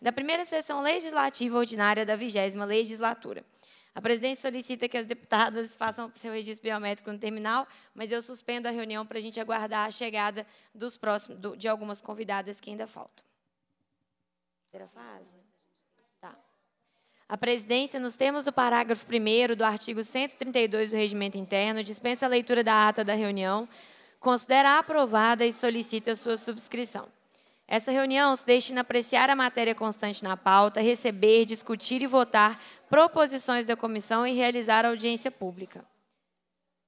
da primeira sessão legislativa ordinária da vigésima legislatura. A presidência solicita que as deputadas façam seu registro biométrico no terminal, mas eu suspendo a reunião para a gente aguardar a chegada dos próximos, do, de algumas convidadas que ainda faltam. Primeira fase? Tá. A presidência, nos termos do parágrafo 1 do artigo 132 do Regimento Interno, dispensa a leitura da ata da reunião, considera aprovada e solicita sua subscrição. Essa reunião se destina a apreciar a matéria constante na pauta, receber, discutir e votar proposições da comissão e realizar audiência pública.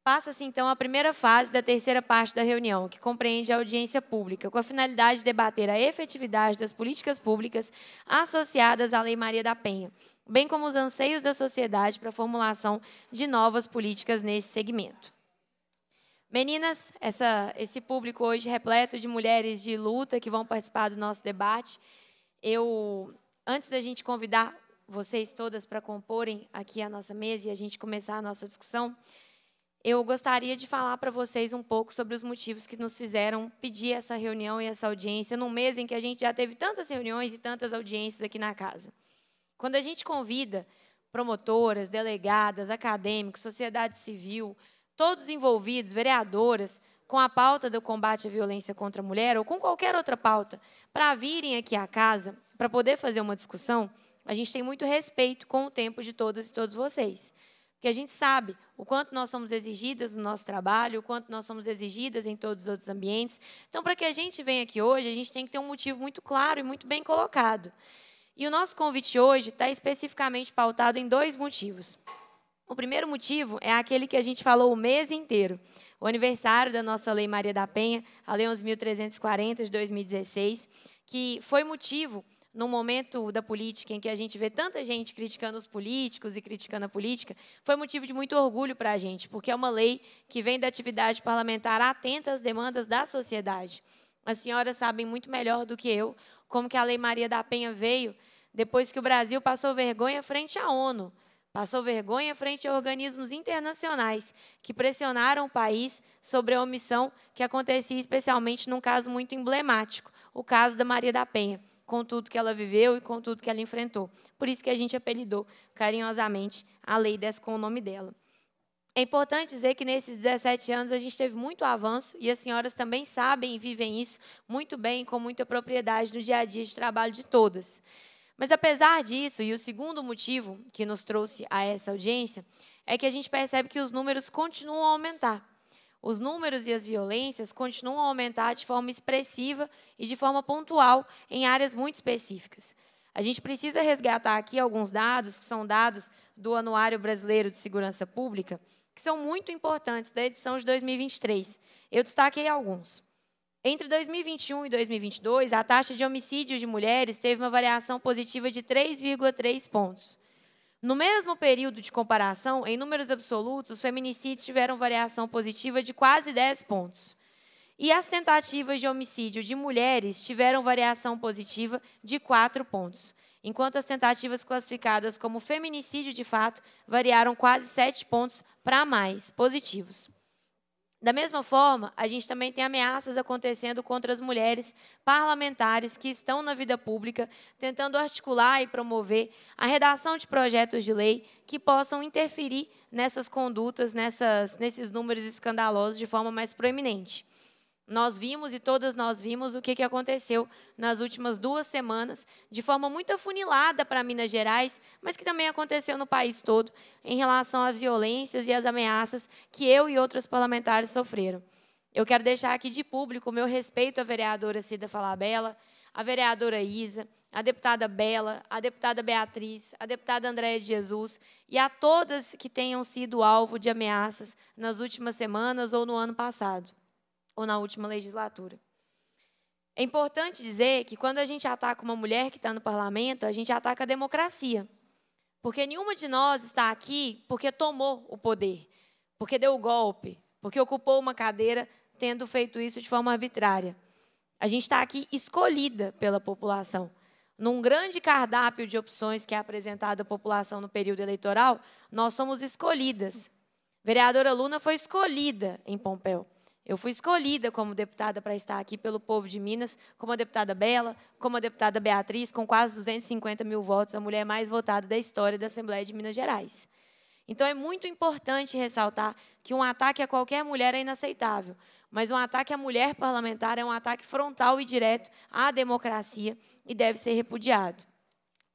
Passa-se, então, a primeira fase da terceira parte da reunião, que compreende a audiência pública, com a finalidade de debater a efetividade das políticas públicas associadas à Lei Maria da Penha, bem como os anseios da sociedade para a formulação de novas políticas nesse segmento. Meninas, essa, esse público hoje repleto de mulheres de luta que vão participar do nosso debate, eu, antes da gente convidar vocês todas para comporem aqui a nossa mesa e a gente começar a nossa discussão, eu gostaria de falar para vocês um pouco sobre os motivos que nos fizeram pedir essa reunião e essa audiência num mês em que a gente já teve tantas reuniões e tantas audiências aqui na casa. Quando a gente convida promotoras, delegadas, acadêmicos, sociedade civil, todos envolvidos, vereadoras, com a pauta do combate à violência contra a mulher ou com qualquer outra pauta, para virem aqui à casa, para poder fazer uma discussão, a gente tem muito respeito com o tempo de todas e todos vocês. Porque a gente sabe o quanto nós somos exigidas no nosso trabalho, o quanto nós somos exigidas em todos os outros ambientes. Então, para que a gente venha aqui hoje, a gente tem que ter um motivo muito claro e muito bem colocado. E o nosso convite hoje está especificamente pautado em dois motivos. O primeiro motivo é aquele que a gente falou o mês inteiro. O aniversário da nossa Lei Maria da Penha, a Lei 11.340 de 2016, que foi motivo no momento da política em que a gente vê tanta gente criticando os políticos e criticando a política, foi motivo de muito orgulho para a gente, porque é uma lei que vem da atividade parlamentar atenta às demandas da sociedade. As senhoras sabem muito melhor do que eu como que a Lei Maria da Penha veio depois que o Brasil passou vergonha frente à ONU. Passou vergonha frente a organismos internacionais que pressionaram o país sobre a omissão que acontecia especialmente num caso muito emblemático, o caso da Maria da Penha, com tudo que ela viveu e com tudo que ela enfrentou. Por isso que a gente apelidou carinhosamente a lei dessa com o nome dela. É importante dizer que nesses 17 anos a gente teve muito avanço e as senhoras também sabem e vivem isso muito bem, com muita propriedade no dia a dia de trabalho de todas. Mas apesar disso, e o segundo motivo que nos trouxe a essa audiência, é que a gente percebe que os números continuam a aumentar. Os números e as violências continuam a aumentar de forma expressiva e de forma pontual em áreas muito específicas. A gente precisa resgatar aqui alguns dados, que são dados do Anuário Brasileiro de Segurança Pública, que são muito importantes da edição de 2023. Eu destaquei alguns. Entre 2021 e 2022, a taxa de homicídio de mulheres teve uma variação positiva de 3,3 pontos. No mesmo período de comparação, em números absolutos, os feminicídios tiveram variação positiva de quase 10 pontos. E as tentativas de homicídio de mulheres tiveram variação positiva de 4 pontos, enquanto as tentativas classificadas como feminicídio de fato variaram quase 7 pontos para mais positivos. Da mesma forma, a gente também tem ameaças acontecendo contra as mulheres parlamentares que estão na vida pública, tentando articular e promover a redação de projetos de lei que possam interferir nessas condutas, nessas, nesses números escandalosos de forma mais proeminente. Nós vimos e todas nós vimos o que, que aconteceu nas últimas duas semanas, de forma muito afunilada para Minas Gerais, mas que também aconteceu no país todo, em relação às violências e às ameaças que eu e outros parlamentares sofreram. Eu quero deixar aqui de público o meu respeito à vereadora Cida Falabella, à vereadora Isa, à deputada Bela, à deputada Beatriz, à deputada Andréia de Jesus e a todas que tenham sido alvo de ameaças nas últimas semanas ou no ano passado ou na última legislatura. É importante dizer que quando a gente ataca uma mulher que está no parlamento, a gente ataca a democracia. Porque nenhuma de nós está aqui porque tomou o poder, porque deu o golpe, porque ocupou uma cadeira tendo feito isso de forma arbitrária. A gente está aqui escolhida pela população. Num grande cardápio de opções que é apresentado à população no período eleitoral, nós somos escolhidas. vereadora Luna foi escolhida em Pompeu. Eu fui escolhida como deputada para estar aqui pelo povo de Minas, como a deputada Bela, como a deputada Beatriz, com quase 250 mil votos, a mulher mais votada da história da Assembleia de Minas Gerais. Então, é muito importante ressaltar que um ataque a qualquer mulher é inaceitável, mas um ataque à mulher parlamentar é um ataque frontal e direto à democracia e deve ser repudiado.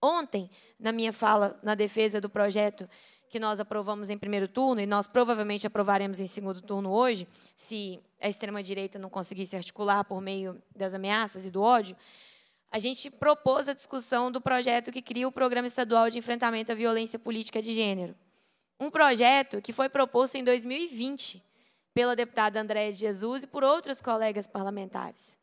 Ontem, na minha fala na defesa do projeto que nós aprovamos em primeiro turno, e nós provavelmente aprovaremos em segundo turno hoje, se a extrema-direita não conseguir se articular por meio das ameaças e do ódio, a gente propôs a discussão do projeto que cria o Programa Estadual de Enfrentamento à Violência Política de Gênero. Um projeto que foi proposto em 2020 pela deputada Andréa de Jesus e por outras colegas parlamentares.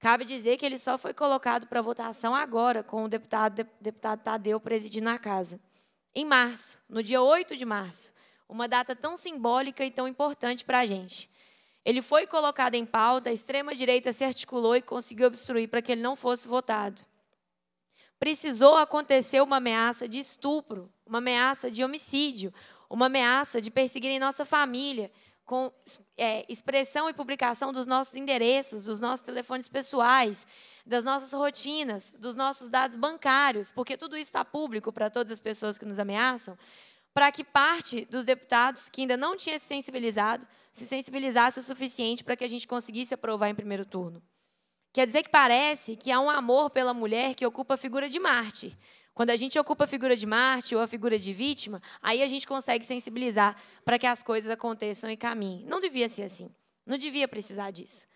Cabe dizer que ele só foi colocado para votação agora, com o deputado, deputado Tadeu presidindo a casa em março, no dia 8 de março, uma data tão simbólica e tão importante para a gente. Ele foi colocado em pauta, a extrema-direita se articulou e conseguiu obstruir para que ele não fosse votado. Precisou acontecer uma ameaça de estupro, uma ameaça de homicídio, uma ameaça de perseguirem nossa família, com é, expressão e publicação dos nossos endereços, dos nossos telefones pessoais, das nossas rotinas, dos nossos dados bancários, porque tudo isso está público para todas as pessoas que nos ameaçam, para que parte dos deputados que ainda não tinha se sensibilizado se sensibilizasse o suficiente para que a gente conseguisse aprovar em primeiro turno. Quer dizer que parece que há um amor pela mulher que ocupa a figura de Marte, quando a gente ocupa a figura de Marte ou a figura de vítima, aí a gente consegue sensibilizar para que as coisas aconteçam e caminhem. Não devia ser assim. Não devia precisar disso.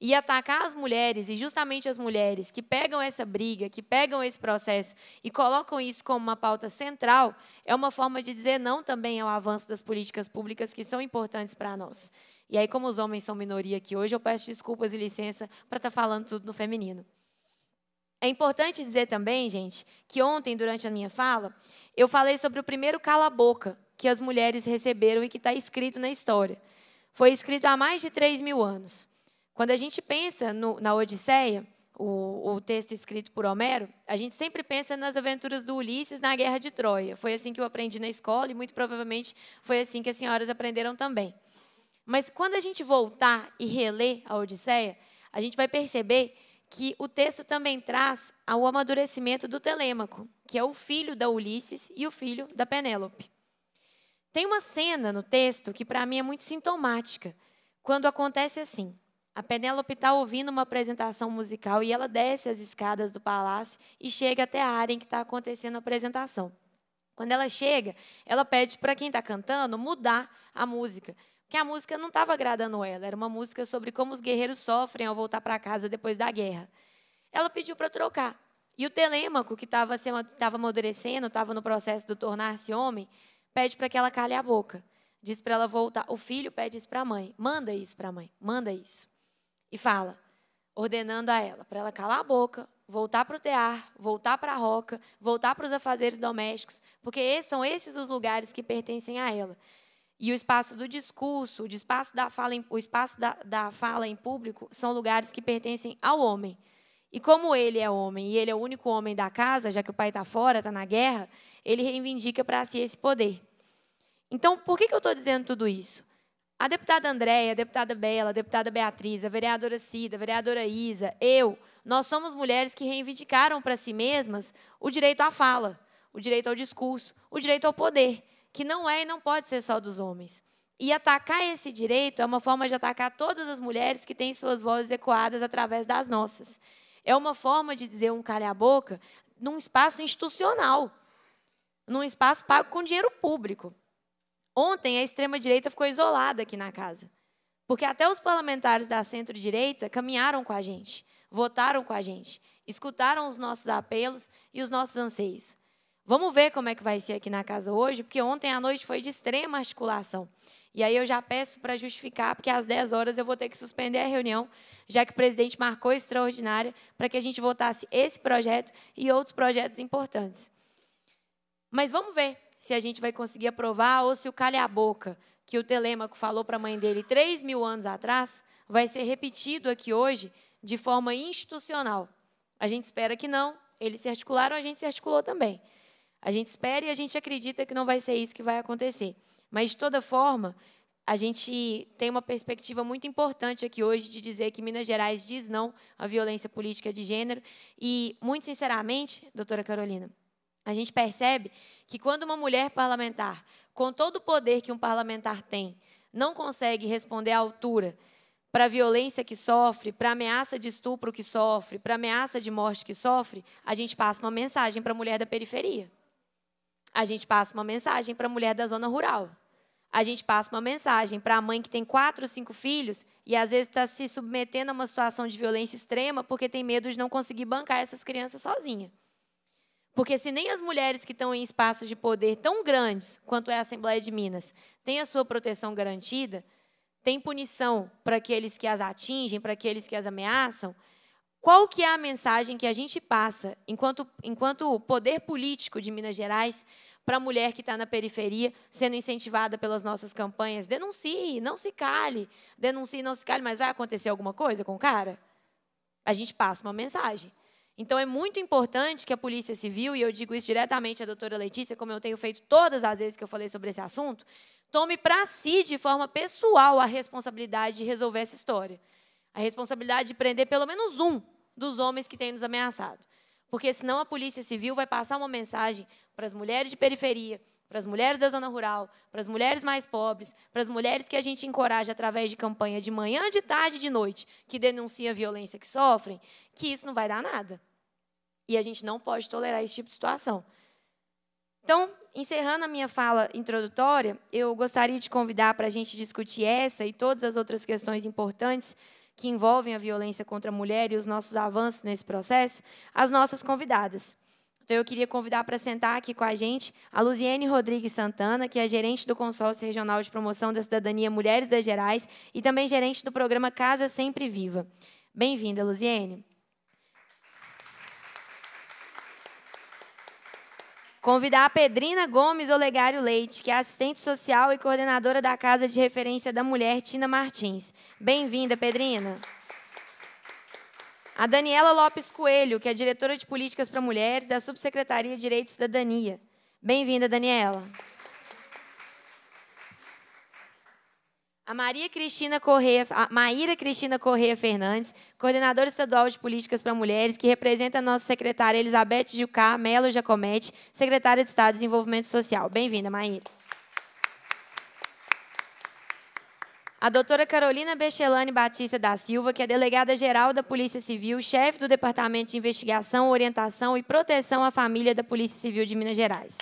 E atacar as mulheres, e justamente as mulheres que pegam essa briga, que pegam esse processo e colocam isso como uma pauta central, é uma forma de dizer não também ao avanço das políticas públicas que são importantes para nós. E aí, como os homens são minoria aqui hoje, eu peço desculpas e licença para estar tá falando tudo no feminino. É importante dizer também, gente, que ontem, durante a minha fala, eu falei sobre o primeiro cala-boca que as mulheres receberam e que está escrito na história. Foi escrito há mais de 3 mil anos. Quando a gente pensa no, na Odisseia, o, o, texto escrito por Homero, a gente sempre pensa nas aventuras do Ulisses na Guerra de Troia. Foi assim que eu aprendi na escola e muito provavelmente foi assim que as senhoras aprenderam também. Mas quando a gente voltar e reler a Odisseia, a gente vai perceber que o texto também traz ao amadurecimento do Telêmaco, que é o filho da Ulisses e o filho da Penélope. Tem uma cena no texto que para mim é muito sintomática, quando acontece assim. A Penélope está ouvindo uma apresentação musical e ela desce as escadas do palácio e chega até a área em que está acontecendo a apresentação. Quando ela chega, ela pede para quem está cantando mudar a música, que a música não estava agradando ela. Era uma música sobre como os guerreiros sofrem ao voltar para casa depois da guerra. Ela pediu para trocar. E o Telêmaco, que estava tava amadurecendo, estava no processo do tornar-se homem, pede para que ela calhe a boca. Diz para ela voltar. O filho pede isso para a mãe. Manda isso para a mãe. Manda isso. E fala, ordenando a ela, para ela calar a boca, voltar para o tear, voltar para a roca, voltar para os afazeres domésticos, porque são esses os lugares que pertencem a ela. E o espaço do discurso, o espaço da fala em, o espaço da, da fala em público são lugares que pertencem ao homem. E como ele é homem e ele é o único homem da casa, já que o pai está fora, está na guerra, ele reivindica para si esse poder. Então, por que, que eu estou dizendo tudo isso? A deputada Andréia, a deputada Bela, a deputada Beatriz, a vereadora Cida, a vereadora Isa, eu, nós somos mulheres que reivindicaram para si mesmas o direito à fala, o direito ao discurso, o direito ao poder que não é e não pode ser só dos homens. E atacar esse direito é uma forma de atacar todas as mulheres que têm suas vozes ecoadas através das nossas. É uma forma de dizer um calha a boca num espaço institucional, num espaço pago com dinheiro público. Ontem, a extrema-direita ficou isolada aqui na casa, porque até os parlamentares da centro-direita caminharam com a gente, votaram com a gente, escutaram os nossos apelos e os nossos anseios. Vamos ver como é que vai ser aqui na casa hoje, porque ontem à noite foi de extrema articulação. E aí eu já peço para justificar, porque às 10 horas eu vou ter que suspender a reunião, já que o presidente marcou extraordinária para que a gente votasse esse projeto e outros projetos importantes. Mas vamos ver se a gente vai conseguir aprovar ou se o calha-boca que o Telêmaco falou para a mãe dele 3 mil anos atrás vai ser repetido aqui hoje de forma institucional. A gente espera que não, eles se articularam, a gente se articulou também. A gente espera e a gente acredita que não vai ser isso que vai acontecer. Mas, de toda forma, a gente tem uma perspectiva muito importante aqui hoje de dizer que Minas Gerais diz não à violência política de gênero. E, muito sinceramente, doutora Carolina, a gente percebe que quando uma mulher parlamentar, com todo o poder que um parlamentar tem, não consegue responder à altura para a violência que sofre, para a ameaça de estupro que sofre, para a ameaça de morte que sofre, a gente passa uma mensagem para a mulher da periferia. A gente passa uma mensagem para a mulher da zona rural. A gente passa uma mensagem para a mãe que tem quatro ou cinco filhos e às vezes está se submetendo a uma situação de violência extrema porque tem medo de não conseguir bancar essas crianças sozinha. Porque se nem as mulheres que estão em espaços de poder tão grandes quanto é a Assembleia de Minas têm a sua proteção garantida, tem punição para aqueles que as atingem, para aqueles que as ameaçam, qual que é a mensagem que a gente passa, enquanto, enquanto poder político de Minas Gerais, para a mulher que está na periferia, sendo incentivada pelas nossas campanhas? Denuncie, não se cale. Denuncie, não se cale, mas vai acontecer alguma coisa com o cara? A gente passa uma mensagem. Então, é muito importante que a Polícia Civil, e eu digo isso diretamente à doutora Letícia, como eu tenho feito todas as vezes que eu falei sobre esse assunto, tome para si, de forma pessoal, a responsabilidade de resolver essa história a responsabilidade de prender pelo menos um dos homens que têm nos ameaçado. Porque senão a Polícia Civil vai passar uma mensagem para as mulheres de periferia, para as mulheres da zona rural, para as mulheres mais pobres, para as mulheres que a gente encoraja através de campanha de manhã, de tarde e de noite, que denuncia a violência que sofrem, que isso não vai dar nada. E a gente não pode tolerar esse tipo de situação. Então, encerrando a minha fala introdutória, eu gostaria de convidar para a gente discutir essa e todas as outras questões importantes que envolvem a violência contra a mulher e os nossos avanços nesse processo, as nossas convidadas. Então, eu queria convidar para sentar aqui com a gente a Luziene Rodrigues Santana, que é gerente do Consórcio Regional de Promoção da Cidadania Mulheres das Gerais e também gerente do programa Casa Sempre Viva. Bem-vinda, Luziene. Convidar a Pedrina Gomes Olegário Leite, que é assistente social e coordenadora da Casa de Referência da Mulher Tina Martins. Bem-vinda, Pedrina. A Daniela Lopes Coelho, que é diretora de Políticas para Mulheres da Subsecretaria de Direitos e Cidadania. Bem-vinda, Daniela. a Maria Cristina Correia, Maíra Cristina Correia Fernandes, coordenadora estadual de políticas para mulheres, que representa a nossa secretária Elizabeth Gilcar Melo Jacomete, secretária de Estado de Desenvolvimento Social. Bem-vinda, Maíra. A doutora Carolina Bechelane Batista da Silva, que é delegada-geral da Polícia Civil, chefe do Departamento de Investigação, Orientação e Proteção à Família da Polícia Civil de Minas Gerais.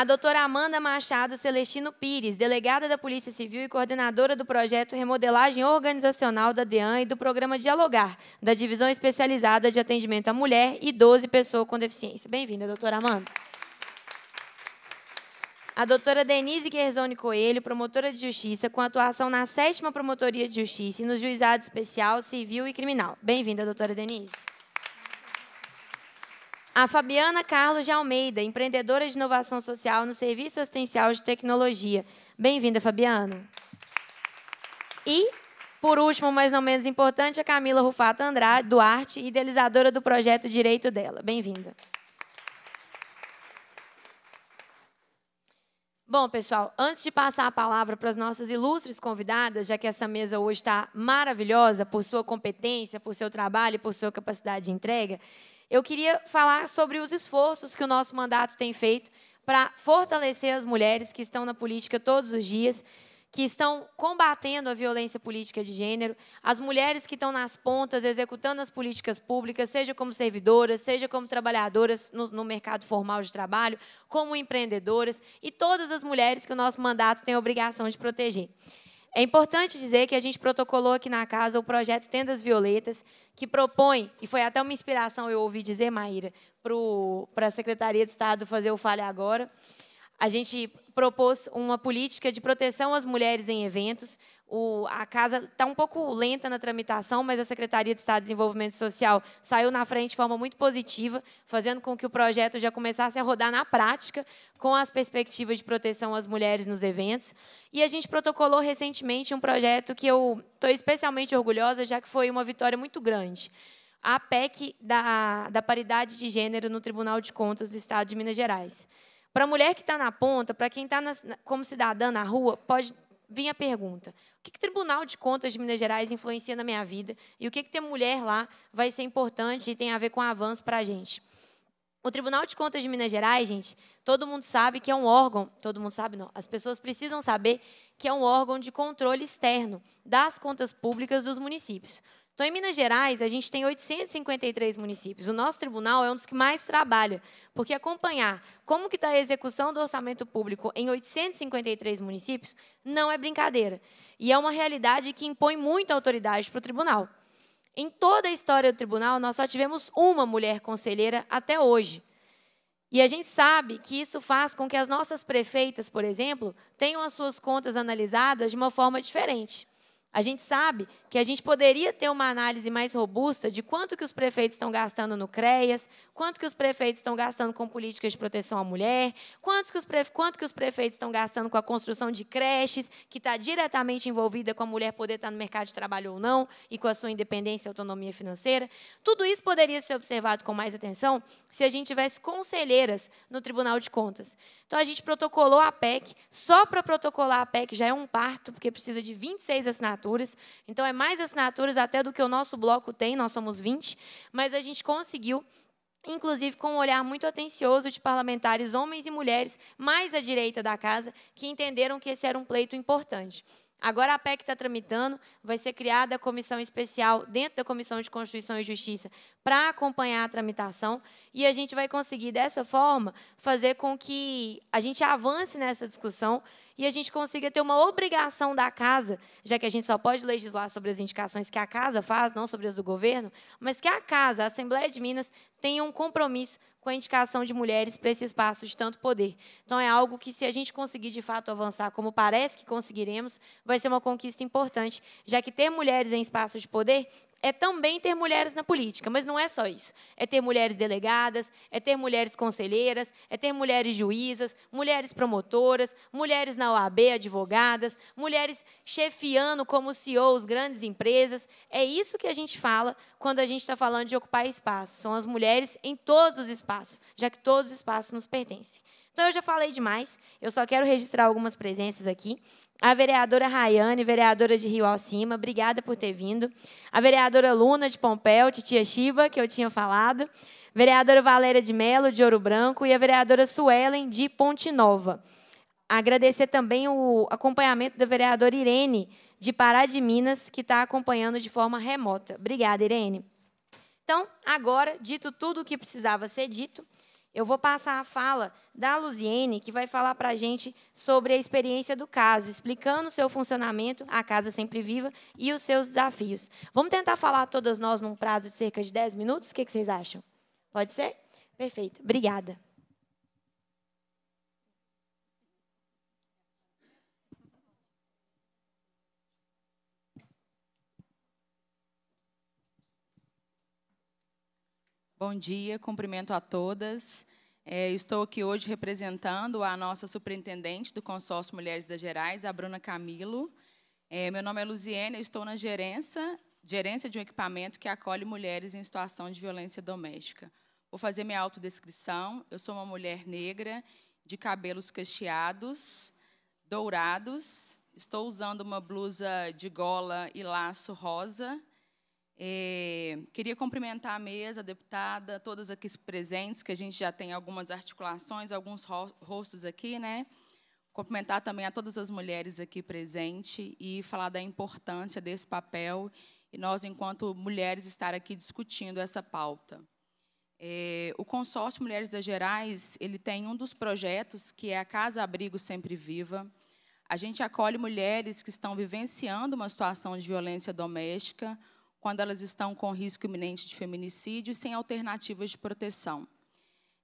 A doutora Amanda Machado Celestino Pires, delegada da Polícia Civil e coordenadora do projeto Remodelagem Organizacional da DEAN e do programa Dialogar, da Divisão Especializada de Atendimento à Mulher e 12 Pessoas com Deficiência. Bem-vinda, doutora Amanda. A doutora Denise Querzoni Coelho, promotora de justiça, com atuação na 7 Promotoria de Justiça e no Juizado Especial, Civil e Criminal. Bem-vinda, doutora Denise. A Fabiana Carlos de Almeida, empreendedora de inovação social no Serviço Assistencial de Tecnologia. Bem-vinda, Fabiana. E, por último, mas não menos importante, a Camila Rufato Andrade Duarte, idealizadora do projeto Direito dela. Bem-vinda. Bom, pessoal, antes de passar a palavra para as nossas ilustres convidadas, já que essa mesa hoje está maravilhosa por sua competência, por seu trabalho, por sua capacidade de entrega, eu queria falar sobre os esforços que o nosso mandato tem feito para fortalecer as mulheres que estão na política todos os dias, que estão combatendo a violência política de gênero, as mulheres que estão nas pontas executando as políticas públicas, seja como servidoras, seja como trabalhadoras no, no, mercado formal de trabalho, como empreendedoras, e todas as mulheres que o nosso mandato tem a obrigação de proteger. É importante dizer que a gente protocolou aqui na casa o projeto Tendas Violetas, que propõe, e foi até uma inspiração eu ouvi dizer, Maíra, para a Secretaria de Estado fazer o Fale Agora. A gente propôs uma política de proteção às mulheres em eventos. O, a casa está um pouco lenta na tramitação, mas a Secretaria de Estado de Desenvolvimento Social saiu na frente de forma muito positiva, fazendo com que o projeto já começasse a rodar na prática com as perspectivas de proteção às mulheres nos eventos. E a gente protocolou recentemente um projeto que eu estou especialmente orgulhosa, já que foi uma vitória muito grande a PEC da, da paridade de gênero no Tribunal de Contas do Estado de Minas Gerais. Para a mulher que está na ponta, para quem está como cidadã na rua, pode vir a pergunta: o que, que o Tribunal de Contas de Minas Gerais influencia na minha vida e o que, que ter mulher lá vai ser importante e tem a ver com avanço para a gente? O Tribunal de Contas de Minas Gerais, gente, todo mundo sabe que é um órgão, todo mundo sabe não, as pessoas precisam saber que é um órgão de controle externo das contas públicas dos municípios. Então, em Minas Gerais, a gente tem 853 municípios. O nosso tribunal é um dos que mais trabalha, porque acompanhar como que está a execução do orçamento público em 853 municípios não é brincadeira. E é uma realidade que impõe muita autoridade para o tribunal. Em toda a história do tribunal, nós só tivemos uma mulher conselheira até hoje. E a gente sabe que isso faz com que as nossas prefeitas, por exemplo, tenham as suas contas analisadas de uma forma diferente. A gente sabe que a gente poderia ter uma análise mais robusta de quanto que os prefeitos estão gastando no CREAS, quanto que os prefeitos estão gastando com políticas de proteção à mulher, quanto que os, prefe... quanto que os prefeitos estão gastando com a construção de creches, que está diretamente envolvida com a mulher poder estar tá no mercado de trabalho ou não, e com a sua independência e autonomia financeira. Tudo isso poderia ser observado com mais atenção se a gente tivesse conselheiras no Tribunal de Contas. Então, a gente protocolou a PEC, só para protocolar a PEC já é um parto, porque precisa de 26 assinaturas, assinaturas. Então, é mais assinaturas até do que o nosso bloco tem, nós somos 20, mas a gente conseguiu inclusive com um olhar muito atencioso de parlamentares, homens e mulheres, mais à direita da casa, que entenderam que esse era um pleito importante. Agora a PEC está tramitando, vai ser criada a comissão especial dentro da Comissão de Constituição e Justiça para acompanhar a tramitação e a gente vai conseguir, dessa forma, fazer com que a gente avance nessa discussão e a gente consiga ter uma obrigação da casa, já que a gente só pode legislar sobre as indicações que a casa faz, não sobre as do governo, mas que a casa, a Assembleia de Minas, tenha um compromisso com a indicação de mulheres para esse espaço de tanto poder. Então, é algo que, se a gente conseguir, de fato, avançar, como parece que conseguiremos, vai ser uma conquista importante, já que ter mulheres em espaços de poder é também ter mulheres na política, mas não é só isso. É ter mulheres delegadas, é ter mulheres conselheiras, é ter mulheres juízas, mulheres promotoras, mulheres na OAB, advogadas, mulheres chefiando como CEOs grandes empresas. É isso que a gente fala quando a gente está falando de ocupar espaço. São as mulheres em todos os espaços, já que todos os espaços nos pertencem. Então, eu já falei demais, eu só quero registrar algumas presenças aqui. A vereadora Rayane, vereadora de Rio Alcima, obrigada por ter vindo. A vereadora Luna de Pompéu, titia Chiba, que eu tinha falado. Vereadora Valéria de Melo, de Ouro Branco. E a vereadora Suelen, de Ponte Nova. Agradecer também o acompanhamento da vereadora Irene, de Pará de Minas, que está acompanhando de forma remota. Obrigada, Irene. Então, agora, dito tudo o que precisava ser dito, eu vou passar a fala da Luziene, que vai falar para a gente sobre a experiência do caso, explicando o seu funcionamento, a Casa Sempre Viva, e os seus desafios. Vamos tentar falar todas nós num prazo de cerca de 10 minutos? O que, que vocês acham? Pode ser? Perfeito. Obrigada. Bom dia, cumprimento a todas. É, estou aqui hoje representando a nossa superintendente do Consórcio Mulheres das Gerais, a Bruna Camilo. É, meu nome é Luziene, estou na gerência, gerência de um equipamento que acolhe mulheres em situação de violência doméstica. Vou fazer minha autodescrição. Eu sou uma mulher negra, de cabelos cacheados, dourados. Estou usando uma blusa de gola e laço rosa, é, queria cumprimentar a mesa, a deputada, todas aqui presentes, que a gente já tem algumas articulações, alguns rostos aqui, né? Cumprimentar também a todas as mulheres aqui presentes e falar da importância desse papel e nós, enquanto mulheres, estar aqui discutindo essa pauta. É, o consórcio Mulheres das Gerais ele tem um dos projetos que é a Casa Abrigo Sempre Viva. A gente acolhe mulheres que estão vivenciando uma situação de violência doméstica quando elas estão com risco iminente de feminicídio e sem alternativas de proteção.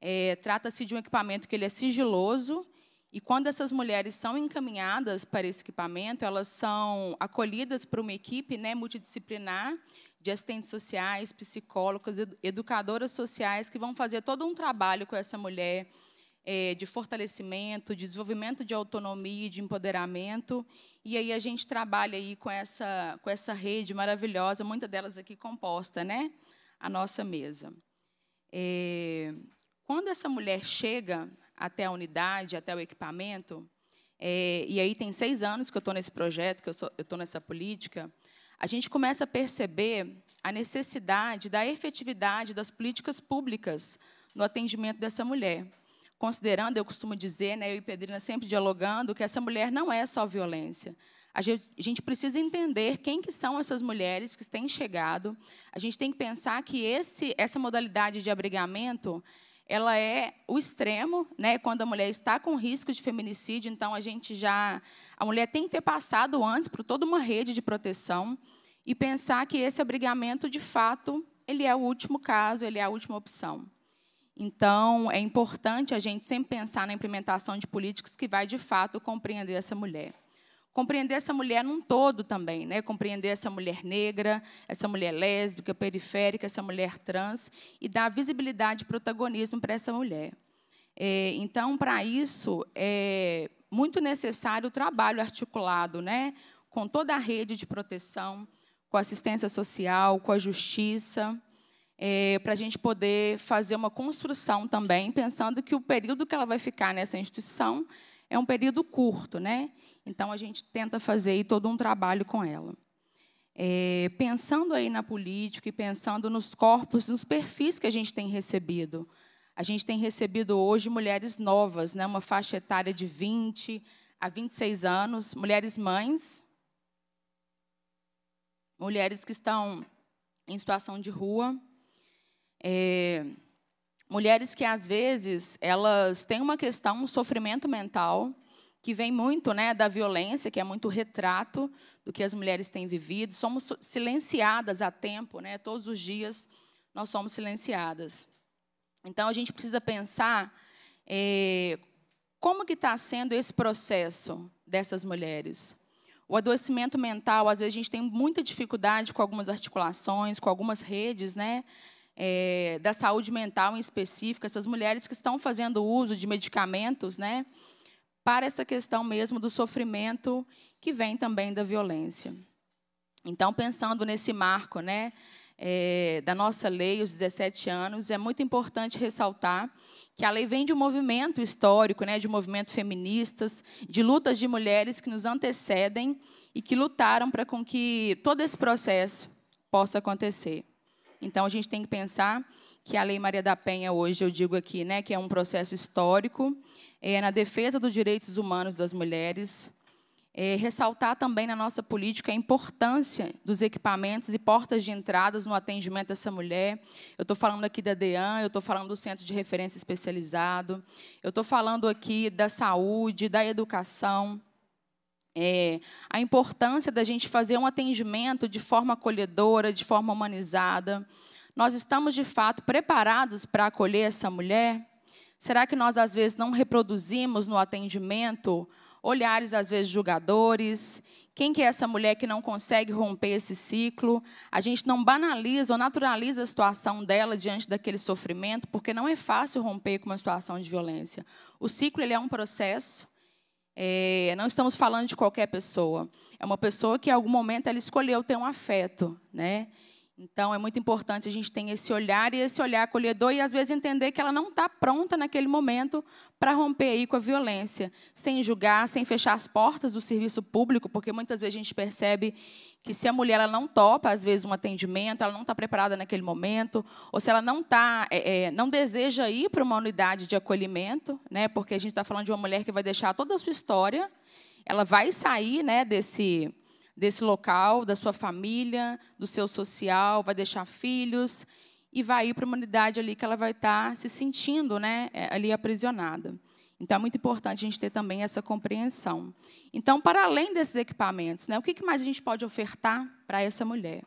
É, Trata-se de um equipamento que ele é sigiloso e quando essas mulheres são encaminhadas para esse equipamento, elas são acolhidas por uma equipe né, multidisciplinar de assistentes sociais, psicólogas, educadoras sociais que vão fazer todo um trabalho com essa mulher é, de fortalecimento, de desenvolvimento de autonomia e de empoderamento. E aí a gente trabalha aí com essa, com essa rede maravilhosa, muitas delas aqui composta, né? A nossa mesa. É, quando essa mulher chega até a unidade, até o equipamento, é, e aí tem seis anos que eu estou nesse projeto, que eu estou nessa política, a gente começa a perceber a necessidade da efetividade das políticas públicas no atendimento dessa mulher considerando, eu costumo dizer, né, eu e Pedrina sempre dialogando, que essa mulher não é só violência. A gente, precisa entender quem que são essas mulheres que têm chegado. A gente tem que pensar que esse, essa modalidade de abrigamento ela é o extremo, né? Quando a mulher está com risco de feminicídio, então a gente já a mulher tem que ter passado antes por toda uma rede de proteção e pensar que esse abrigamento de fato ele é o último caso, ele é a última opção. Então, é importante a gente sempre pensar na implementação de políticas que vai, de fato, compreender essa mulher. Compreender essa mulher num todo também, né? compreender essa mulher negra, essa mulher lésbica, periférica, essa mulher trans, e dar visibilidade e protagonismo para essa mulher. É, então, para isso, é muito necessário o trabalho articulado né? com toda a rede de proteção, com a assistência social, com a justiça, é, para a gente poder fazer uma construção também, pensando que o período que ela vai ficar nessa instituição é um período curto, né? Então a gente tenta fazer aí todo um trabalho com ela. É, pensando aí na política e pensando nos corpos, nos perfis que a gente tem recebido. A gente tem recebido hoje mulheres novas, né? Uma faixa etária de 20 a 26 anos, mulheres mães, mulheres que estão em situação de rua, é, mulheres que, às vezes, elas têm uma questão, um sofrimento mental, que vem muito né, da violência, que é muito retrato do que as mulheres têm vivido. Somos silenciadas a tempo, né, todos os dias nós somos silenciadas. Então, a gente precisa pensar é, como que está sendo esse processo dessas mulheres. O adoecimento mental, às vezes a gente tem muita dificuldade com algumas articulações, com algumas redes né, é, da saúde mental em específico, essas mulheres que estão fazendo uso de medicamentos, né, para essa questão mesmo do sofrimento que vem também da violência. Então, pensando nesse marco, né, é, da nossa lei, os 17 anos, é muito importante ressaltar que a lei vem de um movimento histórico, né, de um movimento feministas, de lutas de mulheres que nos antecedem e que lutaram para com que todo esse processo possa acontecer. Então, a gente tem que pensar que a Lei Maria da Penha hoje, eu digo aqui, né, que é um processo histórico é, na defesa dos direitos humanos das mulheres, é, ressaltar também na nossa política a importância dos equipamentos e portas de entradas no atendimento dessa mulher. Eu estou falando aqui da DEAN, eu estou falando do Centro de Referência Especializado, eu estou falando aqui da saúde, da educação, é, a importância da gente fazer um atendimento de forma acolhedora, de forma humanizada. Nós estamos, de fato, preparados para acolher essa mulher? Será que nós, às vezes, não reproduzimos no atendimento olhares, às vezes, julgadores? Quem que é essa mulher que não consegue romper esse ciclo? A gente não banaliza ou naturaliza a situação dela diante daquele sofrimento, porque não é fácil romper com uma situação de violência. O ciclo ele é um processo, é, não estamos falando de qualquer pessoa. É uma pessoa que, em algum momento, ela escolheu ter um afeto, né? Então, é muito importante a gente ter esse olhar e esse olhar acolhedor e, às vezes, entender que ela não está pronta naquele momento para romper aí com a violência, sem julgar, sem fechar as portas do serviço público, porque muitas vezes a gente percebe que se a mulher ela não topa, às vezes, um atendimento, ela não está preparada naquele momento, ou se ela não, tá, é, é não deseja ir para uma unidade de acolhimento, né, porque a gente está falando de uma mulher que vai deixar toda a sua história, ela vai sair né, desse desse local, da sua família, do seu social, vai deixar filhos e vai ir para uma unidade ali que ela vai estar tá se sentindo né, é, ali aprisionada. Então, é muito importante a gente ter também essa compreensão. Então, para além desses equipamentos, né, o que mais a gente pode ofertar para essa mulher?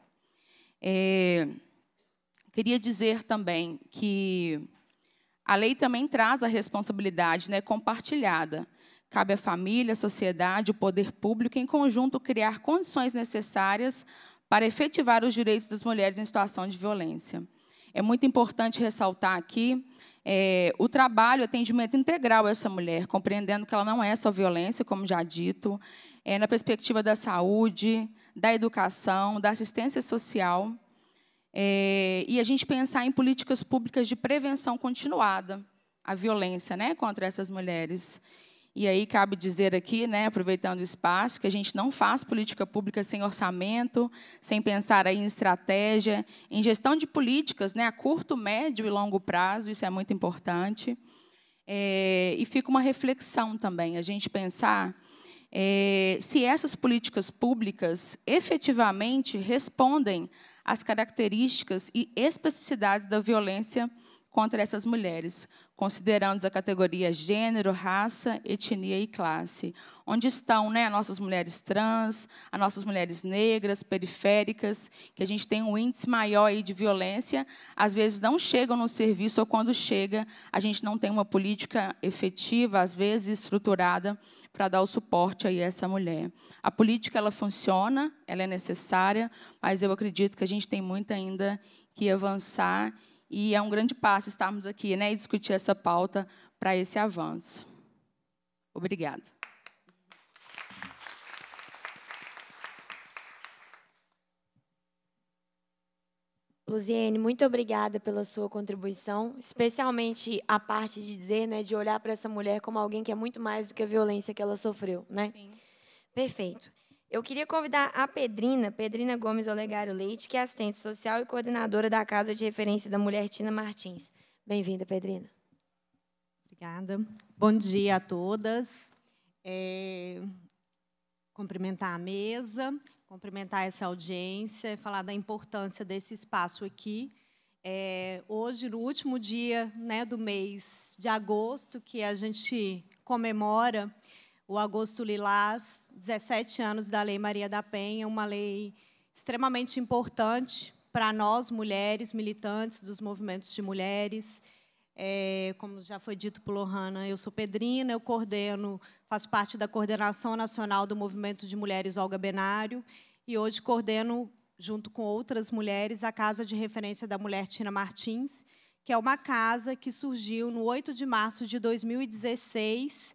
É, queria dizer também que a lei também traz a responsabilidade né, compartilhada Cabe à família, à sociedade, ao poder público, em conjunto, criar condições necessárias para efetivar os direitos das mulheres em situação de violência. É muito importante ressaltar aqui é, o trabalho, o atendimento integral a essa mulher, compreendendo que ela não é só violência, como já dito, é, na perspectiva da saúde, da educação, da assistência social, é, e a gente pensar em políticas públicas de prevenção continuada à violência né, contra essas mulheres. E aí cabe dizer aqui, né, aproveitando o espaço, que a gente não faz política pública sem orçamento, sem pensar aí em estratégia, em gestão de políticas né, a curto, médio e longo prazo, isso é muito importante. É, e fica uma reflexão também, a gente pensar é, se essas políticas públicas efetivamente respondem às características e especificidades da violência contra essas mulheres considerando a categoria gênero, raça, etnia e classe. Onde estão né, nossas mulheres trans, as nossas mulheres negras, periféricas, que a gente tem um índice maior de violência, às vezes não chegam no serviço, ou quando chega, a gente não tem uma política efetiva, às vezes estruturada, para dar o suporte aí a essa mulher. A política ela funciona, ela é necessária, mas eu acredito que a gente tem muito ainda que avançar e é um grande passo estarmos aqui né, e discutir essa pauta para esse avanço. Obrigada. Luziene, muito obrigada pela sua contribuição, especialmente a parte de dizer, né, de olhar para essa mulher como alguém que é muito mais do que a violência que ela sofreu, né? Sim. Perfeito. Eu queria convidar a Pedrina, Pedrina Gomes Olegário Leite, que é assistente social e coordenadora da Casa de Referência da Mulher Tina Martins. Bem-vinda, Pedrina. Obrigada. Bom dia a todas. É, cumprimentar a mesa, cumprimentar essa audiência, falar da importância desse espaço aqui. É, hoje, no último dia né, do mês de agosto, que a gente comemora o Agosto Lilás, 17 anos da Lei Maria da Penha, uma lei extremamente importante para nós, mulheres, militantes dos movimentos de mulheres. É, como já foi dito por Lohana, eu sou Pedrina, eu coordeno, faço parte da coordenação nacional do Movimento de Mulheres Olga Benário e hoje coordeno, junto com outras mulheres, a Casa de Referência da Mulher Tina Martins, que é uma casa que surgiu no 8 de março de 2016,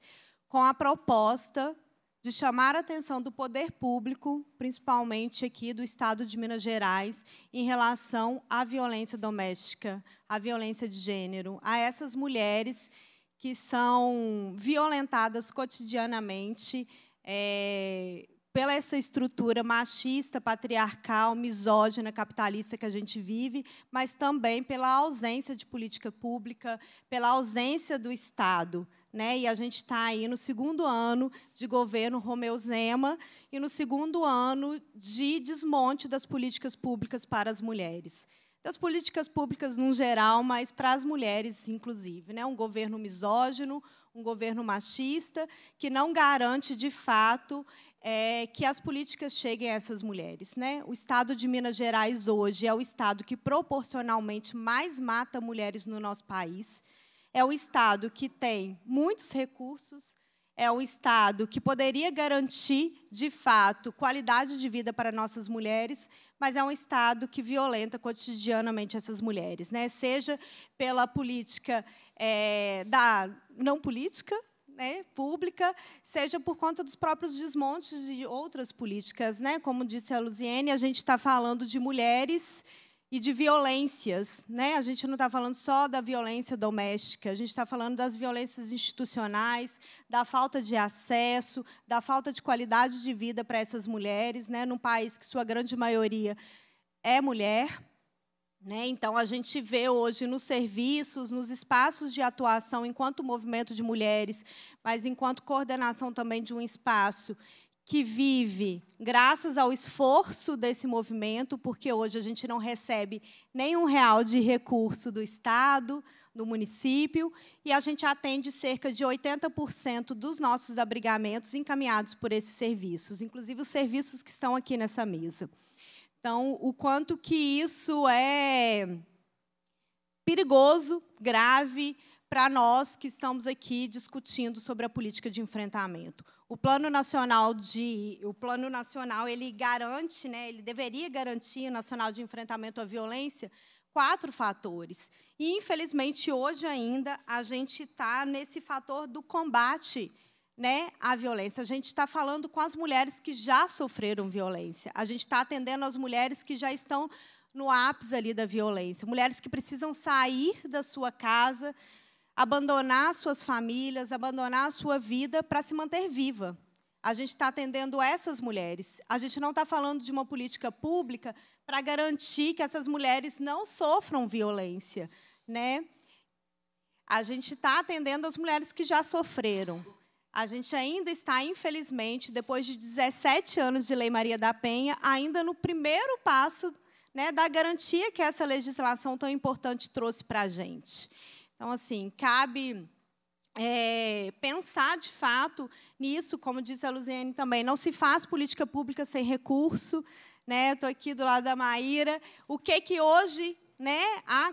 com a proposta de chamar a atenção do poder público, principalmente aqui do Estado de Minas Gerais, em relação à violência doméstica, à violência de gênero, a essas mulheres que são violentadas cotidianamente é, pela essa estrutura machista, patriarcal, misógina, capitalista que a gente vive, mas também pela ausência de política pública, pela ausência do Estado né? E a gente está aí no segundo ano de governo Romeu Zema e no segundo ano de desmonte das políticas públicas para as mulheres. Das políticas públicas no geral, mas para as mulheres, inclusive. Né? Um governo misógino, um governo machista, que não garante, de fato, é, que as políticas cheguem a essas mulheres. Né? O Estado de Minas Gerais hoje é o Estado que proporcionalmente mais mata mulheres no nosso país. É um Estado que tem muitos recursos, é um Estado que poderia garantir, de fato, qualidade de vida para nossas mulheres, mas é um Estado que violenta cotidianamente essas mulheres, né? seja pela política é, da não política, né, pública, seja por conta dos próprios desmontes de outras políticas. Né? Como disse a Luziene, a gente está falando de mulheres e de violências. Né? A gente não está falando só da violência doméstica, a gente está falando das violências institucionais, da falta de acesso, da falta de qualidade de vida para essas mulheres, né? num país que sua grande maioria é mulher. Né? Então, a gente vê hoje nos serviços, nos espaços de atuação, enquanto movimento de mulheres, mas enquanto coordenação também de um espaço que vive graças ao esforço desse movimento, porque hoje a gente não recebe nenhum real de recurso do Estado, do município, e a gente atende cerca de 80% dos nossos abrigamentos encaminhados por esses serviços, inclusive os serviços que estão aqui nessa mesa. Então, o quanto que isso é perigoso, grave, para nós que estamos aqui discutindo sobre a política de enfrentamento o Plano Nacional de o Plano Nacional ele garante, né, ele deveria garantir o Nacional de Enfrentamento à Violência quatro fatores. E infelizmente hoje ainda a gente está nesse fator do combate né, à violência. A gente está falando com as mulheres que já sofreram violência. A gente está atendendo as mulheres que já estão no ápice ali da violência, mulheres que precisam sair da sua casa, abandonar suas famílias, abandonar a sua vida para se manter viva. A gente está atendendo essas mulheres. A gente não está falando de uma política pública para garantir que essas mulheres não sofram violência, né? A gente está atendendo as mulheres que já sofreram. A gente ainda está, infelizmente, depois de 17 anos de Lei Maria da Penha, ainda no primeiro passo né, da garantia que essa legislação tão importante trouxe para a gente. Então, assim, cabe é, pensar de fato nisso, como disse a Luziane também, não se faz política pública sem recurso. Né? Estou aqui do lado da Maíra. O que que hoje né, a,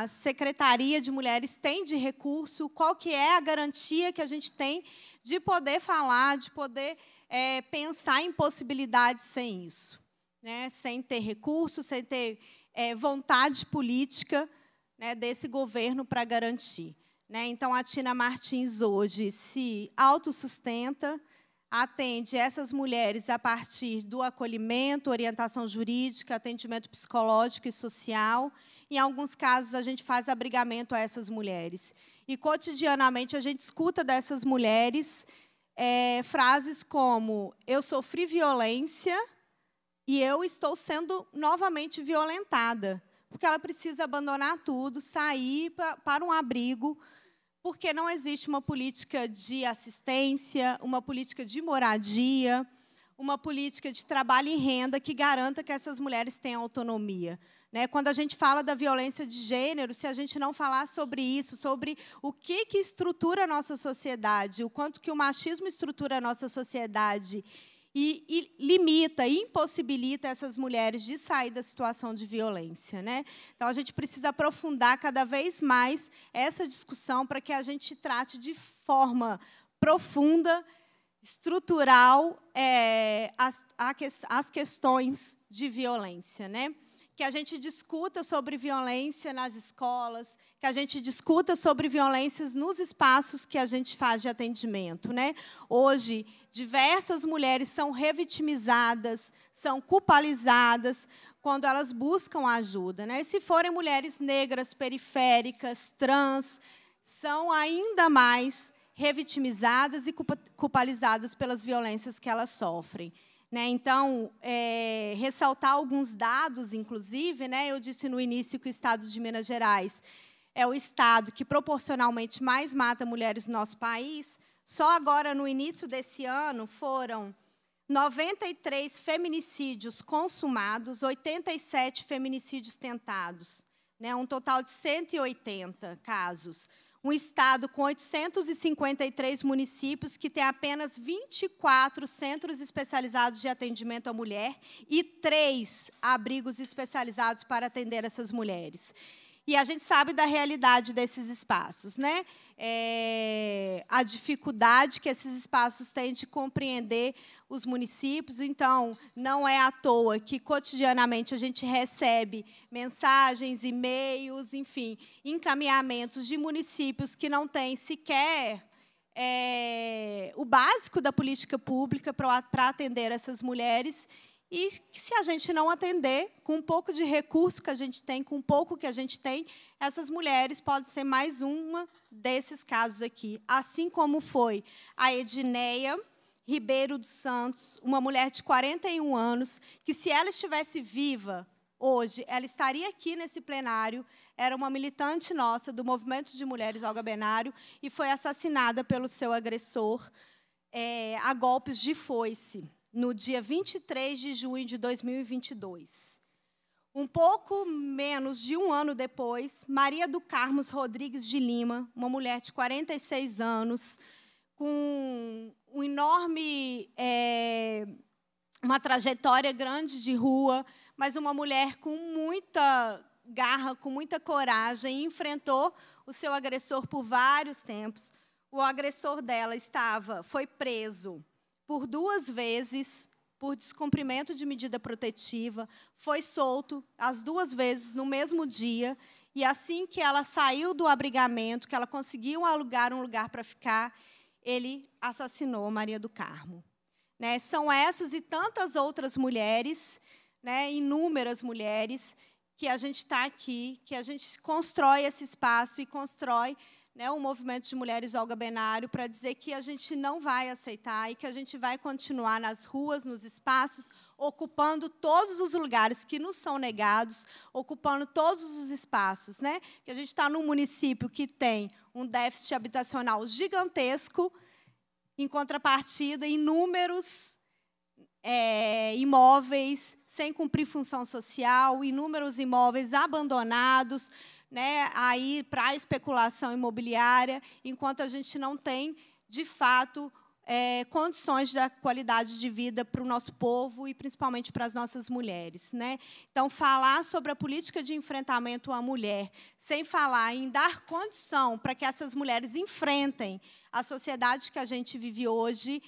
a Secretaria de Mulheres tem de recurso? Qual que é a garantia que a gente tem de poder falar, de poder é, pensar em possibilidades sem isso? Né? Sem ter recurso, sem ter é, vontade política né, desse governo para garantir. Né? Então, a Tina Martins hoje se autossustenta, atende essas mulheres a partir do acolhimento, orientação jurídica, atendimento psicológico e social. Em alguns casos, a gente faz abrigamento a essas mulheres. E, cotidianamente, a gente escuta dessas mulheres é, frases como: Eu sofri violência e eu estou sendo novamente violentada porque ela precisa abandonar tudo, sair pra, para um abrigo, porque não existe uma política de assistência, uma política de moradia, uma política de trabalho e renda que garanta que essas mulheres tenham autonomia. Né? Quando a gente fala da violência de gênero, se a gente não falar sobre isso, sobre o que, que estrutura a nossa sociedade, o quanto que o machismo estrutura a nossa sociedade e, e, limita, impossibilita essas mulheres de sair da situação de violência. Né? Então, a gente precisa aprofundar cada vez mais essa discussão para que a gente trate de forma profunda, estrutural, é, as, as questões de violência. Né? que a gente discuta sobre violência nas escolas, que a gente discuta sobre violências nos espaços que a gente faz de atendimento. Né? Hoje, diversas mulheres são revitimizadas, são culpabilizadas quando elas buscam ajuda. Né? E se forem mulheres negras, periféricas, trans, são ainda mais revitimizadas e culpabilizadas pelas violências que elas sofrem. Né? Então, é, ressaltar alguns dados, inclusive, né? eu disse no início que o Estado de Minas Gerais é o Estado que proporcionalmente mais mata mulheres no nosso país, só agora, no início desse ano, foram 93 feminicídios consumados, 87 feminicídios tentados, né? um total de 180 casos. Um estado com 853 municípios que tem apenas 24 centros especializados de atendimento à mulher e três abrigos especializados para atender essas mulheres. E a gente sabe da realidade desses espaços, né? É, a dificuldade que esses espaços têm de compreender os municípios. Então, não é à toa que cotidianamente a gente recebe mensagens, e-mails, enfim, encaminhamentos de municípios que não têm sequer é, o básico da política pública para atender essas mulheres e se a gente não atender, com um pouco de recurso que a gente tem, com um pouco que a gente tem, essas mulheres podem ser mais uma desses casos aqui. Assim como foi a Edneia Ribeiro dos Santos, uma mulher de 41 anos, que se ela estivesse viva hoje, ela estaria aqui nesse plenário, era uma militante nossa do Movimento de Mulheres Olga Benário e foi assassinada pelo seu agressor é, a golpes de foice no dia 23 de junho de 2022. Um pouco menos de um ano depois, Maria do Carmos Rodrigues de Lima, uma mulher de 46 anos, com um enorme, é, uma trajetória grande de rua, mas uma mulher com muita garra, com muita coragem, enfrentou o seu agressor por vários tempos. O agressor dela estava, foi preso por duas vezes por descumprimento de medida protetiva, foi solto as duas vezes no mesmo dia. E assim que ela saiu do abrigamento, que ela conseguiu alugar um lugar para ficar, ele assassinou Maria do Carmo. Né? São essas e tantas outras mulheres, né? inúmeras mulheres, que a gente está aqui, que a gente constrói esse espaço e constrói né, o movimento de mulheres Olga Benário para dizer que a gente não vai aceitar e que a gente vai continuar nas ruas, nos espaços, ocupando todos os lugares que nos são negados, ocupando todos os espaços. Né? Que a gente está num município que tem um déficit habitacional gigantesco, em contrapartida, inúmeros é, imóveis sem cumprir função social, inúmeros imóveis abandonados, né, aí para a especulação imobiliária, enquanto a gente não tem, de fato, é, condições da qualidade de vida para o nosso povo e principalmente para as nossas mulheres. Né? Então, falar sobre a política de enfrentamento à mulher, sem falar em dar condição para que essas mulheres enfrentem a sociedade que a gente vive hoje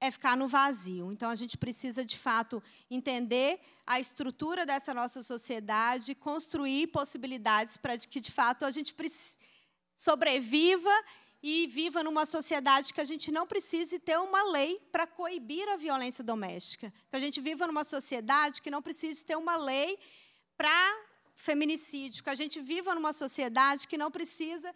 é ficar no vazio. Então, a gente precisa, de fato, entender a estrutura dessa nossa sociedade, construir possibilidades para que, de fato, a gente sobreviva e viva numa sociedade que a gente não precise ter uma lei para coibir a violência doméstica. Que a gente viva numa sociedade que não precise ter uma lei para feminicídio, que a gente viva numa sociedade que não precisa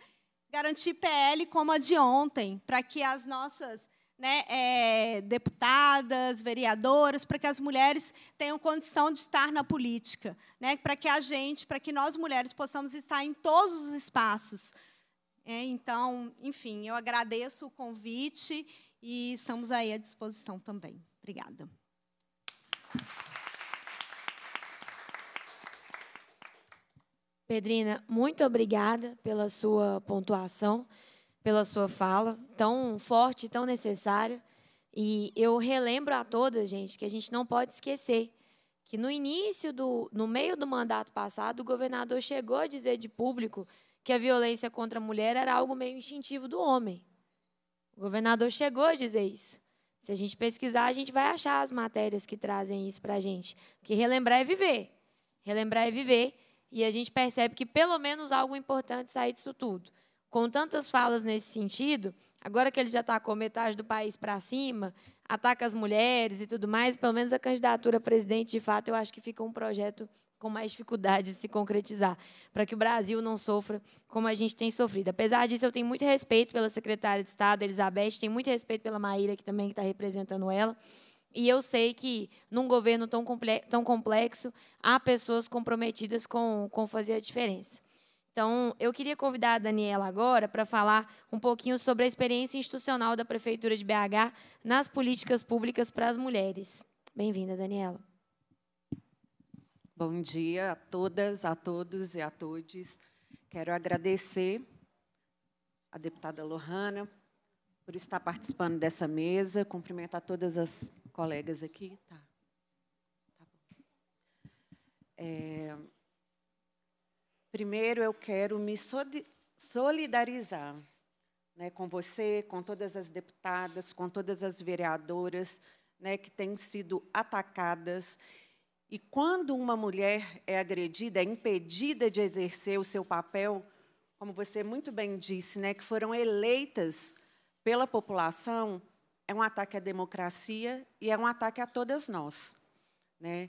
garantir PL como a de ontem, para que as nossas né, é, deputadas, vereadoras, para que as mulheres tenham condição de estar na política, né, para que a gente, para que nós mulheres possamos estar em todos os espaços. É, então, enfim, eu agradeço o convite e estamos aí à disposição também. Obrigada. Pedrina, muito obrigada pela sua pontuação pela sua fala, tão forte, tão necessária. E eu relembro a todas, gente, que a gente não pode esquecer que no início do, no meio do mandato passado, o governador chegou a dizer de público que a violência contra a mulher era algo meio instintivo do homem. O governador chegou a dizer isso. Se a gente pesquisar, a gente vai achar as matérias que trazem isso para a gente. Porque relembrar é viver. Relembrar é viver. E a gente percebe que pelo menos algo importante sai disso tudo com tantas falas nesse sentido, agora que ele já está com metade do país para cima, ataca as mulheres e tudo mais, pelo menos a candidatura a presidente, de fato, eu acho que fica um projeto com mais dificuldade de se concretizar, para que o Brasil não sofra como a gente tem sofrido. Apesar disso, eu tenho muito respeito pela secretária de Estado, Elizabeth, tenho muito respeito pela Maíra, que também está representando ela, e eu sei que, num governo tão complexo, há pessoas comprometidas com, com fazer a diferença. Então, eu queria convidar a Daniela agora para falar um pouquinho sobre a experiência institucional da Prefeitura de BH nas políticas públicas para as mulheres. Bem-vinda, Daniela. Bom dia a todas, a todos e a todos. Quero agradecer à deputada Lohana por estar participando dessa mesa, cumprimentar todas as colegas aqui. Tá. tá é, Primeiro, eu quero me solidarizar né, com você, com todas as deputadas, com todas as vereadoras né, que têm sido atacadas. E quando uma mulher é agredida, é impedida de exercer o seu papel, como você muito bem disse, né, que foram eleitas pela população, é um ataque à democracia e é um ataque a todas nós. Né?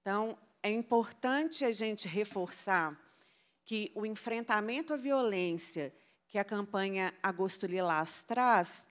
Então, é importante a gente reforçar que o enfrentamento à violência que a campanha Agosto Lilás traz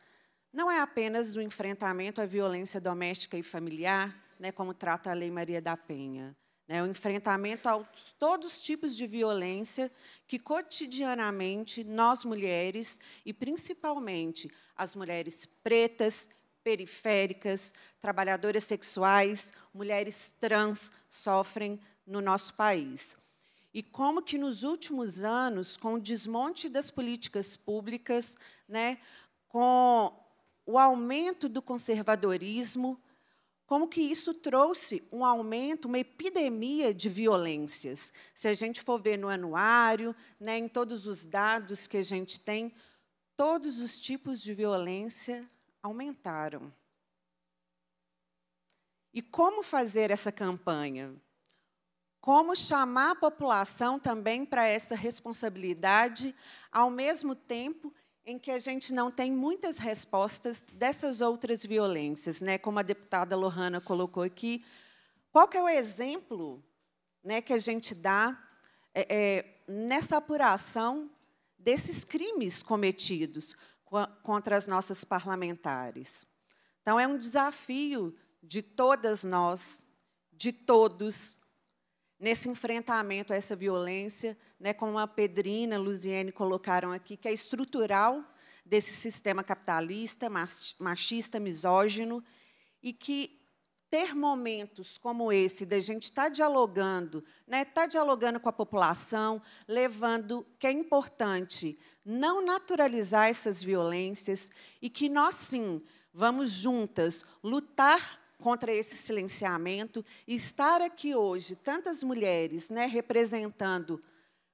não é apenas o enfrentamento à violência doméstica e familiar, né, como trata a Lei Maria da Penha. Né, o enfrentamento a todos os tipos de violência que cotidianamente nós mulheres, e principalmente as mulheres pretas, periféricas, trabalhadoras sexuais, mulheres trans sofrem no nosso país e como que nos últimos anos, com o desmonte das políticas públicas, né, com o aumento do conservadorismo, como que isso trouxe um aumento, uma epidemia de violências. Se a gente for ver no anuário, né, em todos os dados que a gente tem, todos os tipos de violência aumentaram. E como fazer essa campanha? como chamar a população também para essa responsabilidade, ao mesmo tempo em que a gente não tem muitas respostas dessas outras violências, né? Como a deputada Lohana colocou aqui, qual que é o exemplo, né, que a gente dá é, é, nessa apuração desses crimes cometidos contra as nossas parlamentares? Então é um desafio de todas nós, de todos nesse enfrentamento a essa violência, né, como a Pedrina, a Luziane colocaram aqui, que é estrutural desse sistema capitalista, machista, misógino, e que ter momentos como esse da gente estar tá dialogando, né, tá dialogando com a população, levando que é importante não naturalizar essas violências e que nós sim vamos juntas lutar contra esse silenciamento e estar aqui hoje, tantas mulheres, né, representando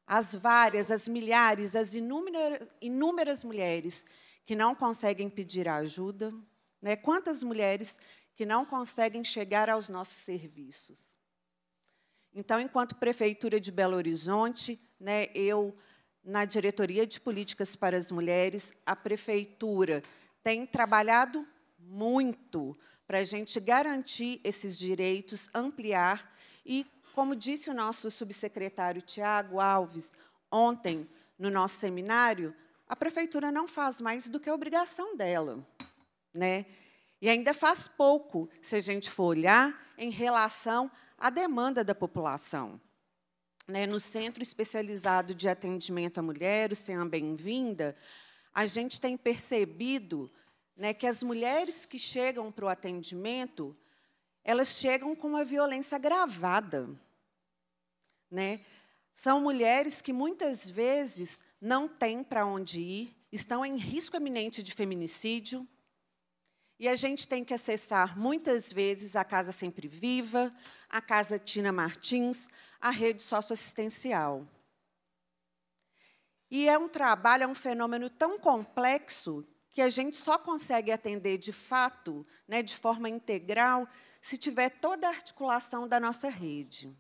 as várias, as milhares, as inúmeras, inúmeras mulheres que não conseguem pedir ajuda, né? Quantas mulheres que não conseguem chegar aos nossos serviços? Então, enquanto prefeitura de Belo Horizonte, né, eu na diretoria de políticas para as mulheres, a prefeitura tem trabalhado muito para a gente garantir esses direitos, ampliar. E, como disse o nosso subsecretário Tiago Alves ontem no nosso seminário, a prefeitura não faz mais do que a obrigação dela. Né? E ainda faz pouco, se a gente for olhar, em relação à demanda da população. Né? No Centro Especializado de Atendimento à Mulher, o CEAM Bem-vinda, a gente tem percebido né, que as mulheres que chegam para o atendimento, elas chegam com uma violência gravada Né? São mulheres que muitas vezes não têm para onde ir, estão em risco eminente de feminicídio. E a gente tem que acessar muitas vezes a Casa Sempre Viva, a Casa Tina Martins, a rede socioassistencial. E é um trabalho, é um fenômeno tão complexo que a gente só consegue atender de fato, né, de forma integral, se tiver toda a articulação da nossa rede.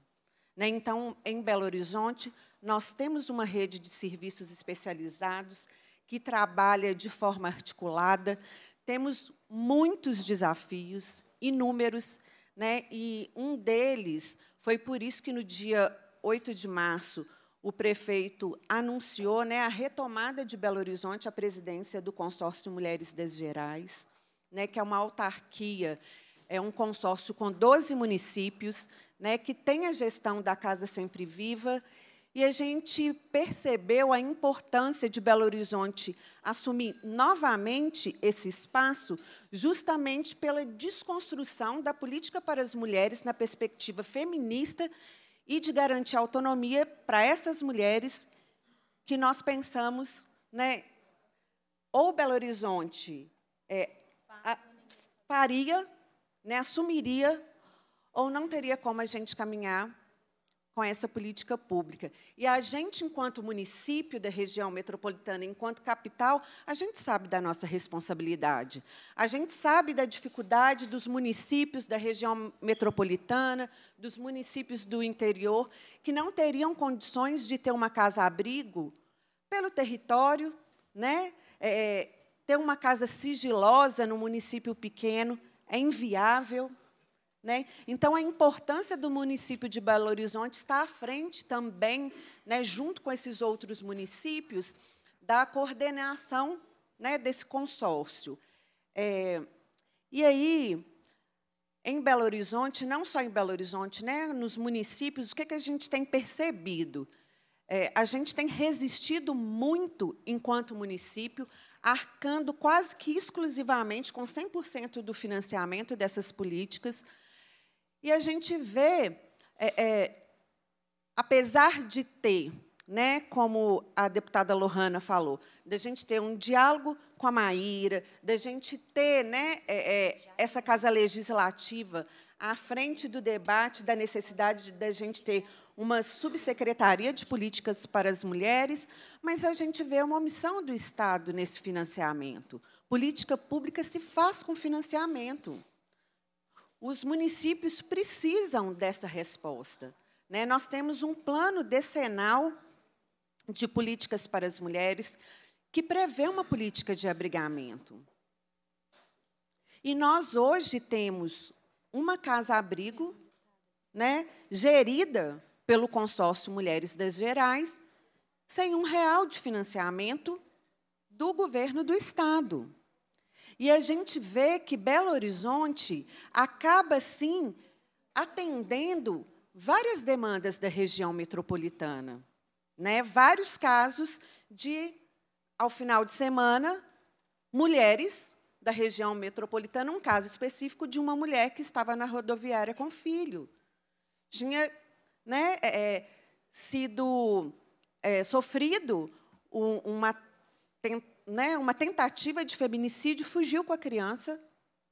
Né? Então, em Belo Horizonte, nós temos uma rede de serviços especializados que trabalha de forma articulada. Temos muitos desafios, inúmeros, né? e um deles foi por isso que no dia 8 de março o prefeito anunciou né, a retomada de Belo Horizonte à presidência do Consórcio Mulheres das Gerais, né, que é uma autarquia, é um consórcio com 12 municípios, né, que tem a gestão da Casa Sempre Viva, e a gente percebeu a importância de Belo Horizonte assumir novamente esse espaço, justamente pela desconstrução da política para as mulheres na perspectiva feminista e de garantir autonomia para essas mulheres que nós pensamos, né, ou Belo Horizonte é, a, faria, né, assumiria, ou não teria como a gente caminhar com essa política pública. E a gente, enquanto município da região metropolitana, enquanto capital, a gente sabe da nossa responsabilidade. A gente sabe da dificuldade dos municípios da região metropolitana, dos municípios do interior, que não teriam condições de ter uma casa-abrigo pelo território, né? É, é, ter uma casa sigilosa no município pequeno é inviável. Né? Então, a importância do município de Belo Horizonte está à frente também, né, junto com esses outros municípios, da coordenação né, desse consórcio. É, e aí, em Belo Horizonte, não só em Belo Horizonte, né, nos municípios, o que, é que a gente tem percebido? É, a gente tem resistido muito, enquanto município, arcando quase que exclusivamente com 100% do financiamento dessas políticas e a gente vê, é, é, apesar de ter, né, como a deputada Lohana falou, da gente ter um diálogo com a Maíra, da gente ter né, é, é, essa casa legislativa à frente do debate da necessidade da gente ter uma subsecretaria de políticas para as mulheres, mas a gente vê uma omissão do Estado nesse financiamento. Política pública se faz com financiamento. Os municípios precisam dessa resposta. Né? Nós temos um plano decenal de políticas para as mulheres que prevê uma política de abrigamento. E nós hoje temos uma casa-abrigo, né, gerida pelo consórcio Mulheres das Gerais, sem um real de financiamento do governo do estado. E a gente vê que Belo Horizonte acaba, sim, atendendo várias demandas da região metropolitana. Né? Vários casos de, ao final de semana, mulheres da região metropolitana, um caso específico de uma mulher que estava na rodoviária com filho. Tinha né, é, é sido é, sofrido um, uma tentativa né, uma tentativa de feminicídio, fugiu com a criança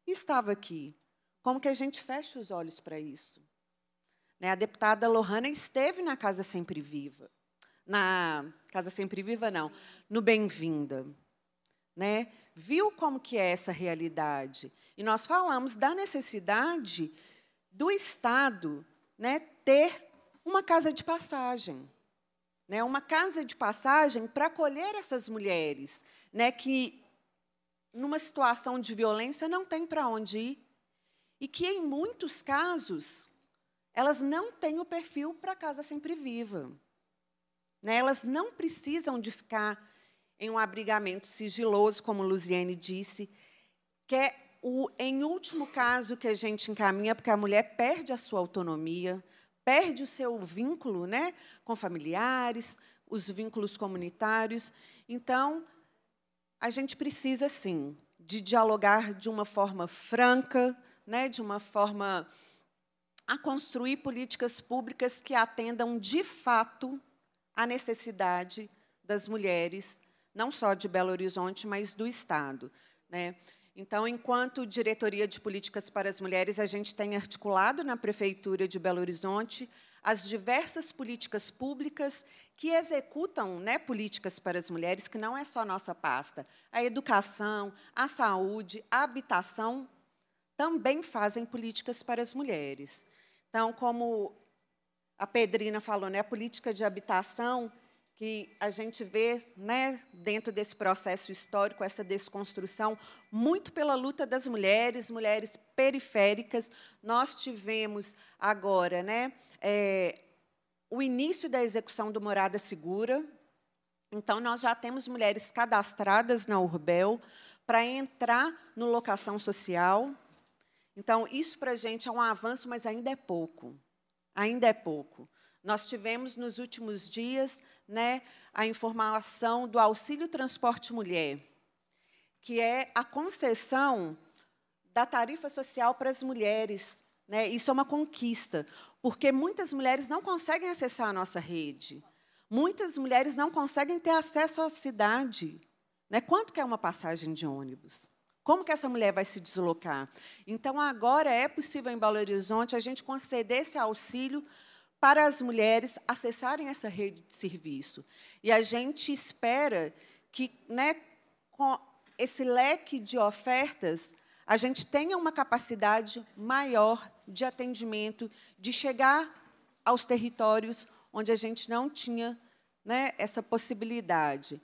e estava aqui. Como que a gente fecha os olhos para isso? Né, a deputada Lohana esteve na Casa Sempre Viva. Na Casa Sempre Viva, não. No Bem-vinda. Né? Viu como que é essa realidade. E nós falamos da necessidade do Estado né, ter uma casa de passagem né, uma casa de passagem para acolher essas mulheres né, que, numa situação de violência, não tem para onde ir e que, em muitos casos, elas não têm o perfil para casa sempre viva. Né, elas não precisam de ficar em um abrigamento sigiloso, como Luziane disse, que é o, em último caso que a gente encaminha, porque a mulher perde a sua autonomia, perde o seu vínculo né, com familiares, os vínculos comunitários. Então, a gente precisa, sim, de dialogar de uma forma franca, né, de uma forma a construir políticas públicas que atendam de fato à necessidade das mulheres, não só de Belo Horizonte, mas do Estado. Né? Então, enquanto diretoria de políticas para as mulheres, a gente tem articulado na prefeitura de Belo Horizonte as diversas políticas públicas que executam né, políticas para as mulheres, que não é só nossa pasta. A educação, a saúde, a habitação também fazem políticas para as mulheres. Então, como a Pedrina falou, né, a política de habitação que a gente vê, né, dentro desse processo histórico, essa desconstrução, muito pela luta das mulheres, mulheres periféricas. Nós tivemos agora né, é, o início da execução do Morada Segura. Então, nós já temos mulheres cadastradas na Urbel para entrar no locação social. Então, isso para a gente é um avanço, mas ainda é pouco. Ainda é pouco. Nós tivemos nos últimos dias né, a informação do auxílio transporte mulher, que é a concessão da tarifa social para as mulheres. Né? Isso é uma conquista, porque muitas mulheres não conseguem acessar a nossa rede. Muitas mulheres não conseguem ter acesso à cidade. Né? Quanto que é uma passagem de ônibus? Como que essa mulher vai se deslocar? Então, agora é possível em Belo Horizonte a gente conceder esse auxílio para as mulheres acessarem essa rede de serviço. E a gente espera que, né, com esse leque de ofertas, a gente tenha uma capacidade maior de atendimento, de chegar aos territórios onde a gente não tinha né, essa possibilidade.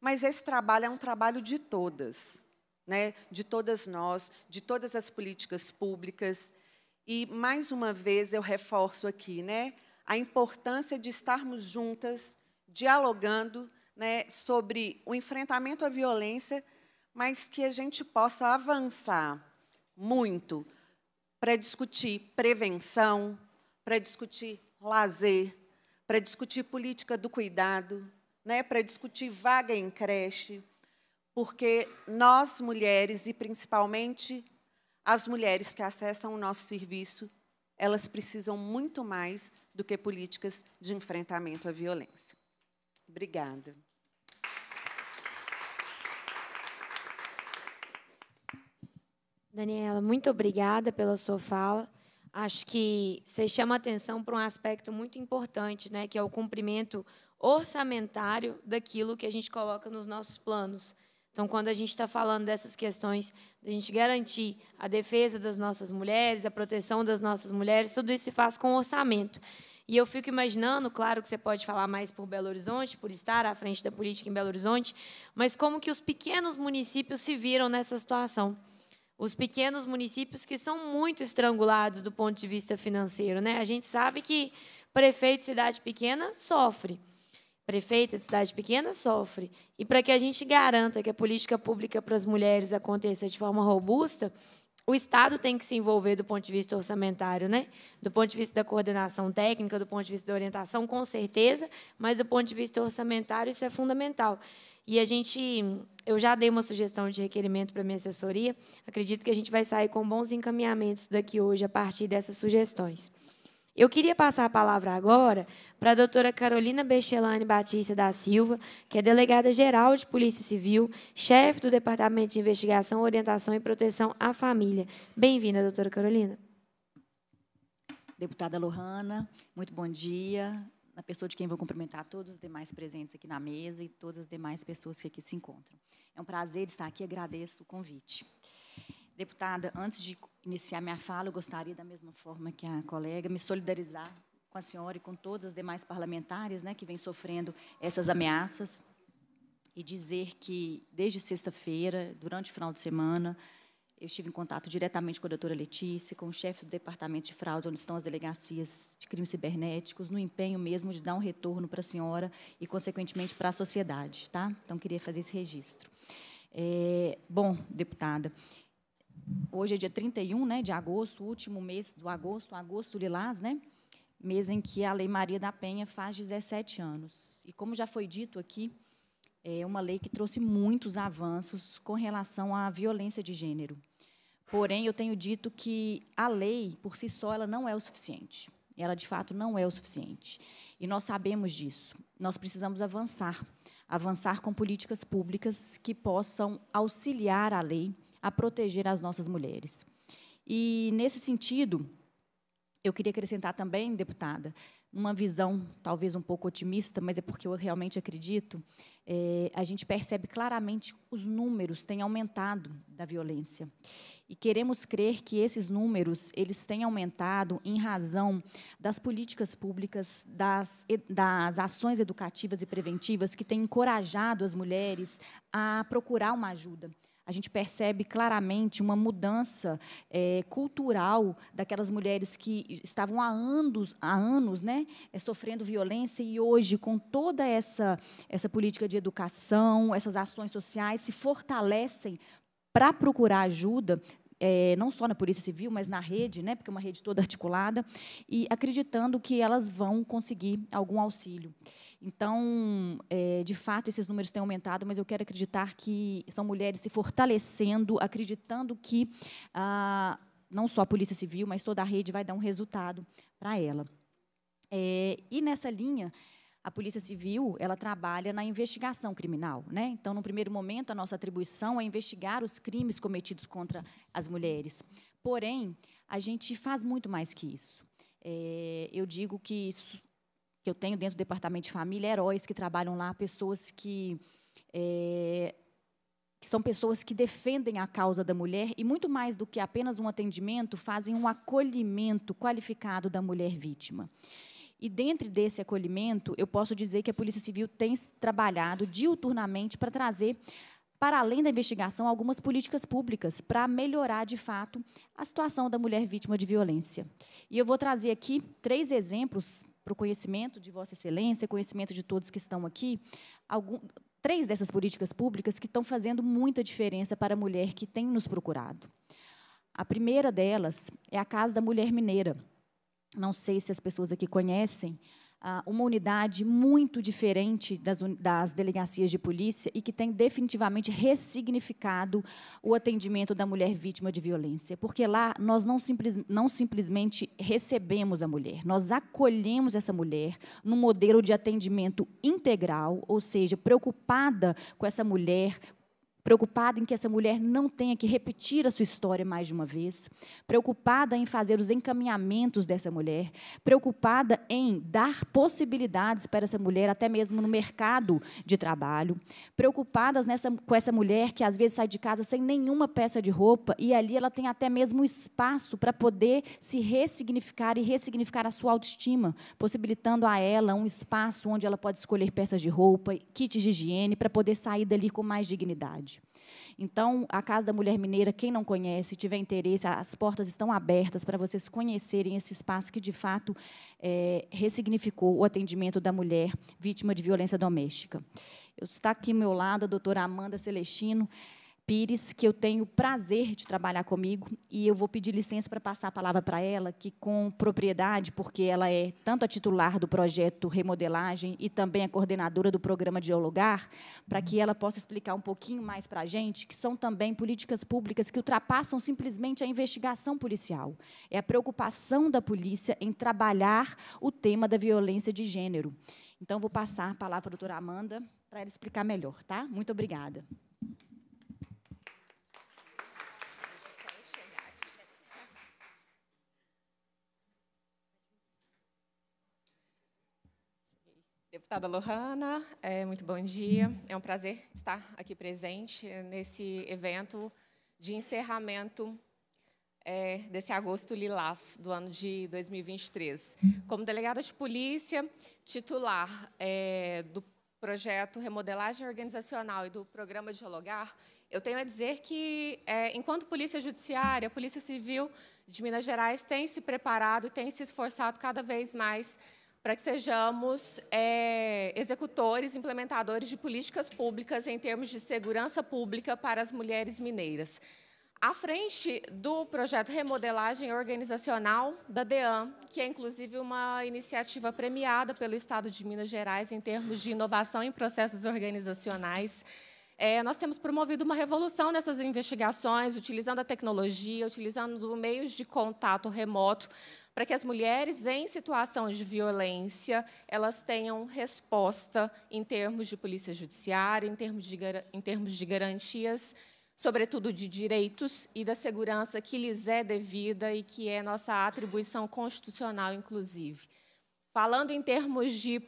Mas esse trabalho é um trabalho de todas, né, de todas nós, de todas as políticas públicas. E mais uma vez eu reforço aqui, né, a importância de estarmos juntas, dialogando, né, sobre o enfrentamento à violência, mas que a gente possa avançar muito para discutir prevenção, para discutir lazer, para discutir política do cuidado, né, para discutir vaga em creche, porque nós mulheres e principalmente as mulheres que acessam o nosso serviço, elas precisam muito mais do que políticas de enfrentamento à violência. Obrigada. Daniela, muito obrigada pela sua fala. Acho que você chama atenção para um aspecto muito importante, né, que é o cumprimento orçamentário daquilo que a gente coloca nos nossos planos. Então, quando a gente está falando dessas questões, a gente garantir a defesa das nossas mulheres, a proteção das nossas mulheres, tudo isso se faz com orçamento. E eu fico imaginando, claro que você pode falar mais por Belo Horizonte, por estar à frente da política em Belo Horizonte, mas como que os pequenos municípios se viram nessa situação? Os pequenos municípios que são muito estrangulados do ponto de vista financeiro, né? A gente sabe que prefeito de cidade pequena sofre prefeita de cidade pequena sofre. E para que a gente garanta que a política pública para as mulheres aconteça de forma robusta, o Estado tem que se envolver do ponto de vista orçamentário, né? do ponto de vista da coordenação técnica, do ponto de vista da orientação, com certeza, mas do ponto de vista orçamentário isso é fundamental. E a gente, eu já dei uma sugestão de requerimento para minha assessoria. Acredito que a gente vai sair com bons encaminhamentos daqui hoje a partir dessas sugestões. Eu queria passar a palavra agora para a doutora Carolina Bechelane Batista da Silva, que é delegada-geral de Polícia Civil, chefe do Departamento de Investigação, Orientação e Proteção à Família. Bem-vinda, doutora Carolina. Deputada Lohana, muito bom dia. Na pessoa de quem vou cumprimentar todos os demais presentes aqui na mesa e todas as demais pessoas que aqui se encontram. É um prazer estar aqui, agradeço o convite. Deputada, antes de iniciar minha fala, eu gostaria, da mesma forma que a colega, me solidarizar com a senhora e com todas as demais parlamentares né, que vêm sofrendo essas ameaças e dizer que, desde sexta-feira, durante o final de semana, eu estive em contato diretamente com a doutora Letícia, com o chefe do departamento de fraude, onde estão as delegacias de crimes cibernéticos, no empenho mesmo de dar um retorno para a senhora e, consequentemente, para a sociedade. Tá? Então, queria fazer esse registro. É, bom, deputada, hoje é dia 31 né, de agosto, último mês do agosto, agosto lilás, né? mês em que a Lei Maria da Penha faz 17 anos. E como já foi dito aqui, é uma lei que trouxe muitos avanços com relação à violência de gênero. Porém, eu tenho dito que a lei por si só ela não é o suficiente. Ela de fato não é o suficiente. E nós sabemos disso. Nós precisamos avançar, avançar com políticas públicas que possam auxiliar a lei a proteger as nossas mulheres. E, nesse sentido, eu queria acrescentar também, deputada, uma visão talvez um pouco otimista, mas é porque eu realmente acredito, é, a gente percebe claramente os números têm aumentado da violência. E queremos crer que esses números eles têm aumentado em razão das políticas públicas, das, das ações educativas e preventivas que têm encorajado as mulheres a procurar uma ajuda a gente percebe claramente uma mudança é, cultural daquelas mulheres que estavam há anos, há anos né, eh, sofrendo violência e hoje, com toda essa, essa política de educação, essas ações sociais, se fortalecem para procurar ajuda, é, não só na Polícia Civil, mas na rede, né, porque é uma rede toda articulada, e acreditando que elas vão conseguir algum auxílio. Então, é, de fato, esses números têm aumentado, mas eu quero acreditar que são mulheres se fortalecendo, acreditando que ah, não só a Polícia Civil, mas toda a rede vai dar um resultado para ela. É, e nessa linha, a Polícia Civil ela trabalha na investigação criminal. Né? Então, no primeiro momento, a nossa atribuição é investigar os crimes cometidos contra as mulheres. Porém, a gente faz muito mais que isso. É, eu digo que, isso, que eu tenho dentro do Departamento de Família é heróis que trabalham lá, pessoas que, é, que são pessoas que defendem a causa da mulher e, muito mais do que apenas um atendimento, fazem um acolhimento qualificado da mulher vítima. E dentro desse acolhimento, eu posso dizer que a Polícia Civil tem trabalhado diuturnamente para trazer para além da investigação, algumas políticas públicas para melhorar, de fato, a situação da mulher vítima de violência. E eu vou trazer aqui três exemplos para o conhecimento de Vossa Excelência, conhecimento de todos que estão aqui, algum, três dessas políticas públicas que estão fazendo muita diferença para a mulher que tem nos procurado. A primeira delas é a Casa da Mulher Mineira, não sei se as pessoas aqui conhecem, ah, uma unidade muito diferente das, das, delegacias de polícia e que tem definitivamente ressignificado o atendimento da mulher vítima de violência. Porque lá nós não, simples, não simplesmente recebemos a mulher, nós acolhemos essa mulher num modelo de atendimento integral, ou seja, preocupada com essa mulher, preocupada em que essa mulher não tenha que repetir a sua história mais de uma vez, preocupada em fazer os encaminhamentos dessa mulher, preocupada em dar possibilidades para essa mulher, até mesmo no mercado de trabalho, preocupadas nessa, com essa mulher que às vezes sai de casa sem nenhuma peça de roupa e ali ela tem até mesmo espaço para poder se ressignificar e ressignificar a sua autoestima, possibilitando a ela um espaço onde ela pode escolher peças de roupa, kits de higiene, para poder sair dali com mais dignidade. Então, a Casa da Mulher Mineira, quem não conhece, tiver interesse, as portas estão abertas para vocês conhecerem esse espaço que, de fato, é, ressignificou o atendimento da mulher vítima de violência doméstica. Eu, está aqui ao meu lado a doutora Amanda Celestino, Pires, que eu tenho o prazer de trabalhar comigo, e eu vou pedir licença para passar a palavra para ela, que com propriedade, porque ela é tanto a titular do projeto Remodelagem e também a coordenadora do programa Dialogar, para que ela possa explicar um pouquinho mais para a gente, que são também políticas públicas que ultrapassam simplesmente a investigação policial. É a preocupação da polícia em trabalhar o tema da violência de gênero. Então, vou passar a palavra à doutora Amanda para ela explicar melhor, tá? Muito obrigada. Deputada Lohana, é, muito bom dia. É um prazer estar aqui presente nesse evento de encerramento é, desse agosto lilás do ano de 2023. Como delegada de polícia, titular é, do projeto Remodelagem Organizacional e do Programa Dialogar, eu tenho a dizer que, é, enquanto Polícia Judiciária, a Polícia Civil de Minas Gerais tem se preparado e tem se esforçado cada vez mais para que sejamos é, executores, implementadores de políticas públicas em termos de segurança pública para as mulheres mineiras. À frente do projeto Remodelagem Organizacional da DEAN, que é inclusive uma iniciativa premiada pelo Estado de Minas Gerais em termos de inovação em processos organizacionais, é, nós temos promovido uma revolução nessas investigações, utilizando a tecnologia, utilizando meios de contato remoto, para que as mulheres em situação de violência elas tenham resposta em termos de polícia judiciária, em termos de, em termos de garantias, sobretudo de direitos e da segurança que lhes é devida e que é nossa atribuição constitucional, inclusive. Falando em termos de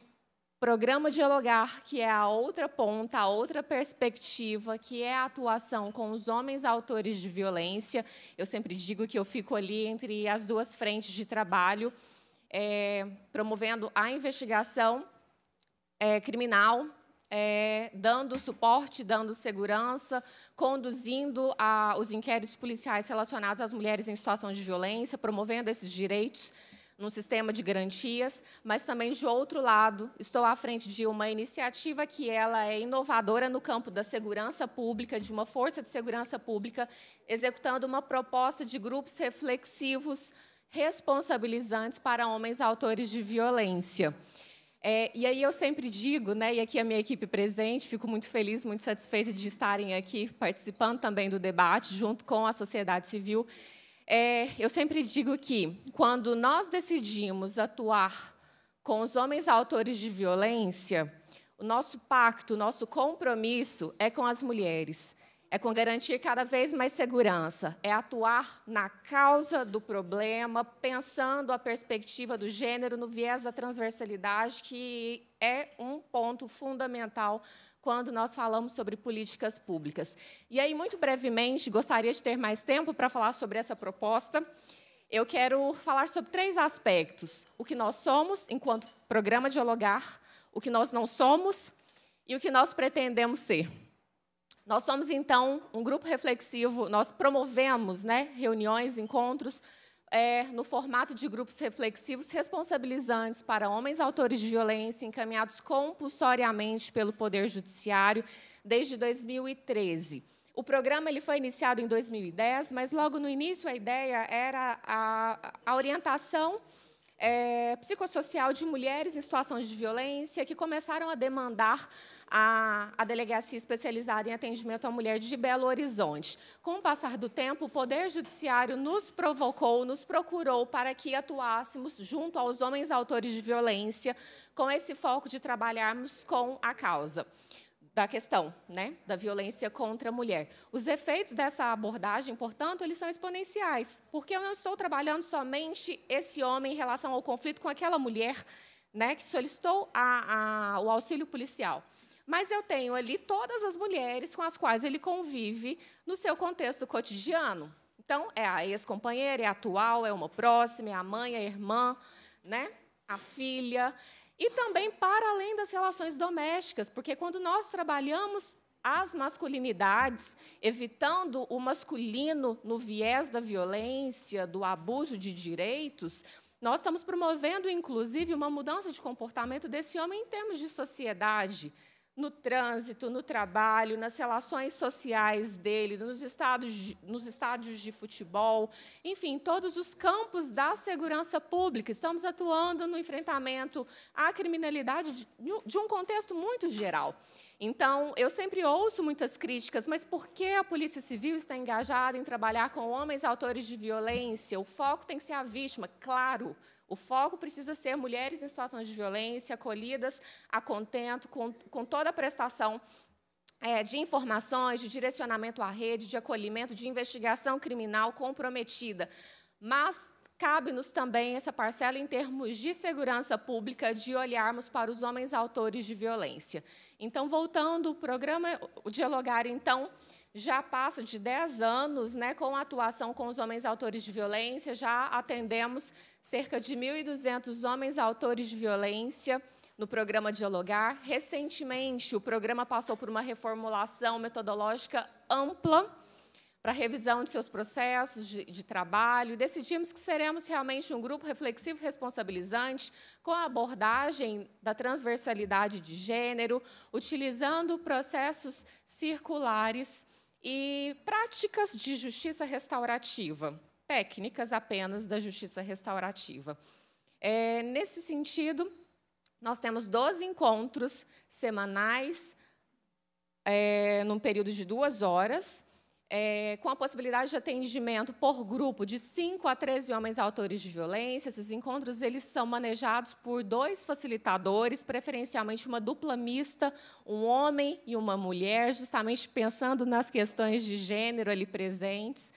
Programa Dialogar, que é a outra ponta, a outra perspectiva, que é a atuação com os homens autores de violência. Eu sempre digo que eu fico ali entre as duas frentes de trabalho, é, promovendo a investigação é, criminal, é, dando suporte, dando segurança, conduzindo a, os inquéritos policiais relacionados às mulheres em situação de violência, promovendo esses direitos num sistema de garantias, mas também, de outro lado, estou à frente de uma iniciativa que ela é inovadora no campo da segurança pública, de uma força de segurança pública, executando uma proposta de grupos reflexivos responsabilizantes para homens autores de violência. É, e aí eu sempre digo, né, e aqui a minha equipe presente, fico muito feliz, muito satisfeita de estarem aqui participando também do debate, junto com a sociedade civil, é, eu sempre digo que, quando nós decidimos atuar com os homens autores de violência, o nosso pacto, o nosso compromisso é com as mulheres, é com garantir cada vez mais segurança, é atuar na causa do problema, pensando a perspectiva do gênero no viés da transversalidade, que é um ponto fundamental quando nós falamos sobre políticas públicas. E aí, muito brevemente, gostaria de ter mais tempo para falar sobre essa proposta. Eu quero falar sobre três aspectos: o que nós somos enquanto programa dialogar, o que nós não somos e o que nós pretendemos ser. Nós somos, então, um grupo reflexivo, nós promovemos né, reuniões, encontros é, no formato de grupos reflexivos responsabilizantes para homens autores de violência encaminhados compulsoriamente pelo Poder Judiciário desde 2013. O programa ele foi iniciado em 2010, mas logo no início a ideia era a, a orientação é, psicossocial de mulheres em situação de violência que começaram a demandar a, a, Delegacia Especializada em Atendimento à Mulher de Belo Horizonte. Com o passar do tempo, o Poder Judiciário nos provocou, nos procurou para que atuássemos junto aos homens autores de violência, com esse foco de trabalharmos com a causa da questão né, da violência contra a mulher. Os efeitos dessa abordagem, portanto, eles são exponenciais, porque eu não estou trabalhando somente esse homem em relação ao conflito com aquela mulher né, que solicitou a, a, o auxílio policial mas eu tenho ali todas as mulheres com as quais ele convive no seu contexto cotidiano. Então, é a ex-companheira, é a atual, é uma próxima, é a mãe, é a irmã, né? a filha. E também para além das relações domésticas, porque quando nós trabalhamos as masculinidades, evitando o masculino no viés da violência, do abuso de direitos, nós estamos promovendo, inclusive, uma mudança de comportamento desse homem em termos de sociedade no trânsito, no trabalho, nas relações sociais deles, nos estádios, nos estádios de futebol, enfim, todos os campos da segurança pública. Estamos atuando no enfrentamento à criminalidade de, de um contexto muito geral. Então, eu sempre ouço muitas críticas, mas por que a Polícia Civil está engajada em trabalhar com homens autores de violência? O foco tem que ser a vítima, claro. O foco precisa ser mulheres em situações de violência, acolhidas a contento, com, com toda a prestação é, de informações, de direcionamento à rede, de acolhimento, de investigação criminal comprometida. Mas cabe-nos também essa parcela em termos de segurança pública, de olharmos para os homens autores de violência. Então, voltando, o programa o Dialogar, então, já passa de 10 anos né, com atuação com os homens autores de violência, já atendemos cerca de 1.200 homens autores de violência no programa Dialogar. Recentemente, o programa passou por uma reformulação metodológica ampla para revisão de seus processos de, de trabalho. Decidimos que seremos realmente um grupo reflexivo e responsabilizante com a abordagem da transversalidade de gênero, utilizando processos circulares e práticas de justiça restaurativa, técnicas apenas da justiça restaurativa. É, nesse sentido, nós temos 12 encontros semanais, é, num período de duas horas, é, com a possibilidade de atendimento por grupo de 5 a 13 homens autores de violência. Esses encontros eles são manejados por dois facilitadores, preferencialmente uma dupla mista, um homem e uma mulher, justamente pensando nas questões de gênero ali presentes.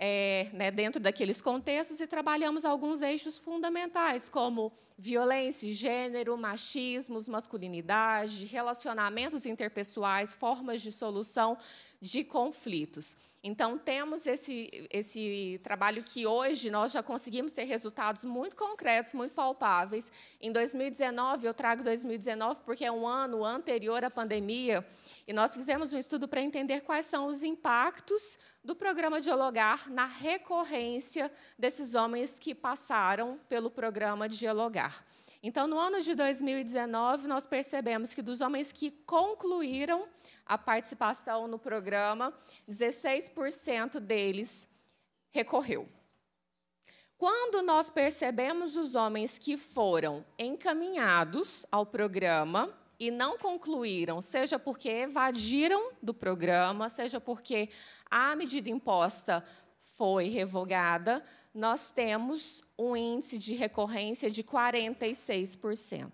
É, né, dentro daqueles contextos e trabalhamos alguns eixos fundamentais, como violência e gênero, machismos, masculinidade, relacionamentos interpessoais, formas de solução de conflitos. Então, temos esse, esse trabalho que hoje nós já conseguimos ter resultados muito concretos, muito palpáveis. Em 2019, eu trago 2019 porque é um ano anterior à pandemia, e nós fizemos um estudo para entender quais são os impactos do programa Dialogar na recorrência desses homens que passaram pelo programa Dialogar. Então, no ano de 2019, nós percebemos que dos homens que concluíram a participação no programa, 16% deles recorreu. Quando nós percebemos os homens que foram encaminhados ao programa e não concluíram, seja porque evadiram do programa, seja porque a medida imposta foi revogada, nós temos um índice de recorrência de 46%.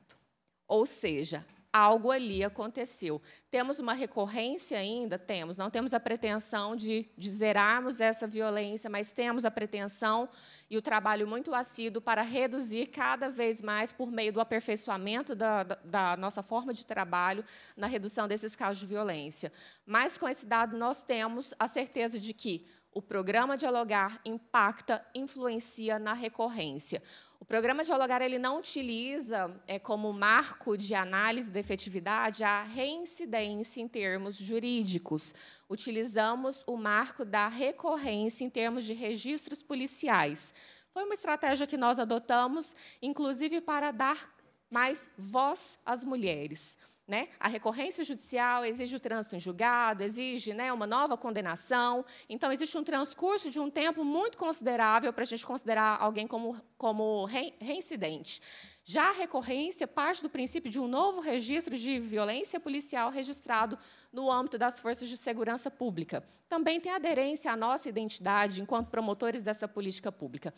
Ou seja, algo ali aconteceu. Temos uma recorrência ainda? Temos. Não temos a pretensão de, de zerarmos essa violência, mas temos a pretensão e o trabalho muito assíduo para reduzir cada vez mais, por meio do aperfeiçoamento da, da, da nossa forma de trabalho, na redução desses casos de violência. Mas, com esse dado, nós temos a certeza de que o programa Dialogar impacta, influencia na recorrência. O programa Dialogar ele não utiliza é, como marco de análise da efetividade a reincidência em termos jurídicos. Utilizamos o marco da recorrência em termos de registros policiais. Foi uma estratégia que nós adotamos, inclusive para dar mais voz às mulheres. Né? A recorrência judicial exige o trânsito em julgado, exige né, uma nova condenação. Então, existe um transcurso de um tempo muito considerável para a gente considerar alguém como, como reincidente. Já a recorrência parte do princípio de um novo registro de violência policial registrado no âmbito das forças de segurança pública. Também tem aderência à nossa identidade enquanto promotores dessa política pública.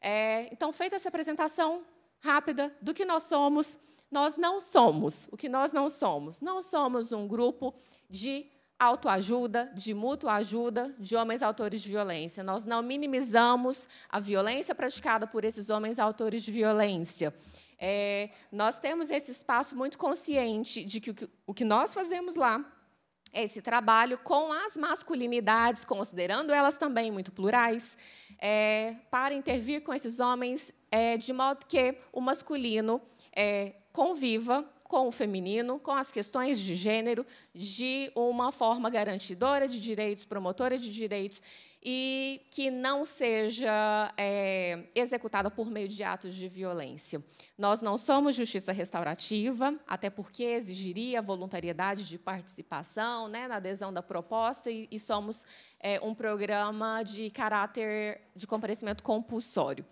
É, então, feita essa apresentação rápida do que nós somos, nós não somos. O que nós não somos? Não somos um grupo de autoajuda, de mútua ajuda de homens autores de violência. Nós não minimizamos a violência praticada por esses homens autores de violência. É, nós temos esse espaço muito consciente de que o, que nós fazemos lá é esse trabalho com as masculinidades, considerando elas também muito plurais, é, para intervir com esses homens é, de modo que o masculino é, conviva com o feminino, com as questões de gênero, de uma forma garantidora de direitos, promotora de direitos, e que não seja é, executada por meio de atos de violência. Nós não somos justiça restaurativa, até porque exigiria voluntariedade de participação né, na adesão da proposta, e, e somos é, um programa de caráter de comparecimento compulsório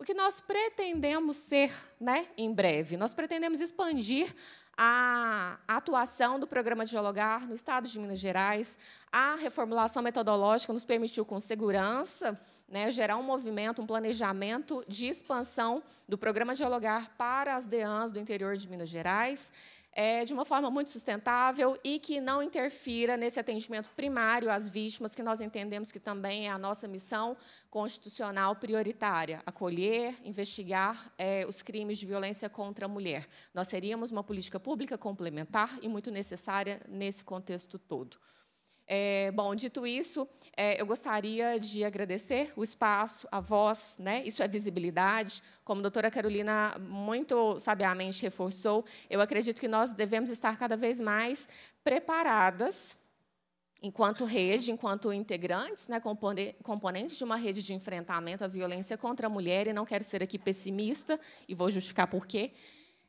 o que nós pretendemos ser né, em breve. Nós pretendemos expandir a atuação do programa Dialogar no estado de Minas Gerais, a reformulação metodológica nos permitiu, com segurança, né, gerar um movimento, um planejamento de expansão do programa Dialogar para as DEANs do interior de Minas Gerais é, de uma forma muito sustentável e que não interfira nesse atendimento primário às vítimas, que nós entendemos que também é a nossa missão constitucional prioritária, acolher, investigar é, os crimes de violência contra a mulher. Nós seríamos uma política pública complementar e muito necessária nesse contexto todo. É, bom, dito isso, é, eu gostaria de agradecer o espaço, a voz, né? isso é visibilidade. Como a doutora Carolina muito sabiamente reforçou, eu acredito que nós devemos estar cada vez mais preparadas enquanto rede, enquanto integrantes, né, componentes de uma rede de enfrentamento à violência contra a mulher, e não quero ser aqui pessimista, e vou justificar por quê,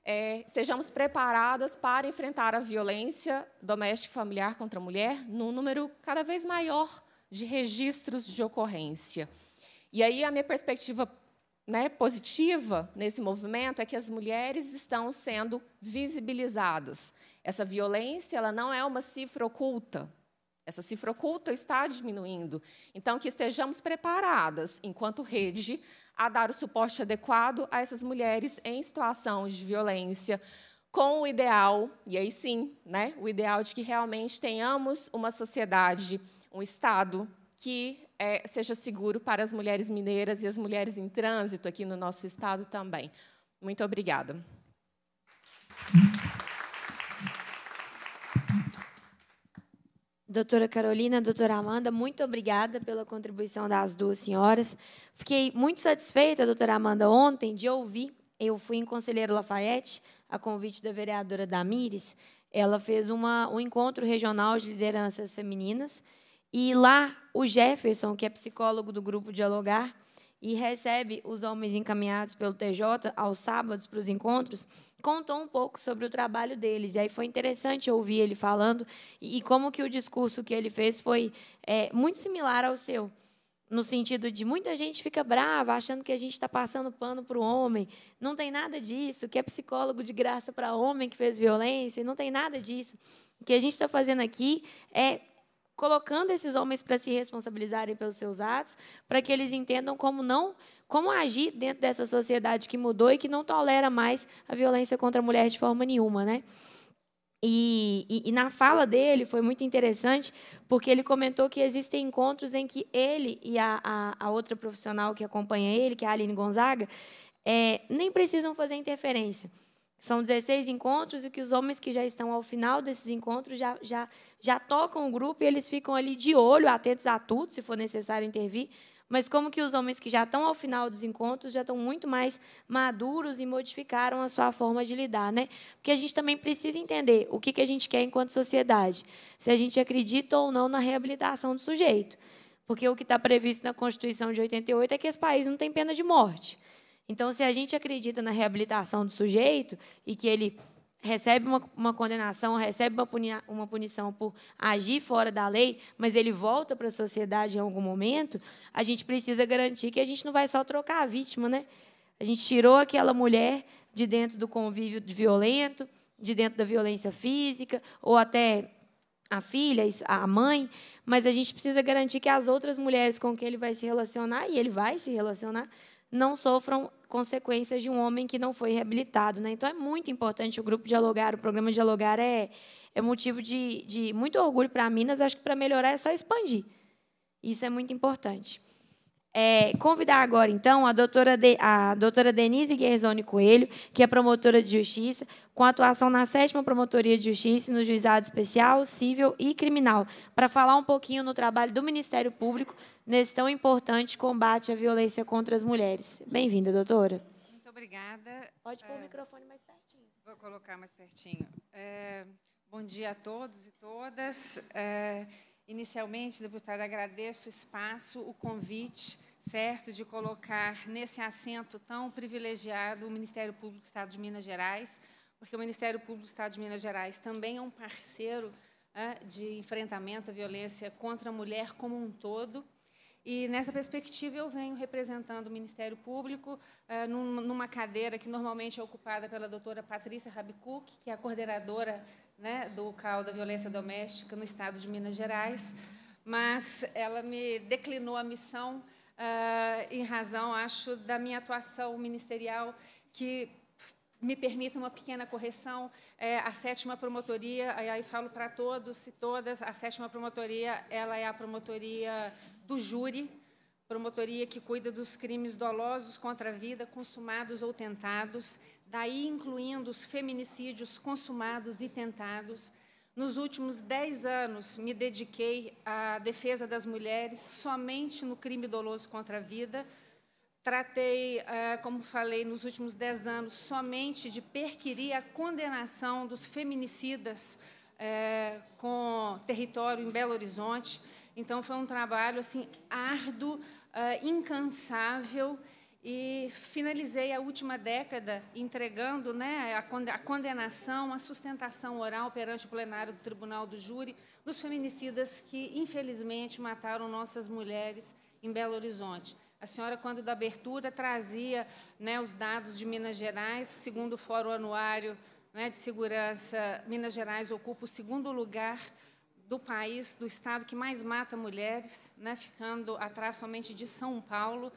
é, sejamos preparadas para enfrentar a violência doméstica e familiar contra a mulher num número cada vez maior de registros de ocorrência. E aí a minha perspectiva né, positiva nesse movimento é que as mulheres estão sendo visibilizadas. Essa violência ela não é uma cifra oculta, essa cifra oculta está diminuindo. Então, que estejamos preparadas, enquanto rede, a dar o suporte adequado a essas mulheres em situação de violência, com o ideal, e aí sim, né, o ideal de que realmente tenhamos uma sociedade, um Estado que é, seja seguro para as mulheres mineiras e as mulheres em trânsito aqui no nosso Estado também. Muito obrigada. Doutora Carolina, doutora Amanda, muito obrigada pela contribuição das duas senhoras. Fiquei muito satisfeita, doutora Amanda, ontem de ouvir. Eu fui em Conselheiro Lafayette, a convite da vereadora Damires. Ela fez uma, um encontro regional de lideranças femininas. E lá, o Jefferson, que é psicólogo do Grupo Dialogar, e recebe os homens encaminhados pelo TJ aos sábados para os encontros, contou um pouco sobre o trabalho deles. E aí foi interessante ouvir ele falando e, como que o discurso que ele fez foi é, muito similar ao seu, no sentido de muita gente fica brava achando que a gente está passando pano para o homem. Não tem nada disso. Que é psicólogo de graça para homem que fez violência. Não tem nada disso. O que a gente está fazendo aqui é colocando esses homens para se responsabilizarem pelos seus atos, para que eles entendam como não, como agir dentro dessa sociedade que mudou e que não tolera mais a violência contra a mulher de forma nenhuma, né? E, e, e, na fala dele foi muito interessante, porque ele comentou que existem encontros em que ele e a, a, a outra profissional que acompanha ele, que é a Aline Gonzaga, é, nem precisam fazer interferência. São 16 encontros e que os homens que já estão ao final desses encontros já, já, já tocam o grupo e eles ficam ali de olho, atentos a tudo, se for necessário intervir. Mas como que os homens que já estão ao final dos encontros já estão muito mais maduros e modificaram a sua forma de lidar, né? Porque a gente também precisa entender o que, que a gente quer enquanto sociedade, se a gente acredita ou não na reabilitação do sujeito. Porque o que está previsto na Constituição de 88 é que esse país não tem pena de morte. Então, se a gente acredita na reabilitação do sujeito e que ele recebe uma, uma condenação, recebe uma, punia, uma punição por agir fora da lei, mas ele volta para a sociedade em algum momento, a gente precisa garantir que a gente não vai só trocar a vítima, né? A gente tirou aquela mulher de dentro do convívio violento, de dentro da violência física, ou até a filha, a mãe, mas a gente precisa garantir que as outras mulheres com quem ele vai se relacionar, e ele vai se relacionar, não sofram consequências de um homem que não foi reabilitado. Né? Então, é muito importante o grupo dialogar, o programa dialogar é, é motivo de, de muito orgulho para Minas. Acho que para melhorar é só expandir. Isso é muito importante. É, convidar agora, então, a doutora, de, a doutora Denise Guerzoni Coelho, que é promotora de justiça, com atuação na sétima Promotoria de Justiça, no Juizado Especial, Civil e Criminal, para falar um pouquinho no trabalho do Ministério Público nesse tão importante combate à violência contra as mulheres. Bem-vinda, doutora. Muito obrigada. Pode pôr é, o microfone mais pertinho. Vou colocar mais pertinho. É, bom dia a todos e todas. É, Inicialmente, deputada, agradeço o espaço, o convite, certo, de colocar nesse assento tão privilegiado o Ministério Público do Estado de Minas Gerais, porque o Ministério Público do Estado de Minas Gerais também é um parceiro de enfrentamento à violência contra a mulher como um todo. E, nessa perspectiva, eu venho representando o Ministério Público numa cadeira que normalmente é ocupada pela doutora Patrícia Rabicuc, que é a coordenadora né, do CAL da Violência Doméstica no estado de Minas Gerais, mas ela me declinou a missão uh, em razão, acho, da minha atuação ministerial, que me permita uma pequena correção, é, a sétima promotoria, aí, aí falo para todos e todas, a sétima promotoria, ela é a promotoria do júri, promotoria que cuida dos crimes dolosos contra a vida, consumados ou tentados, daí incluindo os feminicídios consumados e tentados. Nos últimos dez anos, me dediquei à defesa das mulheres somente no crime doloso contra a vida. Tratei, eh, como falei, nos últimos dez anos, somente de perquirir a condenação dos feminicidas eh, com território em Belo Horizonte. Então, foi um trabalho assim árduo, eh, incansável e finalizei a última década entregando né, a condenação, a sustentação oral perante o plenário do Tribunal do Júri dos feminicidas que, infelizmente, mataram nossas mulheres em Belo Horizonte. A senhora, quando da abertura, trazia né, os dados de Minas Gerais, segundo o Fórum Anuário né, de Segurança, Minas Gerais ocupa o segundo lugar do país, do estado que mais mata mulheres, né, ficando atrás somente de São Paulo.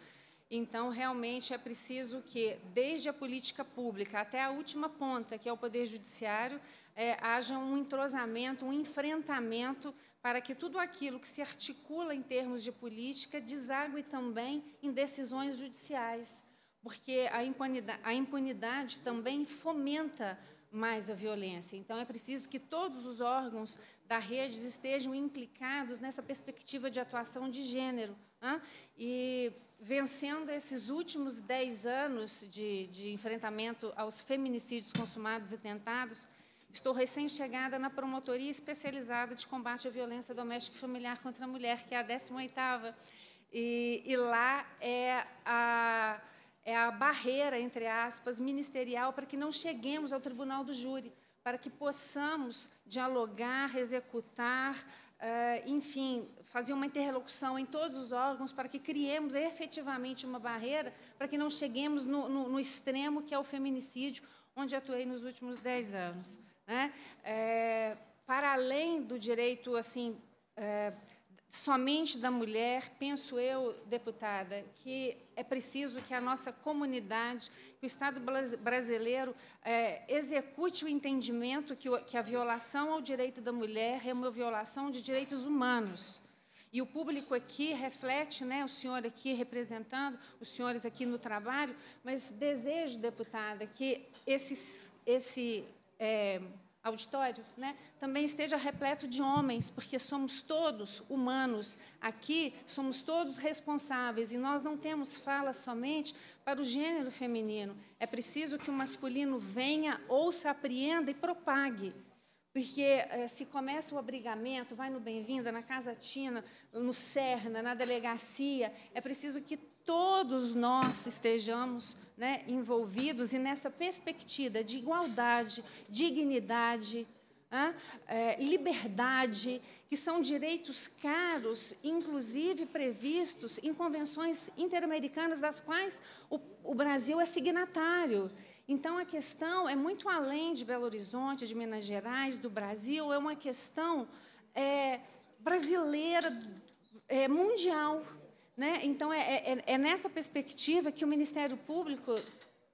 Então, realmente é preciso que, desde a política pública até a última ponta, que é o Poder Judiciário, é, haja um entrosamento, um enfrentamento para que tudo aquilo que se articula em termos de política desague também em decisões judiciais, porque a impunidade, a impunidade também fomenta mais a violência. Então, é preciso que todos os órgãos da rede estejam implicados nessa perspectiva de atuação de gênero. Hein? Né? E vencendo esses últimos dez anos de, de enfrentamento aos feminicídios consumados e tentados, Estou recém-chegada na Promotoria Especializada de Combate à Violência Doméstica e Familiar contra a Mulher, que é a 18ª. E, e lá é a é a barreira, entre aspas, ministerial para que não cheguemos ao tribunal do júri, para que possamos dialogar, executar, uh, enfim, fazer uma interlocução em todos os órgãos para que criemos efetivamente uma barreira para que não cheguemos no, no, no extremo que é o feminicídio, onde atuei nos últimos dez anos. Né? É, para além do direito assim é, somente da mulher, penso eu, deputada, que é preciso que a nossa comunidade, que o Estado brasileiro é, execute o entendimento que, o, que a violação ao direito da mulher é uma violação de direitos humanos. E o público aqui reflete, né, o senhor aqui representando, os senhores aqui no trabalho, mas desejo, deputada, que esse, esse é, auditório, né, também esteja repleto de homens, porque somos todos humanos aqui, somos todos responsáveis e nós não temos fala somente para o gênero feminino. É preciso que o masculino venha, ouça, apreenda e propague. Porque eh, se começa o abrigamento, vai no Bem-vinda, na Casa Tina, no Cerna, na delegacia, é preciso que todos nós estejamos né, envolvidos e nessa perspectiva de igualdade, dignidade, é, liberdade, que são direitos caros, inclusive previstos em convenções interamericanas das quais o, o Brasil é signatário. Então, a questão é muito além de Belo Horizonte, de Minas Gerais, do Brasil, é uma questão é, brasileira, é, mundial. Né? Então, é, é, é, é nessa perspectiva que o Ministério Público,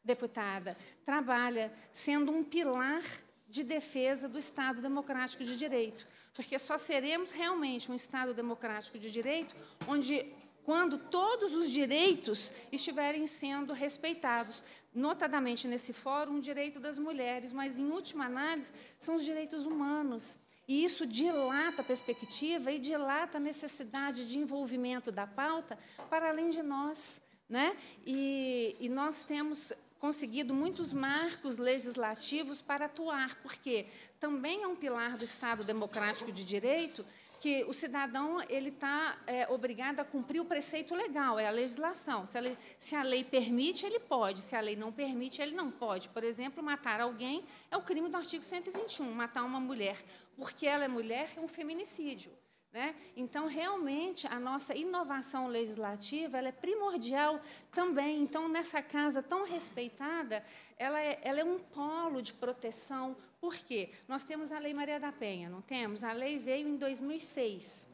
deputada, trabalha sendo um pilar de defesa do Estado Democrático de Direito. Porque só seremos realmente um Estado Democrático de Direito onde quando todos os direitos estiverem sendo respeitados, notadamente nesse fórum, o direito das mulheres, mas, em última análise, são os direitos humanos. E isso dilata a perspectiva e dilata a necessidade de envolvimento da pauta para além de nós. Né? E, e nós temos conseguido muitos marcos legislativos para atuar, porque também é um pilar do Estado democrático de direito que o cidadão ele está é, obrigado a cumprir o preceito legal, é a legislação. Se a, lei, se a lei permite, ele pode. Se a lei não permite, ele não pode. Por exemplo, matar alguém é o crime do artigo 121. Matar uma mulher porque ela é mulher, é um feminicídio. Né? Então, realmente, a nossa inovação legislativa é primordial também. Então, nessa casa tão respeitada, ela é, ela é, um polo de proteção. Por quê? Nós temos a Lei Maria da Penha, não temos? A lei veio em 2006.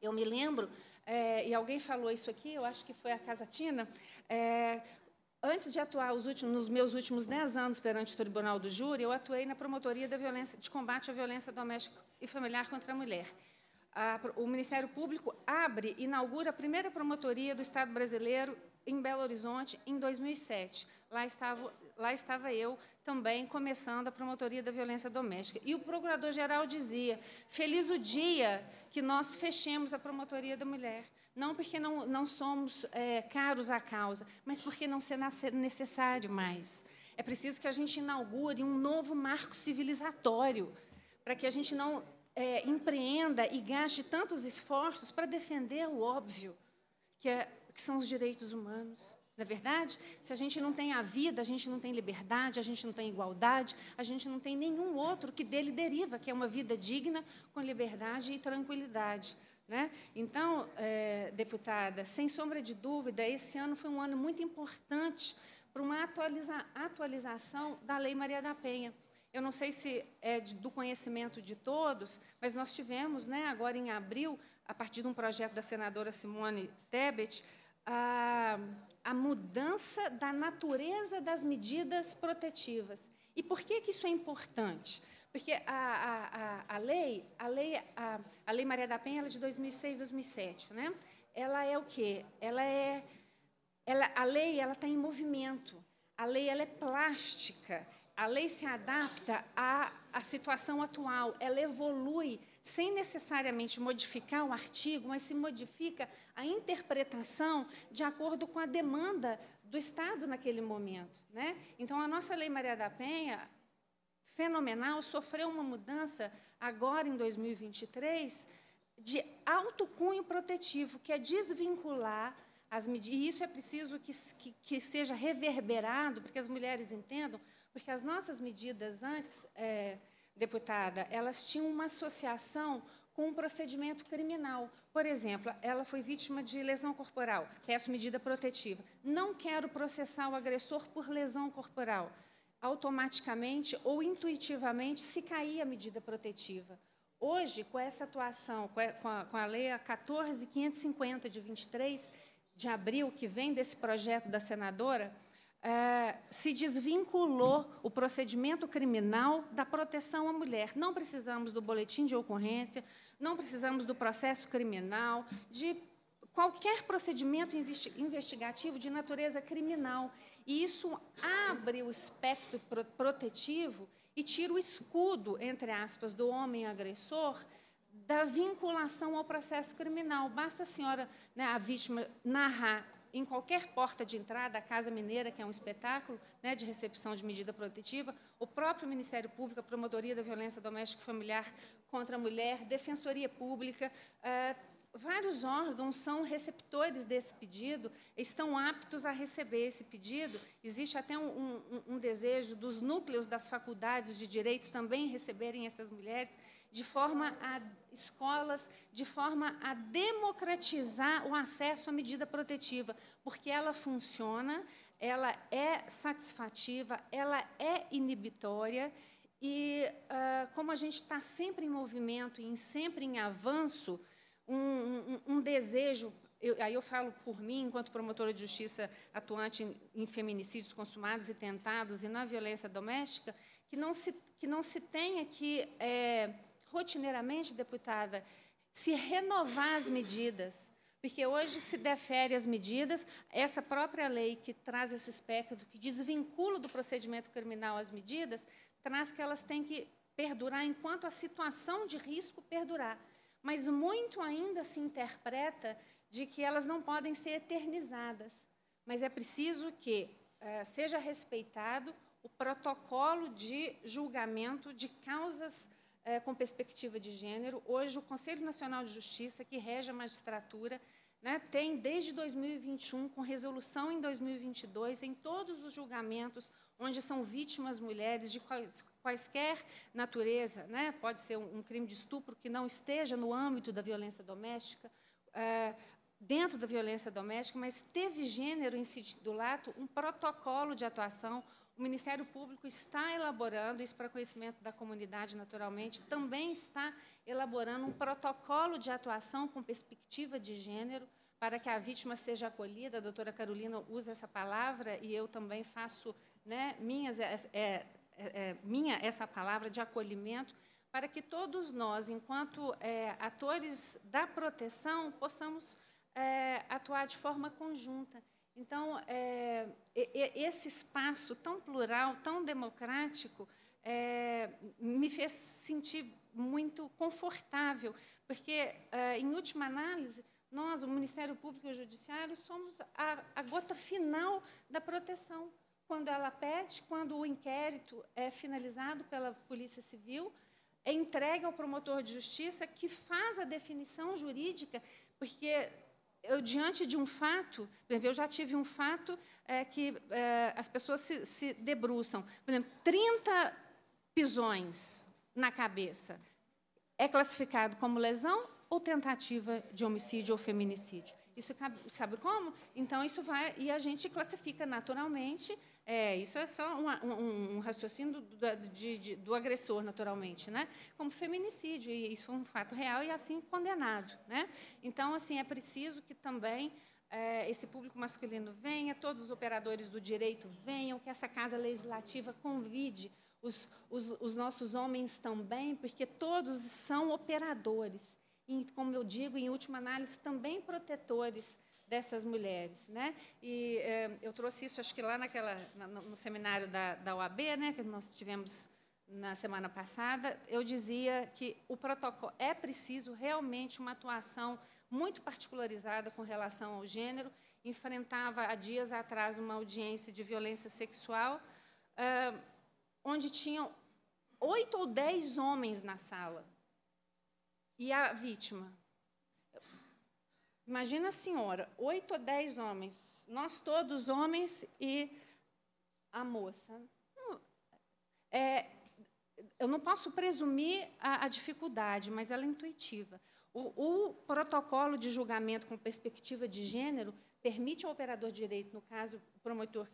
Eu me lembro, é, e alguém falou isso aqui, eu acho que foi a Casa Tina, é, Antes de atuar últimos, nos meus últimos dez anos perante o Tribunal do Júri, eu atuei na Promotoria de Combate à Violência Doméstica e Familiar contra a Mulher. A, o Ministério Público abre e inaugura a primeira promotoria do Estado brasileiro em Belo Horizonte em 2007. Lá estava, lá estava eu também começando a promotoria da violência doméstica. E o procurador-geral dizia: Feliz o dia que nós fechemos a promotoria da mulher. Não porque não, não somos é, caros à causa, mas porque não será necessário mais. É preciso que a gente inaugure um novo marco civilizatório, para que a gente não é, empreenda e gaste tantos esforços para defender o óbvio, que, é, que são os direitos humanos. Na é verdade, se a gente não tem a vida, a gente não tem liberdade, a gente não tem igualdade, a gente não tem nenhum outro que dele deriva, que é uma vida digna, com liberdade e tranquilidade. Né? Então, é, deputada, sem sombra de dúvida, esse ano foi um ano muito importante para uma atualiza atualização da Lei Maria da Penha. Eu não sei se é do conhecimento de todos, mas nós tivemos, né, agora em abril, a partir de um projeto da senadora Simone Tebet, a, a mudança da natureza das medidas protetivas. E por que, que isso é importante? Porque a, a, a, a lei, a lei, a, a lei Maria da Penha, ela é de 2006, 2007, né? Ela é o quê? Ela é, ela, a lei, ela está em movimento. A lei, ela é plástica. A lei se adapta à, à situação atual. Ela evolui sem necessariamente modificar o artigo, mas se modifica a interpretação de acordo com a demanda do Estado naquele momento. Né? Então, a nossa Lei Maria da Penha, fenomenal, sofreu uma mudança agora em 2023 de alto cunho protetivo, que é desvincular as medidas. E isso é preciso que, que, que, seja reverberado, porque as mulheres entendam, porque as nossas medidas antes, é, deputada, elas tinham uma associação com um procedimento criminal. Por exemplo, ela foi vítima de lesão corporal, peço medida protetiva. Não quero processar o agressor por lesão corporal automaticamente ou intuitivamente se cair a medida protetiva. Hoje, com essa atuação, com a, com a lei 14.550 de 23 de abril, que vem desse projeto da senadora, é, se desvinculou o procedimento criminal da proteção à mulher. Não precisamos do boletim de ocorrência, não precisamos do processo criminal, de qualquer procedimento investigativo de natureza criminal. E isso abre o espectro protetivo e tira o escudo, entre aspas, do homem agressor da vinculação ao processo criminal. Basta a senhora, né, a vítima, narrar em qualquer porta de entrada, a Casa Mineira, que é um espetáculo né, de recepção de medida protetiva, o próprio Ministério Público, a Promotoria da Violência Doméstica e Familiar contra a Mulher, Defensoria Pública, uh, vários órgãos são receptores desse pedido, estão aptos a receber esse pedido. Existe até um, um, um, desejo dos núcleos das faculdades de direito também receberem essas mulheres, de forma a escolas, de forma a democratizar o acesso à medida protetiva, porque ela funciona, ela é satisfativa, ela é inibitória. E, ah, como a gente está sempre em movimento e sempre em avanço, um, um, um desejo. Eu, aí eu falo por mim, enquanto promotora de justiça atuante em, em feminicídios consumados e tentados e na violência doméstica, que não se, que não se tenha que, é, rotineiramente, deputada, se renovar as medidas. Porque hoje se defere as medidas, essa própria lei que traz esse espectro, que desvincula do procedimento criminal as medidas, traz que elas têm que perdurar enquanto a situação de risco perdurar mas muito ainda se interpreta de que elas não podem ser eternizadas. Mas é preciso que eh, seja respeitado o protocolo de julgamento de causas eh, com perspectiva de gênero. Hoje, o Conselho Nacional de Justiça, que rege a magistratura, né, tem desde 2021, com resolução em 2022, em todos os julgamentos, onde são vítimas mulheres de quais, quaisquer natureza, né? pode ser um, um, crime de estupro que não esteja no âmbito da violência doméstica, é, dentro da violência doméstica, mas teve gênero em do lato um protocolo de atuação. O Ministério Público está elaborando, isso para conhecimento da comunidade, naturalmente, também está elaborando um protocolo de atuação com perspectiva de gênero para que a vítima seja acolhida. A doutora Carolina usa essa palavra e eu também faço né, minhas, é, é, é, é, minha essa palavra de acolhimento, para que todos nós, enquanto é, atores da proteção, possamos é, atuar de forma conjunta. Então, esse espaço tão plural, tão democrático, me fez sentir muito confortável, porque, em última análise, nós, o Ministério Público e o Judiciário, somos a, a gota final da proteção quando ela pede, quando o inquérito é finalizado pela Polícia Civil, é entregue ao promotor de justiça que faz a definição jurídica, porque eu, diante de um fato, eu já tive um fato é, que é, as pessoas se, se debruçam, por exemplo, 30 pisões na cabeça é classificado como lesão ou tentativa de homicídio ou feminicídio. Isso sabe como? Então isso vai e a gente classifica naturalmente é, isso é só um, um, um raciocínio do, do, de, de, do, agressor, naturalmente, né? Como feminicídio, e isso foi um fato real e assim condenado, né? Então, assim, é preciso que também é, esse público masculino venha, todos os operadores do direito venham, que essa casa legislativa convide os, os, os nossos homens também, porque todos são operadores. E, como eu digo, em última análise, também protetores dessas mulheres. Né? E eh, eu trouxe isso, acho que lá naquela, no seminário da, da OAB, né, que nós tivemos na semana passada, eu dizia que o protocolo é preciso realmente uma atuação muito particularizada com relação ao gênero. Enfrentava há dias atrás uma audiência de violência sexual, eh, onde tinham oito ou dez homens na sala. E a vítima, Imagina a senhora, oito ou dez homens, nós todos homens e a moça. é, eu não posso presumir a, a, dificuldade, mas ela é intuitiva. O, o, protocolo de julgamento com perspectiva de gênero permite ao operador de direito, no caso, o promotor,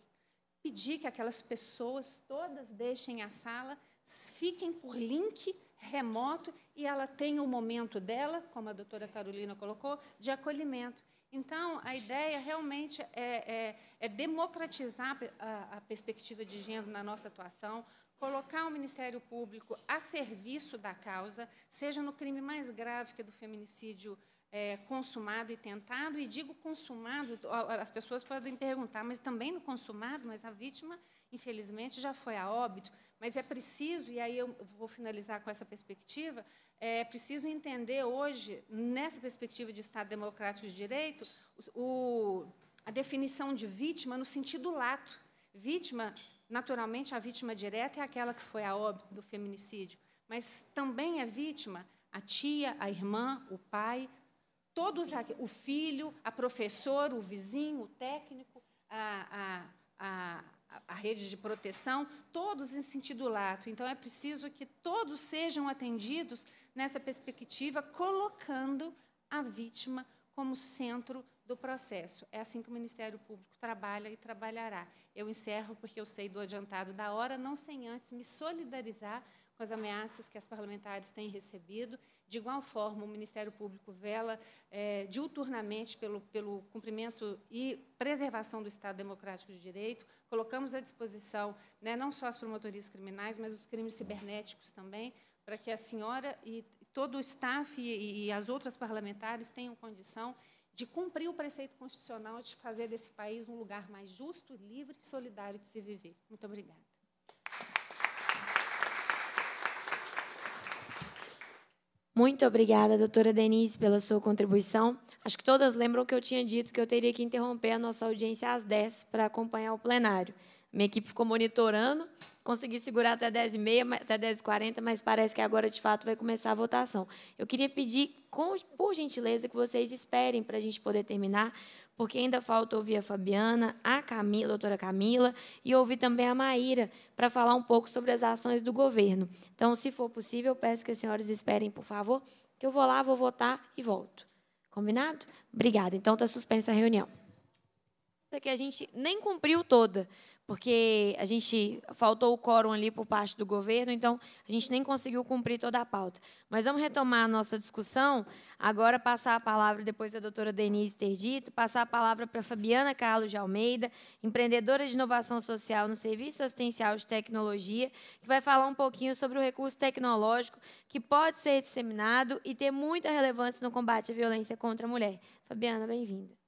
pedir que aquelas pessoas todas deixem a sala, fiquem por link remoto e ela tem o momento dela, como a doutora Carolina colocou, de acolhimento. Então, a ideia realmente é, é, é democratizar a, a perspectiva de gênero na nossa atuação, colocar o Ministério Público a serviço da causa, seja no crime mais grave que é do feminicídio é, consumado e tentado, e digo consumado, as pessoas podem perguntar, mas também no consumado, mas a vítima, infelizmente, já foi a óbito. Mas é preciso, e aí eu vou finalizar com essa perspectiva, é preciso entender hoje, nessa perspectiva de Estado Democrático de Direito, o, a definição de vítima no sentido lato. Vítima, naturalmente, a vítima direta é aquela que foi a óbito do feminicídio, mas também é vítima a tia, a irmã, o pai, todos o filho, a professora, o vizinho, o técnico, a, a, a, a rede de proteção, todos em sentido lato. Então é preciso que todos sejam atendidos nessa perspectiva, colocando a vítima como centro do processo. É assim que o Ministério Público trabalha e trabalhará. Eu encerro porque eu sei do adiantado da hora, não sem antes me solidarizar com as ameaças que as parlamentares têm recebido. De igual forma, o Ministério Público vela é, diuturnamente pelo, pelo cumprimento e preservação do Estado Democrático de Direito. Colocamos à disposição né, não só as promotorias criminais, mas os crimes cibernéticos também, para que a senhora e todo o staff e, e as outras parlamentares tenham condição de cumprir o preceito constitucional de fazer desse país um lugar mais justo, livre e solidário de se viver. Muito obrigada. Muito obrigada, doutora Denise, pela sua contribuição. Acho que todas lembram que eu tinha dito que eu teria que interromper a nossa audiência às 10 para acompanhar o plenário. Minha equipe ficou monitorando, consegui segurar até 10h30, até 10h40, mas parece que agora, de fato, vai começar a votação. Eu queria pedir, com, por gentileza, que vocês esperem para a gente poder terminar, porque ainda falta ouvir a Fabiana, a Camila, a doutora Camila, e ouvir também a Maíra, para falar um pouco sobre as ações do governo. Então, se for possível, peço que as senhoras esperem, por favor, que eu vou lá, vou votar e volto. Combinado? Obrigada. Então, está suspensa a reunião que a gente nem cumpriu toda, porque a gente faltou o quórum ali por parte do governo, então a gente nem conseguiu cumprir toda a pauta. Mas vamos retomar a nossa discussão, agora passar a palavra, depois da doutora Denise ter dito, passar a palavra para Fabiana Carlos de Almeida, empreendedora de inovação social no Serviço Assistencial de Tecnologia, que vai falar um pouquinho sobre o recurso tecnológico que pode ser disseminado e ter muita relevância no combate à violência contra a mulher. Fabiana, bem-vinda.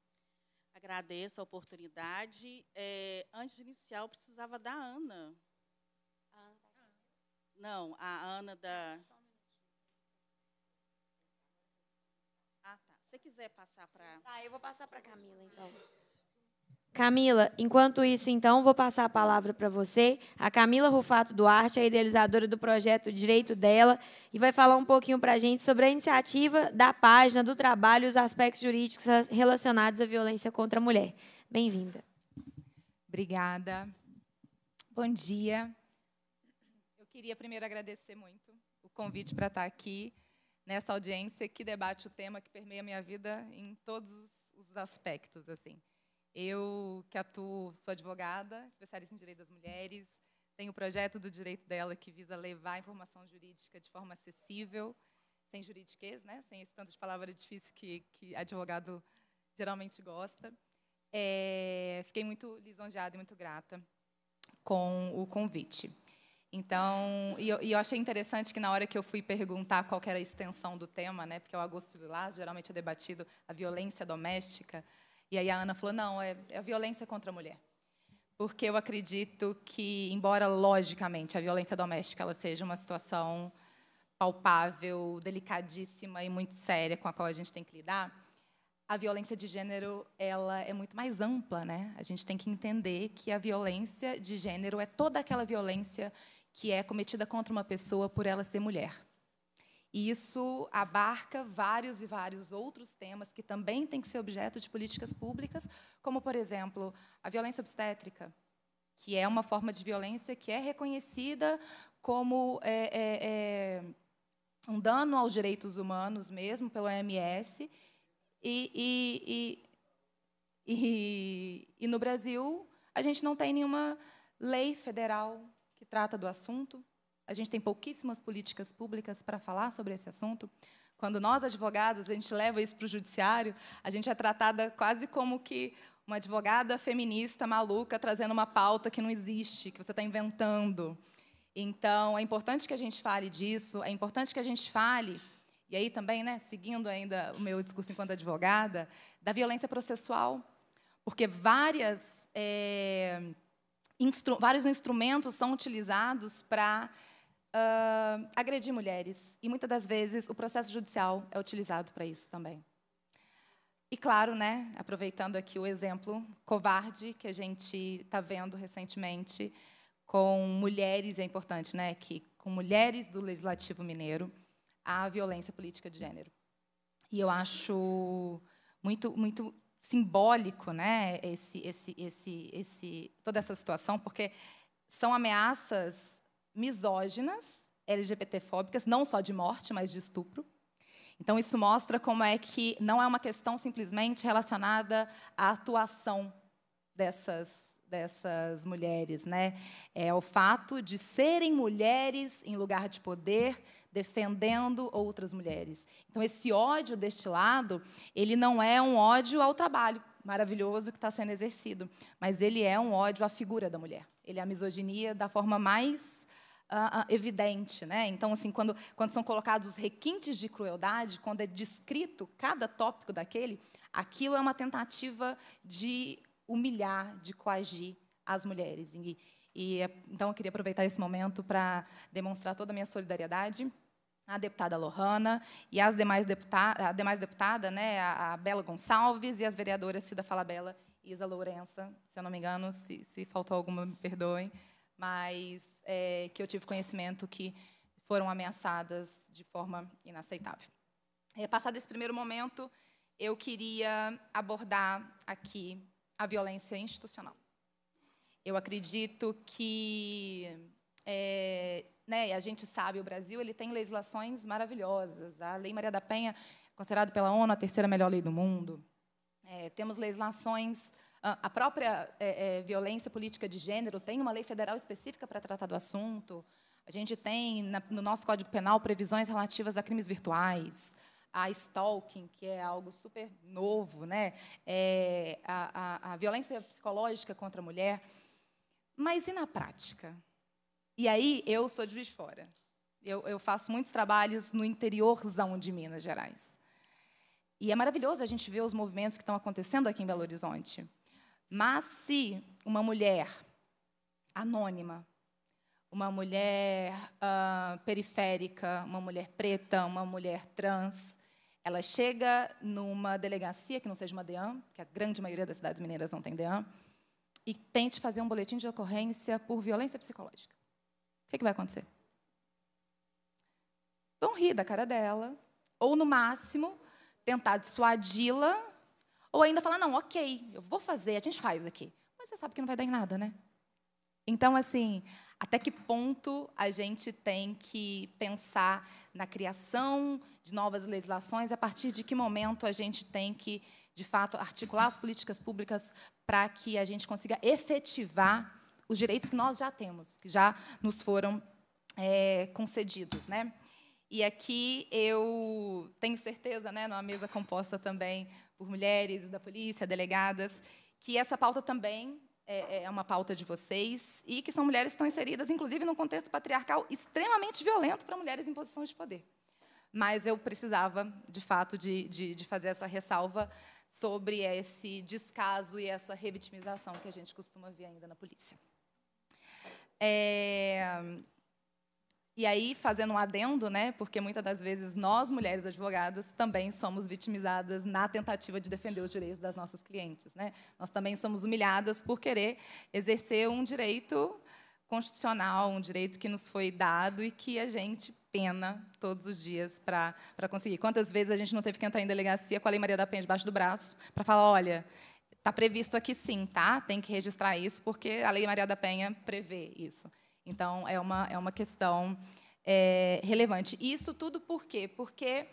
Agradeço a oportunidade. É, antes de iniciar, eu precisava da Ana. A Ana tá aqui. Não, a Ana da. ah, tá. Se você quiser passar para. Tá, eu vou passar para Camila, então. Camila, enquanto isso, então, vou passar a palavra para você. A Camila Rufato Duarte, é a idealizadora do projeto Direito Dela, e vai falar um pouquinho para a gente sobre a iniciativa da página, do trabalho e os aspectos jurídicos relacionados à violência contra a mulher. Bem-vinda. Obrigada. Bom dia. Eu queria primeiro agradecer muito o convite para estar aqui nessa audiência que debate o tema que permeia a minha vida em todos os aspectos, assim. Eu, que atuo, sou advogada, especialista em direito das mulheres, tenho o projeto do direito dela que visa levar a informação jurídica de forma acessível, sem juridiquês, né? sem esse tanto de palavra difícil que, que advogado geralmente gosta. É, fiquei muito lisonjeada e muito grata com o convite. Então, e eu, e eu, achei interessante que na hora que eu fui perguntar qual era a extensão do tema, né, porque é o agosto de lilás geralmente é debatido a violência doméstica, e aí a Ana falou: não, é, é a violência contra a mulher. Porque eu acredito que, embora logicamente a violência doméstica ela seja uma situação palpável, delicadíssima e muito séria com a qual a gente tem que lidar, a violência de gênero ela é muito mais ampla, né? A gente tem que entender que a violência de gênero é toda aquela violência que é cometida contra uma pessoa por ela ser mulher. E isso abarca vários e vários outros temas que também têm que ser objeto de políticas públicas, como, por exemplo, a violência obstétrica, que é uma forma de violência que é reconhecida como é, é, é, um dano aos direitos humanos mesmo, pelo OMS. E, e, e, e no Brasil, a gente não tem nenhuma lei federal que trata do assunto a gente tem pouquíssimas políticas públicas para falar sobre esse assunto. Quando nós, advogadas, a gente leva isso para o judiciário, a gente é tratada quase como que uma advogada feminista maluca trazendo uma pauta que não existe, que você está inventando. Então, é importante que a gente fale disso, é importante que a gente fale, e aí também, né, seguindo ainda o meu discurso enquanto advogada, da violência processual, porque várias, é, instru vários instrumentos são utilizados para uh, agredir mulheres. E muitas das vezes o processo judicial é utilizado para isso também. E claro, né, aproveitando aqui o exemplo covarde que a gente está vendo recentemente com mulheres, é importante, né, que com mulheres do legislativo mineiro a violência política de gênero. E eu acho muito muito simbólico, né, esse esse esse esse toda essa situação, porque são ameaças misóginas, LGBTfóbicas, não só de morte, mas de estupro. Então, isso mostra como é que não é uma questão simplesmente relacionada à atuação dessas, dessas mulheres. Né? É o fato de serem mulheres em lugar de poder, defendendo outras mulheres. Então, esse ódio deste lado, ele não é um ódio ao trabalho maravilhoso que está sendo exercido, mas ele é um ódio à figura da mulher. Ele é a misoginia da forma mais uh, evidente. Né? Então, assim, quando, quando são colocados os requintes de crueldade, quando é descrito cada tópico daquele, aquilo é uma tentativa de humilhar, de coagir as mulheres. E, e é, então, eu queria aproveitar esse momento para demonstrar toda a minha solidariedade à deputada Lohana e às demais deputadas, a demais deputada, né, a, a Bela Gonçalves e as vereadoras Cida Falabella e Isa Lourença, se eu não me engano, se, se faltou alguma, me perdoem, mas é, que eu tive conhecimento que foram ameaçadas de forma inaceitável. É, passado esse primeiro momento, eu queria abordar aqui a violência institucional. Eu acredito que é, né, a gente sabe, o Brasil ele tem legislações maravilhosas. A Lei Maria da Penha, considerada pela ONU a terceira melhor lei do mundo. É, temos legislações a própria é, é, violência política de gênero tem uma lei federal específica para tratar do assunto. A gente tem na, no nosso Código Penal previsões relativas a crimes virtuais, a stalking, que é algo super novo, né? É, a, a, a violência psicológica contra a mulher. Mas e na prática? E aí eu sou de Juiz Fora. Eu, eu, faço muitos trabalhos no interiorzão de Minas Gerais. E é maravilhoso a gente ver os movimentos que estão acontecendo aqui em Belo Horizonte. Mas se uma mulher anônima, uma mulher uh, periférica, uma mulher preta, uma mulher trans, ela chega numa delegacia que não seja uma DEAM, que a grande maioria das cidades mineiras não tem DEAM, e tente fazer um boletim de ocorrência por violência psicológica. O que, que vai acontecer? Vão rir da cara dela, ou, no máximo, tentar dissuadi-la ou ainda falar, não, ok, eu vou fazer, a gente faz aqui. Mas você sabe que não vai dar em nada, né? Então, assim, até que ponto a gente tem que pensar na criação de novas legislações, a partir de que momento a gente tem que, de fato, articular as políticas públicas para que a gente consiga efetivar os direitos que nós já temos, que já nos foram é, concedidos. Né? E aqui eu tenho certeza, né, numa mesa composta também por mulheres da polícia, delegadas, que essa pauta também é, é, uma pauta de vocês e que são mulheres que estão inseridas, inclusive, num contexto patriarcal extremamente violento para mulheres em posição de poder. Mas eu precisava, de fato, de, de, de fazer essa ressalva sobre esse descaso e essa revitimização que a gente costuma ver ainda na polícia. É, e aí, fazendo um adendo, né, porque muitas das vezes nós, mulheres advogadas, também somos vitimizadas na tentativa de defender os direitos das nossas clientes. Né? Nós também somos humilhadas por querer exercer um direito constitucional, um direito que nos foi dado e que a gente pena todos os dias para conseguir. Quantas vezes a gente não teve que entrar em delegacia com a Lei Maria da Penha debaixo do braço para falar, olha, está previsto aqui sim, tá? tem que registrar isso, porque a Lei Maria da Penha prevê isso. Então, é uma, é uma questão é, relevante. Isso tudo por quê? Porque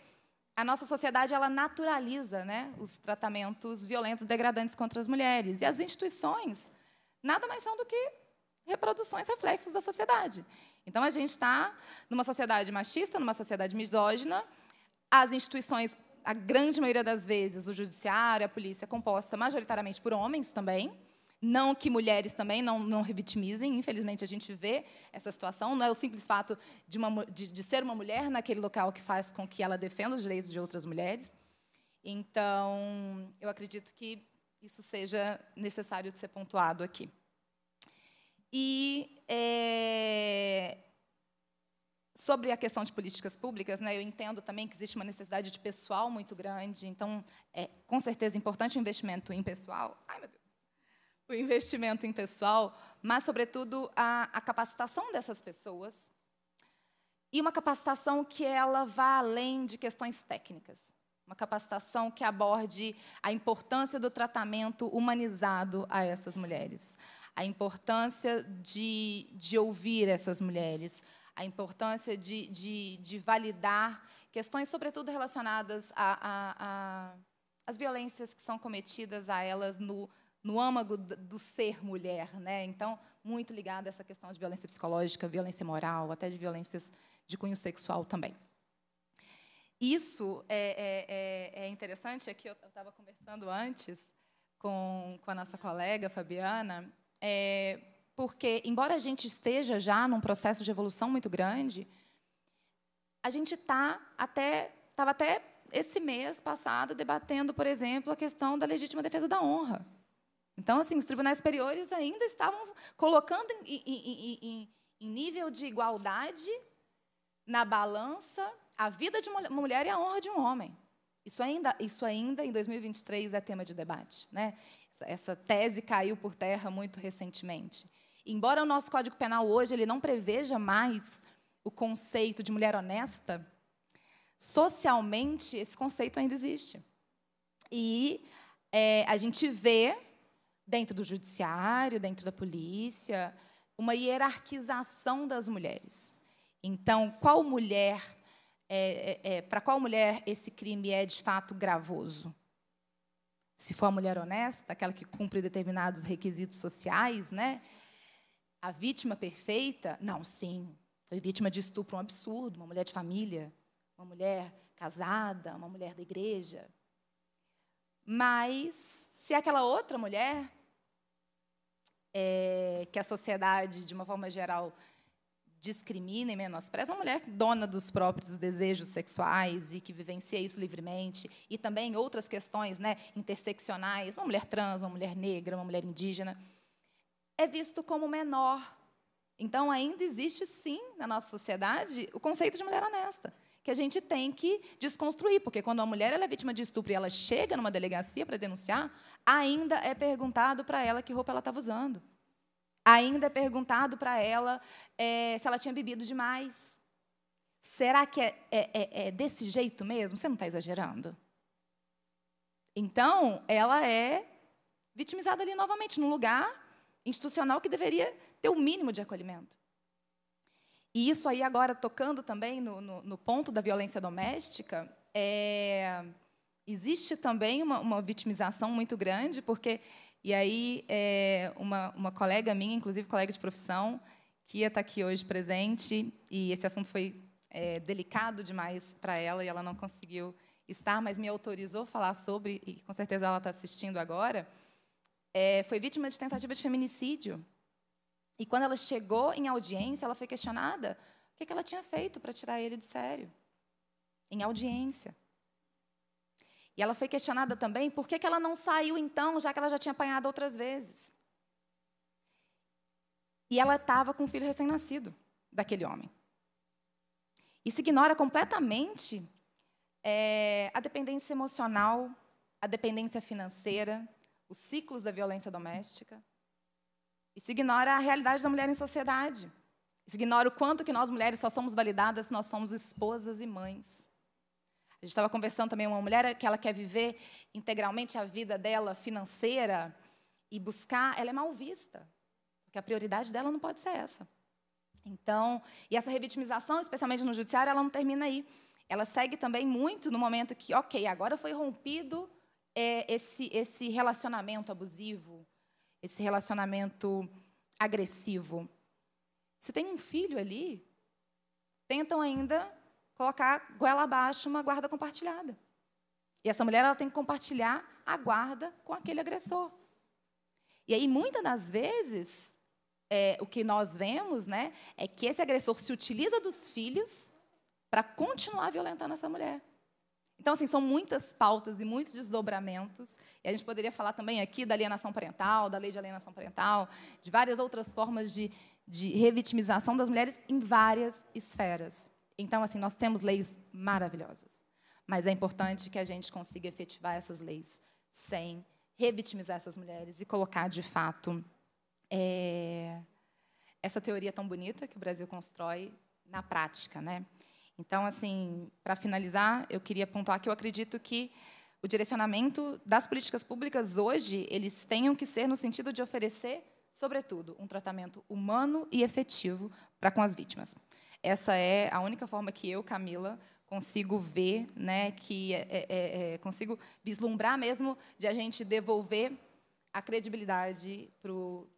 a nossa sociedade ela naturaliza né, os tratamentos violentos degradantes contra as mulheres. E as instituições nada mais são do que reproduções, reflexos da sociedade. Então, a gente está numa sociedade machista, numa sociedade misógina, as instituições, a grande maioria das vezes, o judiciário, a polícia, é composta majoritariamente por homens também, não que mulheres também não, não revitimizem, infelizmente a gente vê essa situação. Não é o simples fato de, uma, de, de ser uma mulher naquele local que faz com que ela defenda os direitos de outras mulheres. Então, eu acredito que isso seja necessário de ser pontuado aqui. E é, sobre a questão de políticas públicas, né, eu entendo também que existe uma necessidade de pessoal muito grande, então é com certeza importante o investimento em pessoal. Ai, meu Deus o investimento em pessoal, mas, sobretudo, a, a capacitação dessas pessoas e uma capacitação que ela vá além de questões técnicas. Uma capacitação que aborde a importância do tratamento humanizado a essas mulheres, a importância de, de ouvir essas mulheres, a importância de, de, de validar questões, sobretudo relacionadas às violências que são cometidas a elas no, no âmago do ser mulher, né? Então, muito ligado a essa questão de violência psicológica, violência moral, até de violências de cunho sexual também. Isso é, é, é, é interessante, aqui é eu estava conversando antes com, com, a nossa colega Fabiana, é, porque, embora a gente esteja já num processo de evolução muito grande, a gente tá até estava até esse mês passado debatendo, por exemplo, a questão da legítima defesa da honra. Então, assim, os tribunais superiores ainda estavam colocando em, em, em, em nível de igualdade na balança a vida de uma mulher e a honra de um homem. Isso ainda, isso ainda em 2023 é tema de debate, né? Essa tese caiu por terra muito recentemente. Embora o nosso Código Penal hoje ele não preveja mais o conceito de mulher honesta, socialmente esse conceito ainda existe. E é, a gente vê dentro do judiciário, dentro da polícia, uma hierarquização das mulheres. Então, qual mulher é, é, é, para qual mulher esse crime é de fato gravoso? Se for a mulher honesta, aquela que cumpre determinados requisitos sociais, né? A vítima perfeita? Não, sim. Foi vítima de estupro, um absurdo, uma mulher de família, uma mulher casada, uma mulher da igreja. Mas se aquela outra mulher é, que a sociedade, de uma forma geral, discrimina e menospreza, né, uma mulher dona dos próprios desejos sexuais e que vivencia isso livremente, e também outras questões né, interseccionais, uma mulher trans, uma mulher negra, uma mulher indígena, é visto como menor. Então, ainda existe, sim, na nossa sociedade, o conceito de mulher honesta que a gente tem que desconstruir, porque quando a mulher ela é vítima de estupro e ela chega numa delegacia para denunciar, ainda é perguntado para ela que roupa ela estava usando. Ainda é perguntado para ela é, se ela tinha bebido demais. Será que é, é, é, é desse jeito mesmo? Você não está exagerando? Então, ela é vitimizada ali novamente, num lugar institucional que deveria ter o mínimo de acolhimento. E isso aí agora tocando também no, no, no ponto da violência doméstica, é, existe também uma, uma, vitimização muito grande, porque e aí é, uma, uma colega minha, inclusive colega de profissão, que está aqui hoje presente, e esse assunto foi é, delicado demais para ela e ela não conseguiu estar, mas me autorizou a falar sobre, e com certeza ela está assistindo agora, é, foi vítima de tentativa de feminicídio e quando ela chegou em audiência, ela foi questionada o que, ela tinha feito para tirar ele de sério. Em audiência. E ela foi questionada também por que, ela não saiu então, já que ela já tinha apanhado outras vezes. E ela estava com um filho recém-nascido daquele homem. E se ignora completamente é, a dependência emocional, a dependência financeira, os ciclos da violência doméstica. Isso ignora a realidade da mulher em sociedade. Isso ignora o quanto que nós mulheres só somos validadas se nós somos esposas e mães. A gente estava conversando também com uma mulher que ela quer viver integralmente a vida dela financeira e buscar, ela é mal vista, porque a prioridade dela não pode ser essa. Então, e essa revitimização, especialmente no judiciário, ela não termina aí. Ela segue também muito no momento que, ok, agora foi rompido é, esse, esse relacionamento abusivo, esse relacionamento agressivo. Se tem um filho ali, tentam ainda colocar goela abaixo uma guarda compartilhada. E essa mulher ela tem que compartilhar a guarda com aquele agressor. E aí, muitas das vezes, é, o que nós vemos né, é que esse agressor se utiliza dos filhos para continuar violentando essa mulher. Então, assim, são muitas pautas e muitos desdobramentos. E a gente poderia falar também aqui da alienação parental, da lei de alienação parental, de várias outras formas de, de revitimização das mulheres em várias esferas. Então, assim, nós temos leis maravilhosas. Mas é importante que a gente consiga efetivar essas leis sem revitimizar essas mulheres e colocar, de fato, é, essa teoria tão bonita que o Brasil constrói na prática, né? Então, assim, para finalizar, eu queria pontuar que eu acredito que o direcionamento das políticas públicas hoje, eles tenham que ser no sentido de oferecer, sobretudo, um tratamento humano e efetivo para com as vítimas. Essa é a única forma que eu, Camila, consigo ver, né, que é, é, é, é consigo vislumbrar mesmo de a gente devolver a credibilidade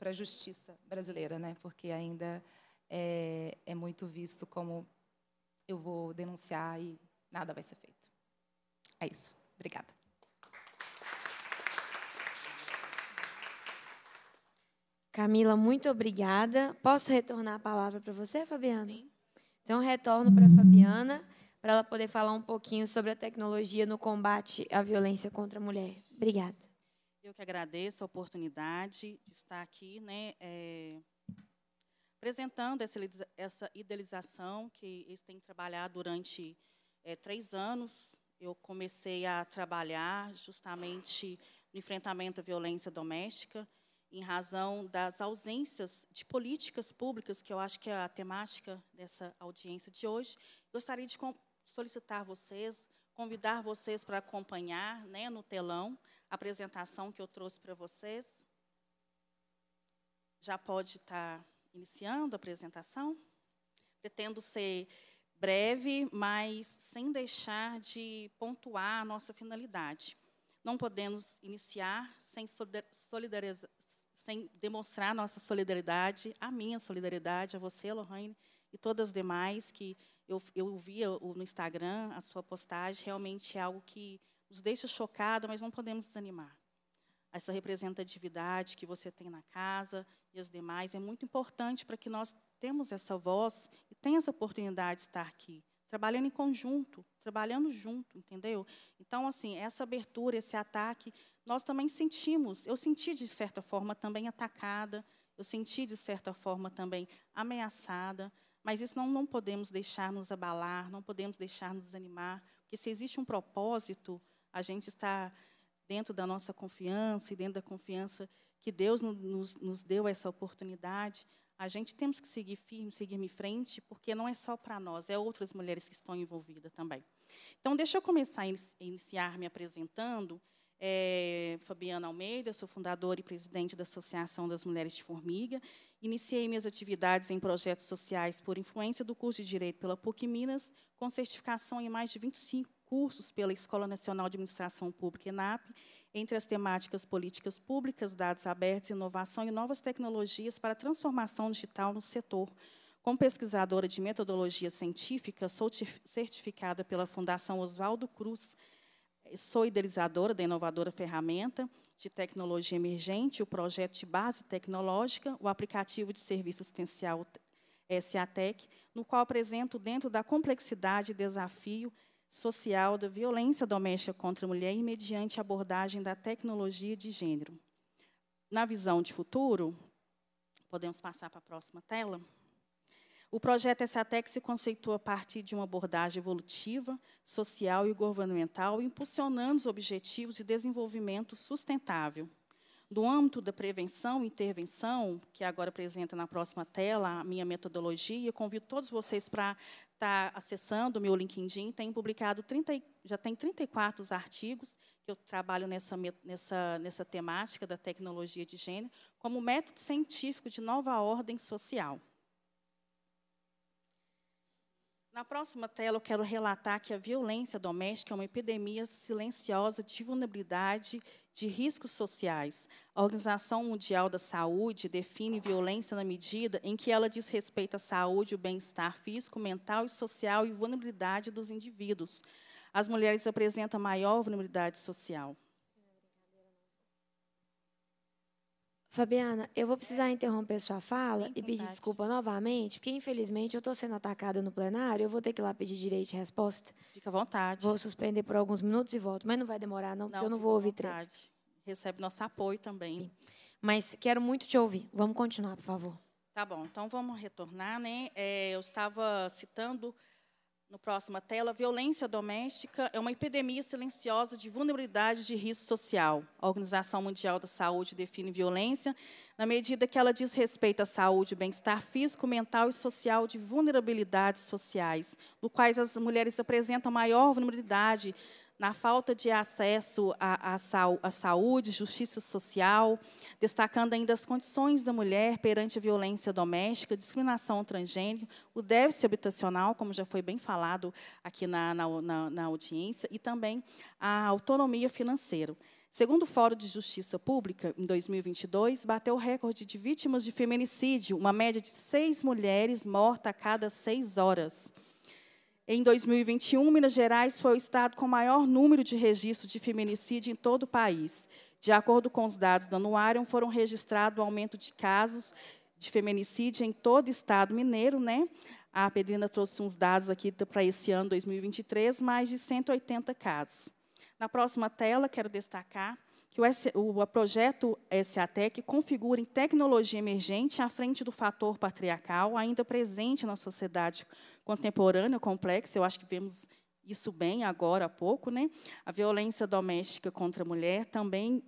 para a justiça brasileira, né, porque ainda é, é muito visto como eu vou denunciar e nada vai ser feito. É isso. Obrigada. Camila, muito obrigada. Posso retornar a palavra para você, Fabiana? Sim. Então, retorno para a Fabiana, para ela poder falar um pouquinho sobre a tecnologia no combate à violência contra a mulher. Obrigada. Eu que agradeço a oportunidade de estar aqui, né, é, apresentando essa idealização que eles têm trabalhado durante é, três anos. Eu comecei a trabalhar justamente no enfrentamento à violência doméstica, em razão das ausências de políticas públicas, que eu acho que é a temática dessa audiência de hoje. Gostaria de solicitar vocês, convidar vocês para acompanhar né, no telão a apresentação que eu trouxe para vocês. Já pode estar tá iniciando a apresentação. Pretendo ser breve, mas sem deixar de pontuar a nossa finalidade. Não podemos iniciar sem, sem demonstrar nossa solidariedade, a minha solidariedade, a você, Lohane, e todas as demais que eu, eu no Instagram, a sua postagem, realmente é algo que nos deixa chocados, mas não podemos desanimar. Essa representatividade que você tem na casa, e as demais, é muito importante para que nós temos essa voz e tenha essa oportunidade de estar aqui, trabalhando em conjunto, trabalhando junto, entendeu? Então, assim, essa abertura, esse ataque, nós também sentimos, eu senti, de certa forma, também atacada, eu senti, de certa forma, também ameaçada, mas isso não, não podemos deixar nos abalar, não podemos deixar nos desanimar, porque se existe um propósito, a gente está dentro da nossa confiança e dentro da confiança que Deus nos, nos deu essa oportunidade, a gente temos que seguir firme, seguir em frente, porque não é só para nós, é outras mulheres que estão envolvidas também. Então, deixa eu começar a iniciar me apresentando. É, Fabiana Almeida, sou fundadora e presidente da Associação das Mulheres de Formiga. Iniciei minhas atividades em projetos sociais por influência do curso de Direito pela PUC Minas, com certificação em mais de 25 cursos pela Escola Nacional de Administração Pública, ENAP, entre as temáticas políticas públicas, dados abertos, inovação e novas tecnologias para a transformação digital no setor. Como pesquisadora de metodologia científica, sou certificada pela Fundação Oswaldo Cruz, sou idealizadora da inovadora ferramenta de tecnologia emergente, o projeto de base tecnológica, o aplicativo de serviço assistencial eh, SATEC, no qual apresento, dentro da complexidade e desafio, social da violência doméstica contra a mulher e mediante a abordagem da tecnologia de gênero. Na visão de futuro, podemos passar para a próxima tela. O projeto SATEC se conceitua a partir de uma abordagem evolutiva, social e governamental, impulsionando os objetivos de desenvolvimento sustentável, no âmbito da prevenção e intervenção, que agora apresenta na próxima tela a minha metodologia, eu convido todos vocês para estar tá acessando o meu LinkedIn. Tem publicado 30, já tem 34 artigos que eu trabalho nessa, nessa, nessa temática da tecnologia de gênero como método científico de nova ordem social. Na próxima tela, eu quero relatar que a violência doméstica é uma epidemia silenciosa de vulnerabilidade de riscos sociais. A Organização Mundial da Saúde define violência na medida em que ela diz respeito à saúde, o bem-estar físico, mental e social e vulnerabilidade dos indivíduos. As mulheres apresentam maior vulnerabilidade social. Fabiana, eu vou precisar interromper sua fala e pedir vontade. desculpa novamente, porque infelizmente eu estou sendo atacada no plenário, eu vou ter que ir lá pedir direito de resposta. Fica à vontade. Vou suspender por alguns minutos e volto, mas não vai demorar, não, porque não, eu não vou ouvir treta. Recebe nosso apoio também. Mas quero muito te ouvir. Vamos continuar, por favor. Tá bom, então vamos retornar. Né? É, eu estava citando no próximo tela, violência doméstica é uma epidemia silenciosa de vulnerabilidade de risco social. A Organização Mundial da Saúde define violência na medida que ela diz respeito à saúde, bem-estar físico, mental e social de vulnerabilidades sociais, no quais as mulheres apresentam maior vulnerabilidade na falta de acesso à, à, saúde, justiça social, destacando ainda as condições da mulher perante a violência doméstica, discriminação transgênero, o déficit habitacional, como já foi bem falado aqui na, na, na audiência, e também a autonomia financeira. Segundo o Fórum de Justiça Pública, em 2022, bateu o recorde de vítimas de feminicídio, uma média de seis mulheres mortas a cada seis horas. Em 2021, Minas Gerais foi o estado com maior número de registros de feminicídio em todo o país. De acordo com os dados do anuário, foram registrados o aumento de casos de feminicídio em todo o estado mineiro, né? A Pedrina trouxe uns dados aqui para esse ano 2023, mais de 180 casos. Na próxima tela, quero destacar que o, S, o projeto SATEC configura em tecnologia emergente à frente do fator patriarcal ainda presente na sociedade contemporâneo complexo, eu acho que vemos isso bem agora há pouco, né? A violência doméstica contra a mulher também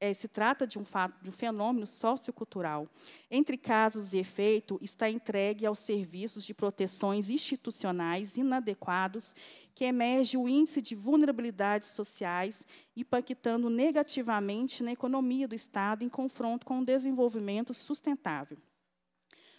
é, se trata de um, fato, de um fenômeno sociocultural. Entre casos e efeito, está entregue aos serviços de proteções institucionais inadequados, que emerge o índice de vulnerabilidades sociais, impactando negativamente na economia do Estado em confronto com o desenvolvimento sustentável.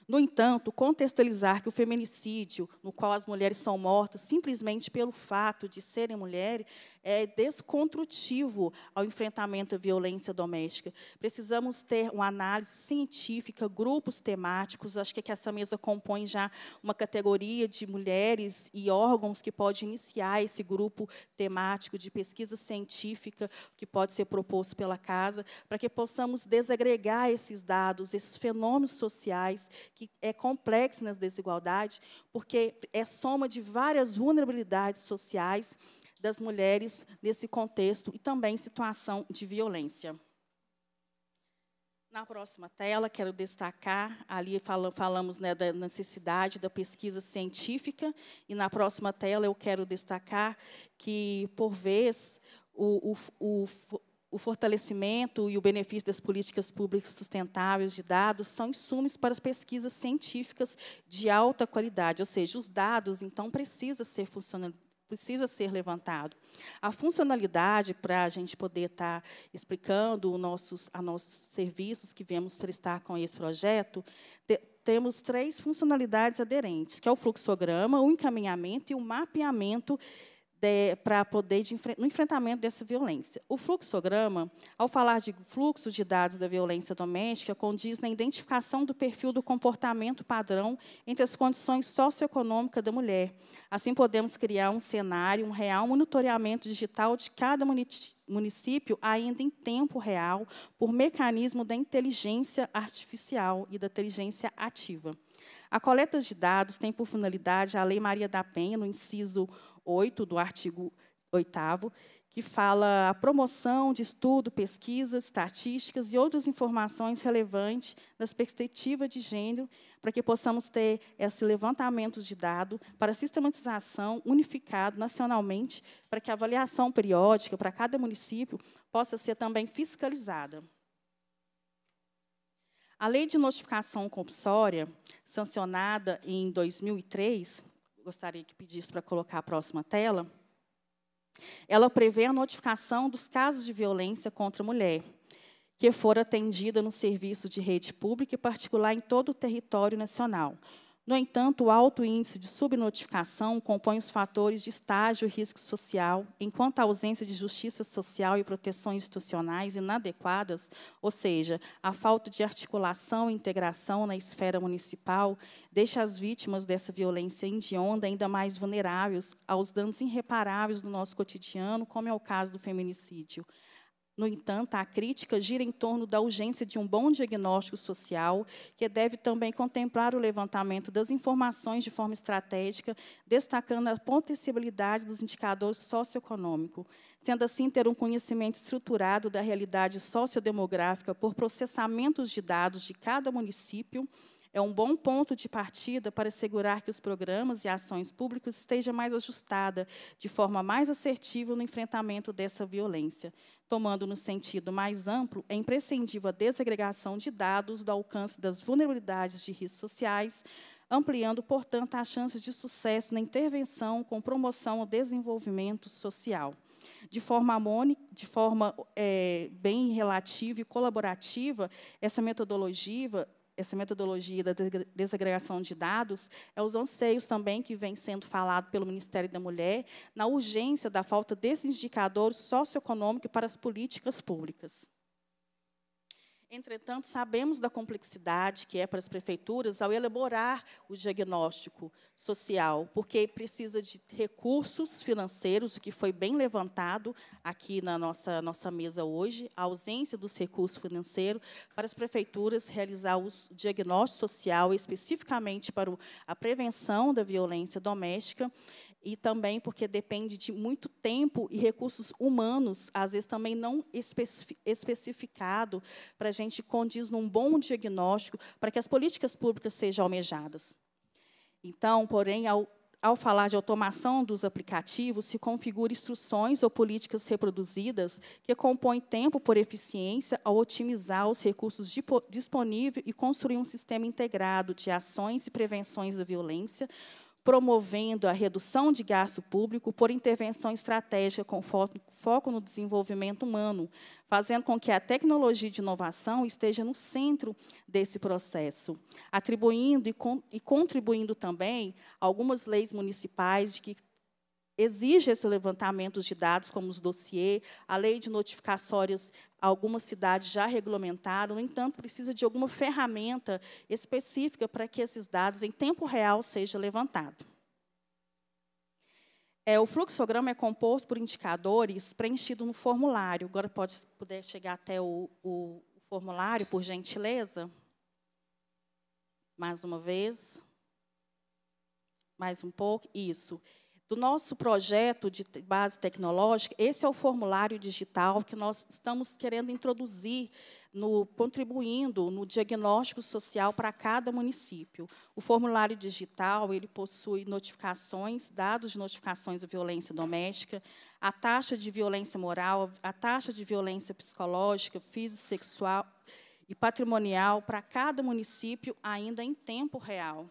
No entanto, contextualizar que o feminicídio, no qual as mulheres são mortas simplesmente pelo fato de serem mulheres, é descontrutivo ao enfrentamento à violência doméstica. Precisamos ter uma análise científica, grupos temáticos. Acho que, é que essa mesa compõe já uma categoria de mulheres e órgãos que pode iniciar esse grupo temático de pesquisa científica que pode ser proposto pela casa, para que possamos desagregar esses dados, esses fenômenos sociais que é complexo nas desigualdades porque é soma de várias vulnerabilidades sociais das mulheres nesse contexto e também situação de violência. Na próxima tela, quero destacar, ali falamos né, da necessidade da pesquisa científica, e na próxima tela eu quero destacar que, por vez, o, o, o fortalecimento e o benefício das políticas públicas sustentáveis de dados são insumos para as pesquisas científicas de alta qualidade, ou seja, os dados, então, precisa ser funcionalizados precisa ser levantado. A funcionalidade, para a gente poder estar tá explicando o nossos, a nossos serviços que viemos prestar com esse projeto, te, temos três funcionalidades aderentes, que é o fluxograma, o encaminhamento e o mapeamento para poder de, no enfrentamento dessa violência. O fluxograma, ao falar de fluxo de dados da violência doméstica, condiz na identificação do perfil do comportamento padrão entre as condições socioeconômicas da mulher. Assim, podemos criar um cenário, um real monitoreamento digital de cada município, ainda em tempo real, por mecanismo da inteligência artificial e da inteligência ativa. A coleta de dados tem por finalidade a Lei Maria da Penha, no inciso 8 do artigo 8 que fala a promoção de estudo, pesquisas, estatísticas e outras informações relevantes das perspectivas de gênero, para que possamos ter esse levantamento de dado para sistematização unificado nacionalmente, para que a avaliação periódica para cada município possa ser também fiscalizada. A Lei de Notificação Compulsória, sancionada em 2003, gostaria que pedisse para colocar a próxima tela, ela prevê a notificação dos casos de violência contra a mulher, que for atendida no serviço de rede pública e particular em todo o território nacional, no entanto, o alto índice de subnotificação compõe os fatores de estágio e risco social, enquanto a ausência de justiça social e proteções institucionais inadequadas, ou seja, a falta de articulação e integração na esfera municipal, deixa as vítimas dessa violência hedionda ainda mais vulneráveis aos danos irreparáveis do nosso cotidiano, como é o caso do feminicídio. No entanto, a crítica gira em torno da urgência de um bom diagnóstico social, que deve também contemplar o levantamento das informações de forma estratégica, destacando a potencialidade dos indicadores socioeconômicos, sendo assim ter um conhecimento estruturado da realidade sociodemográfica por processamentos de dados de cada município, é um bom ponto de partida para assegurar que os programas e ações públicos estejam mais ajustadas, de forma mais assertiva no enfrentamento dessa violência. Tomando no sentido mais amplo, é imprescindível a desagregação de dados do alcance das vulnerabilidades de riscos sociais, ampliando, portanto, as chances de sucesso na intervenção com promoção ao desenvolvimento social. De forma, de forma é, bem relativa e colaborativa, essa metodologia, essa metodologia da desagregação de dados é os anseios também que vem sendo falado pelo Ministério da Mulher na urgência da falta desse indicador socioeconômico para as políticas públicas. Entretanto, sabemos da complexidade que é para as prefeituras ao elaborar o diagnóstico social, porque precisa de recursos financeiros, o que foi bem levantado aqui na nossa, nossa mesa hoje, a ausência dos recursos financeiros para as prefeituras realizar o diagnóstico social, especificamente para a prevenção da violência doméstica, e também porque depende de muito tempo e recursos humanos, às vezes também não especificado, para a gente condiz num bom diagnóstico, para que as políticas públicas sejam almejadas. Então, porém, ao, ao falar de automação dos aplicativos, se configura instruções ou políticas reproduzidas que compõem tempo por eficiência ao otimizar os recursos disponíveis e construir um sistema integrado de ações e prevenções da violência, promovendo a redução de gasto público por intervenção estratégica com foco no desenvolvimento humano, fazendo com que a tecnologia de inovação esteja no centro desse processo, atribuindo e, con e contribuindo também algumas leis municipais de que exige esse levantamento de dados, como os dossiês, a lei de notificatórias, algumas cidades já regulamentaram, no entanto, precisa de alguma ferramenta específica para que esses dados, em tempo real, sejam levantados. É, o fluxograma é composto por indicadores preenchidos no formulário. Agora, pode puder chegar até o, o formulário, por gentileza. Mais uma vez. Mais um pouco. Isso. Isso do nosso projeto de base tecnológica, esse é o formulário digital que nós estamos querendo introduzir, no, contribuindo no diagnóstico social para cada município. O formulário digital ele possui notificações, dados de notificações de violência doméstica, a taxa de violência moral, a taxa de violência psicológica, física, sexual e patrimonial para cada município ainda em tempo real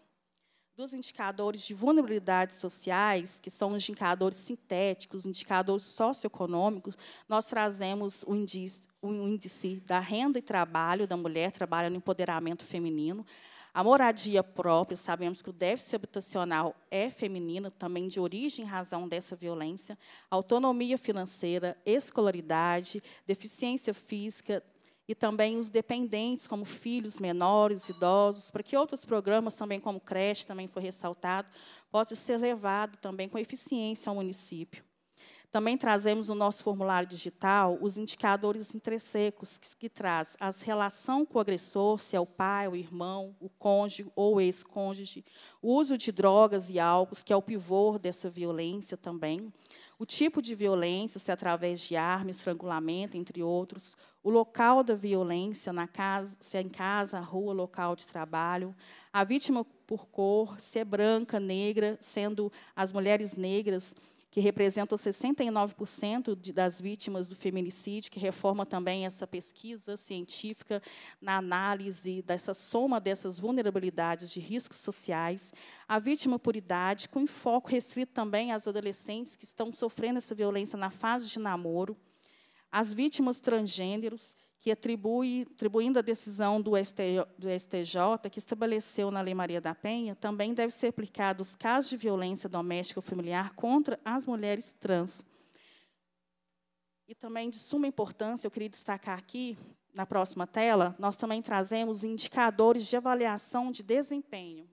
dos indicadores de vulnerabilidades sociais, que são os indicadores sintéticos, indicadores socioeconômicos, nós trazemos o índice, o índice da renda e trabalho da mulher, trabalho no empoderamento feminino, a moradia própria, sabemos que o déficit habitacional é feminino, também de origem e razão dessa violência, autonomia financeira, escolaridade, deficiência física, e também os dependentes, como filhos menores, idosos, para que outros programas também, como creche, também foi ressaltado, pode ser levado também com eficiência ao município. Também trazemos no nosso formulário digital os indicadores intressecos, que, que traz a relação com o agressor, se é o pai, o irmão, o cônjuge ou ex-cônjuge, o uso de drogas e álcool, que é o pivô dessa violência também, o tipo de violência, se é através de arma, estrangulamento, entre outros, o local da violência, na casa, se é em casa, rua, local de trabalho, a vítima por cor, se é branca, negra, sendo as mulheres negras, que representam 69% de, das vítimas do feminicídio, que reforma também essa pesquisa científica na análise dessa soma dessas vulnerabilidades de riscos sociais, a vítima por idade, com enfoque restrito também às adolescentes que estão sofrendo essa violência na fase de namoro, as vítimas transgêneros, que atribui, atribuindo a decisão do STJ, do STJ, que estabeleceu na Lei Maria da Penha, também deve ser aplicado os casos de violência doméstica ou familiar contra as mulheres trans. E também de suma importância, eu queria destacar aqui, na próxima tela, nós também trazemos indicadores de avaliação de desempenho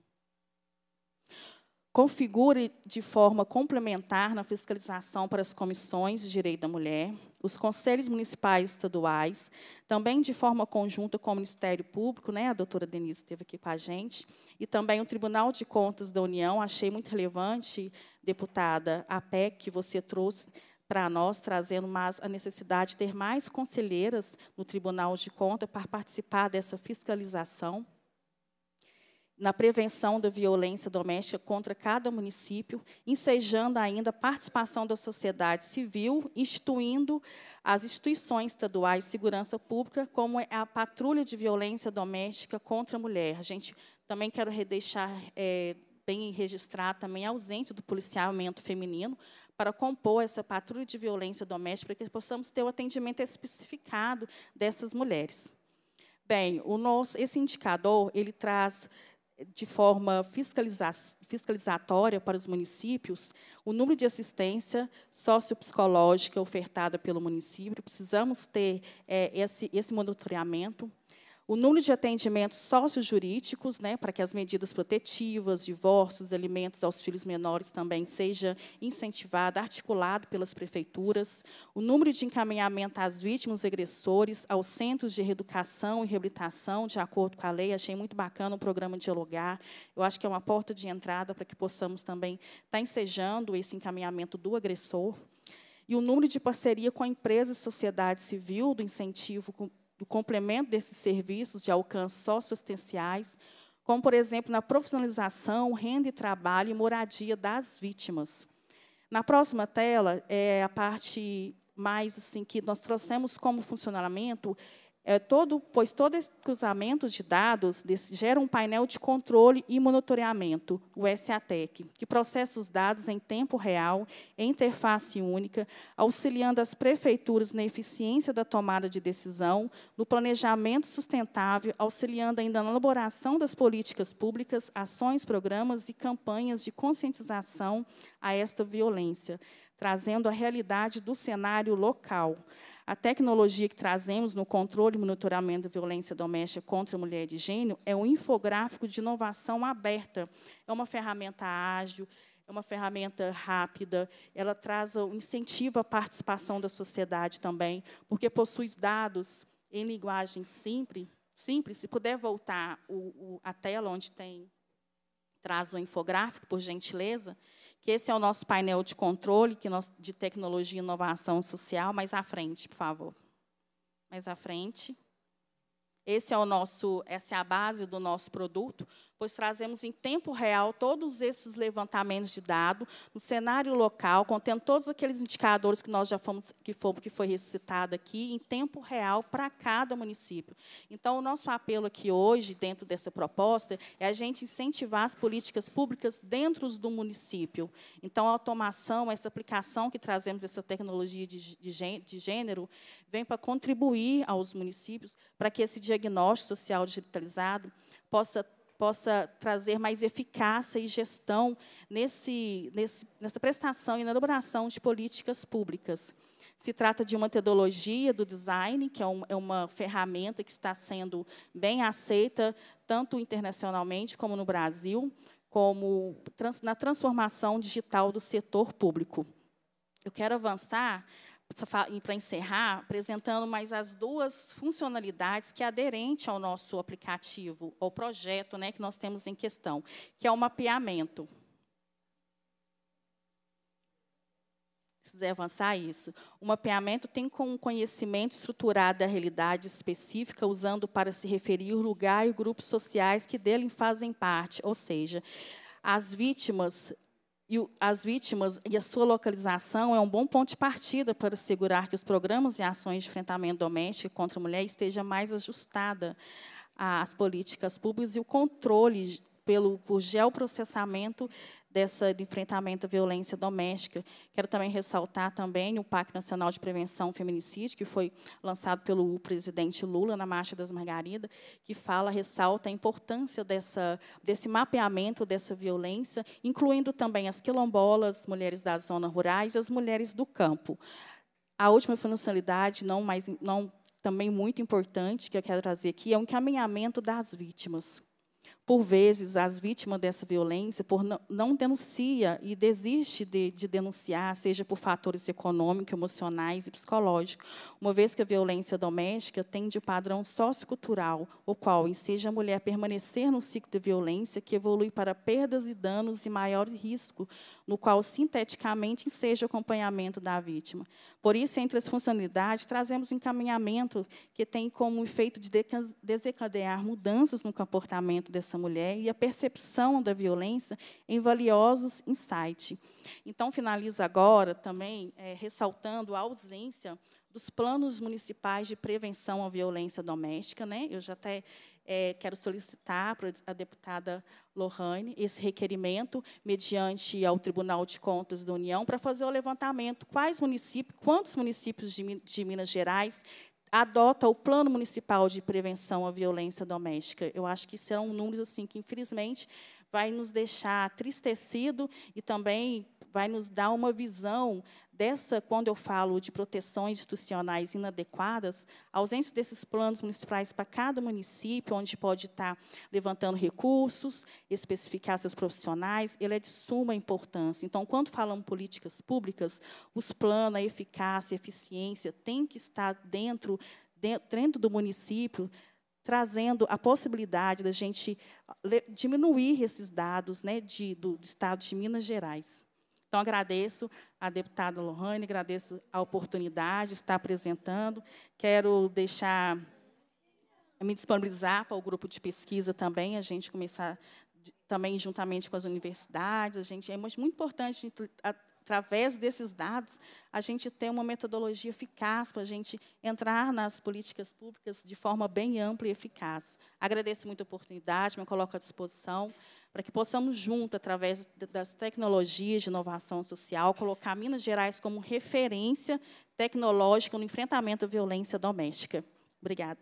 configure de forma complementar na fiscalização para as comissões de direito da mulher, os conselhos municipais estaduais, também de forma conjunta com o Ministério Público, né, a doutora Denise esteve aqui com a gente, e também o Tribunal de Contas da União. Achei muito relevante, deputada, a PEC que você trouxe para nós, trazendo mais a necessidade de ter mais conselheiras no Tribunal de Contas para participar dessa fiscalização na prevenção da violência doméstica contra cada município, ensejando ainda a participação da sociedade civil, instituindo as instituições estaduais de segurança pública, como é a patrulha de violência doméstica contra a mulher. A gente também quero deixar é, bem registrar também a ausência do policiamento feminino para compor essa patrulha de violência doméstica, para que possamos ter o atendimento especificado dessas mulheres. Bem, nosso, esse indicador ele traz de forma fiscaliza fiscalizatória para os municípios o número de assistência sociopsicológica ofertada pelo município. Precisamos ter é, esse, esse monitoramento o número de atendimentos sociojurídicos, né, para que as medidas protetivas, divórcios, alimentos aos filhos menores também seja incentivado, articulado pelas prefeituras, o número de encaminhamento às vítimas agressores, aos centros de reeducação e reabilitação, de acordo com a lei, achei muito bacana o programa Dialogar, eu acho que é uma porta de entrada para que possamos também estar tá ensejando esse encaminhamento do agressor, e o número de parceria com a empresa e sociedade civil, do incentivo do complemento desses serviços de alcance socioassistenciais, como, por exemplo, na profissionalização, renda e trabalho e moradia das vítimas. Na próxima tela é a parte mais assim que nós trouxemos como funcionamento é todo, pois todo esse cruzamento de dados gera um painel de controle e monitoramento, o SATEC, que processa os dados em tempo real, em interface única, auxiliando as prefeituras na eficiência da tomada de decisão, no planejamento sustentável, auxiliando ainda na elaboração das políticas públicas, ações, programas e campanhas de conscientização a esta violência, trazendo a realidade do cenário local a tecnologia que trazemos no controle e monitoramento da violência doméstica contra a mulher e de gênero é um infográfico de inovação aberta. É uma ferramenta ágil, é uma ferramenta rápida, ela traz o incentivo à participação da sociedade também, porque possui dados em linguagem simples. simples se puder voltar o, o, a tela onde tem traz o infográfico, por gentileza, que esse é o nosso painel de controle que nós, de tecnologia e inovação social. Mais à frente, por favor. Mais à frente. Esse é o nosso, essa é a base do nosso produto pois trazemos em tempo real todos esses levantamentos de dado no cenário local, contendo todos aqueles indicadores que nós já fomos que foi que foi recitado aqui em tempo real para cada município. Então, o nosso apelo aqui hoje dentro dessa proposta é a gente incentivar as políticas públicas dentro do município. Então, a automação, essa aplicação que trazemos dessa tecnologia de, de, de gênero, vem para contribuir aos municípios para que esse diagnóstico social digitalizado possa possa trazer mais eficácia e gestão nesse, nesse, nessa prestação e na elaboração de políticas públicas. Se trata de uma metodologia do design, que é, um, é, uma ferramenta que está sendo bem aceita, tanto internacionalmente como no Brasil, como trans, na transformação digital do setor público. Eu quero avançar para encerrar, apresentando mais as duas funcionalidades que é aderente ao nosso aplicativo, ao projeto né, que nós temos em questão, que é o mapeamento. Se quiser avançar isso. O mapeamento tem como conhecimento estruturado da realidade específica, usando para se referir o lugar e grupos sociais que dele fazem parte, ou seja, as vítimas e as vítimas e a sua localização é um bom ponto de partida para assegurar que os programas e ações de enfrentamento doméstico contra a mulher estejam mais ajustada às políticas públicas e o controle pelo por geoprocessamento dessa de enfrentamento à violência doméstica. Quero também ressaltar também o Pacto Nacional de Prevenção ao Feminicídio, que foi lançado pelo presidente Lula na Marcha das Margaridas, que fala, ressalta a importância dessa, desse mapeamento dessa violência, incluindo também as quilombolas, mulheres das zonas rurais e as mulheres do campo. A última funcionalidade, não mais não também muito importante que eu quero trazer aqui é o encaminhamento das vítimas. Por vezes, as vítimas dessa violência por não, não denuncia e desiste de, de, denunciar, seja por fatores econômicos, emocionais e psicológicos, uma vez que a violência doméstica tem de padrão sociocultural, o qual enseja a mulher a permanecer no ciclo de violência que evolui para perdas e danos e maior risco, no qual sinteticamente enseja o acompanhamento da vítima. Por isso, entre as funcionalidades, trazemos encaminhamento que tem como efeito de desencadear mudanças no comportamento dessa dessa mulher e a percepção da violência em valiosos insights. Então, finalizo agora também é, ressaltando a ausência dos planos municipais de prevenção à violência doméstica. Né? Eu já até é, quero solicitar para a deputada Lohane esse requerimento mediante ao Tribunal de Contas da União para fazer o levantamento quais municípios, quantos municípios de, de Minas Gerais adota o Plano Municipal de Prevenção à Violência Doméstica. Eu acho que serão números assim que, infelizmente, vai nos deixar tristecido e também vai nos dar uma visão dessa, quando eu falo de proteções institucionais inadequadas, a ausência desses planos municipais para cada município, onde pode estar levantando recursos, especificar seus profissionais, ele é de suma importância. Então, quando falamos políticas públicas, os planos, a eficácia, a eficiência têm que estar dentro, dentro do município, trazendo a possibilidade da gente diminuir esses dados né, de, do estado de Minas Gerais. Então, agradeço à deputada Lohane, agradeço a oportunidade de estar apresentando. Quero deixar, me disponibilizar para o grupo de pesquisa também, a gente começar também juntamente com as universidades. A gente é muito importante através desses dados a gente ter uma metodologia eficaz para a gente entrar nas políticas públicas de forma bem ampla e eficaz. Agradeço muito a oportunidade, me coloco à disposição para que possamos, junto, através das tecnologias de inovação social, colocar Minas Gerais como referência tecnológica no enfrentamento à violência doméstica. Obrigada.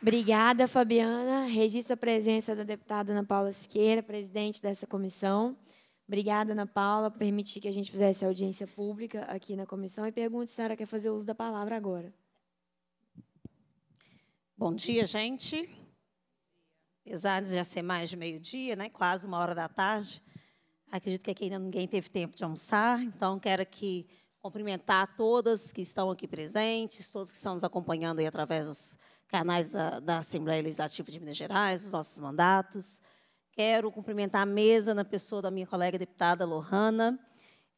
Obrigada, Fabiana. Registro a presença da deputada Ana Paula Siqueira, presidente dessa comissão. Obrigada, Ana Paula, por permitir que a gente fizesse audiência pública aqui na comissão. E pergunto se a senhora quer fazer uso da palavra agora. Bom dia, gente apesar de já ser mais de meio-dia, né, quase uma hora da tarde, acredito que aqui ainda ninguém teve tempo de almoçar, então quero aqui cumprimentar todas que estão aqui presentes, todos que estão nos acompanhando aí através dos canais da, da Assembleia Legislativa de Minas Gerais, os nossos mandatos. Quero cumprimentar a mesa na pessoa da minha colega deputada Lohana,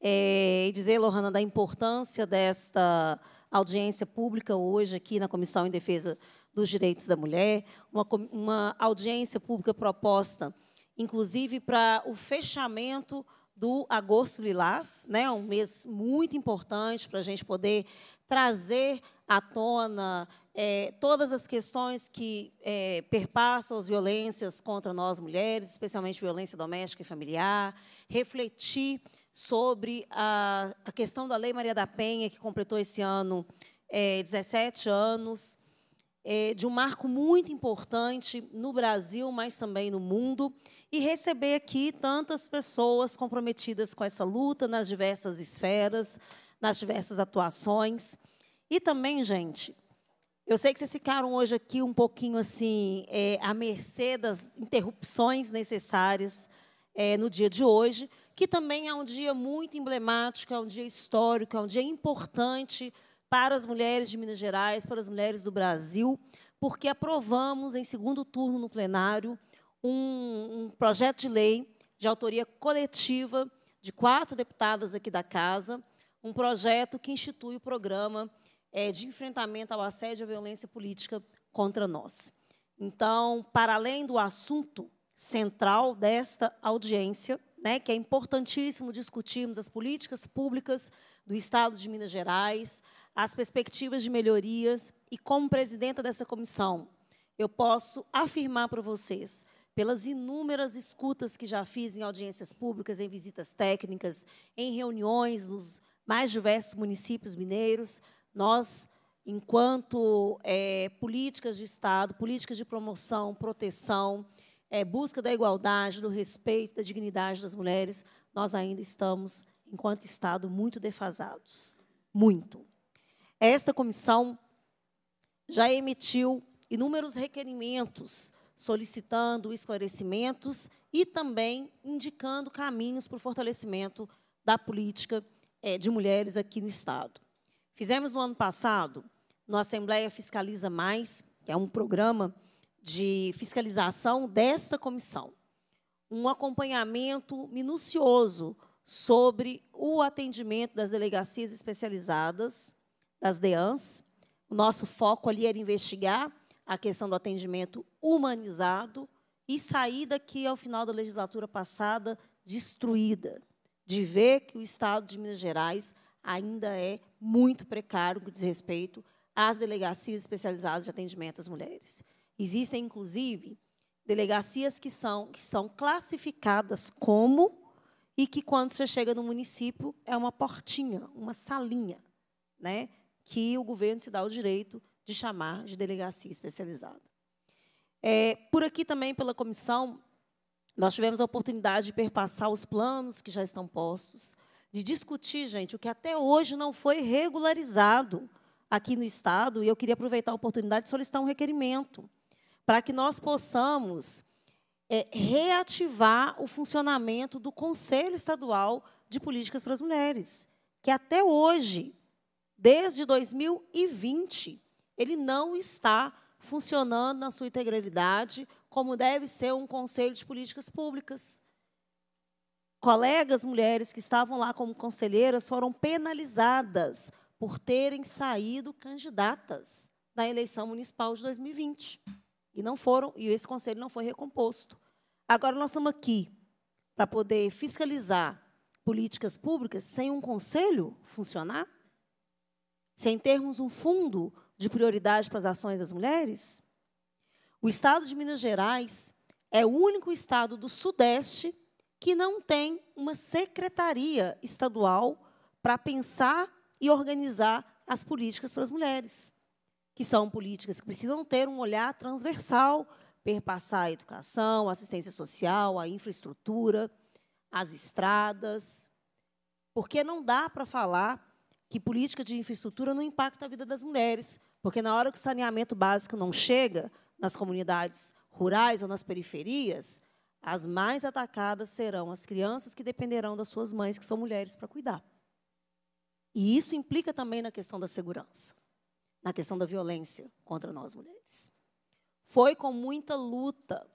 é, e dizer, Lohana, da importância desta audiência pública hoje aqui na Comissão em Defesa dos Direitos da Mulher, uma, uma audiência pública proposta, inclusive, para o fechamento do Agosto Lilás, né, um mês muito importante para a gente poder trazer à tona é, todas as questões que é, perpassam as violências contra nós mulheres, especialmente violência doméstica e familiar, refletir sobre a, a questão da Lei Maria da Penha, que completou esse ano é, 17 anos, é, de um marco muito importante no Brasil, mas também no mundo, e receber aqui tantas pessoas comprometidas com essa luta nas diversas esferas, nas diversas atuações. E também, gente, eu sei que vocês ficaram hoje aqui um pouquinho assim, é, à mercê das interrupções necessárias é, no dia de hoje, que também é um dia muito emblemático, é um dia histórico, é um dia importante para as mulheres de Minas Gerais, para as mulheres do Brasil, porque aprovamos em segundo turno no plenário um, um projeto de lei de autoria coletiva de quatro deputadas aqui da casa, um projeto que institui o programa é, de enfrentamento ao assédio e à violência política contra nós. Então, para além do assunto central desta audiência, né, que é importantíssimo discutirmos as políticas públicas do Estado de Minas Gerais, as perspectivas de melhorias e, como presidenta dessa comissão, eu posso afirmar para vocês, pelas inúmeras escutas que já fiz em audiências públicas, em visitas técnicas, em reuniões nos mais diversos municípios mineiros, nós, enquanto é, políticas de Estado, políticas de promoção, proteção, é, busca da igualdade, do respeito, da dignidade das mulheres, nós ainda estamos, enquanto Estado, muito defasados. Muito. Esta comissão já emitiu inúmeros requerimentos solicitando esclarecimentos e também indicando caminhos para o fortalecimento da política eh, de mulheres aqui no Estado. Fizemos no ano passado, na Assembleia Fiscaliza Mais, que é um programa de fiscalização desta comissão, um acompanhamento minucioso sobre o atendimento das delegacias especializadas das DEANs. O nosso foco ali era investigar a questão do atendimento humanizado e sair daqui ao final da legislatura passada destruída, de ver que o Estado de Minas Gerais ainda é muito precário com respeito às delegacias especializadas de atendimento às mulheres. Existem, inclusive, delegacias que são, que são classificadas como e que, quando você chega no município, é uma portinha, uma salinha. Né? que o governo se dá o direito de chamar de delegacia especializada. É, por aqui também, pela comissão, nós tivemos a oportunidade de perpassar os planos que já estão postos, de discutir, gente, o que até hoje não foi regularizado aqui no Estado, e eu queria aproveitar a oportunidade de solicitar um requerimento para que nós possamos é, reativar o funcionamento do Conselho Estadual de Políticas para as Mulheres, que até hoje desde 2020. Ele não está funcionando na sua integralidade, como deve ser um conselho de políticas públicas. Colegas mulheres que estavam lá como conselheiras foram penalizadas por terem saído candidatas na eleição municipal de 2020. E não foram, e esse conselho não foi recomposto. Agora nós estamos aqui para poder fiscalizar políticas públicas sem um conselho funcionar? sem termos um fundo de prioridade para as ações das mulheres? O estado de Minas Gerais é o único estado do Sudeste que não tem uma secretaria estadual para pensar e organizar as políticas para as mulheres, que são políticas que precisam ter um olhar transversal, perpassar a educação, a assistência social, a infraestrutura, as estradas, porque não dá para falar que política de infraestrutura não impacta a vida das mulheres, porque na hora que o saneamento básico não chega nas comunidades rurais ou nas periferias, as mais atacadas serão as crianças que dependerão das suas mães, que são mulheres, para cuidar. E isso implica também na questão da segurança, na questão da violência contra nós mulheres. Foi com muita luta,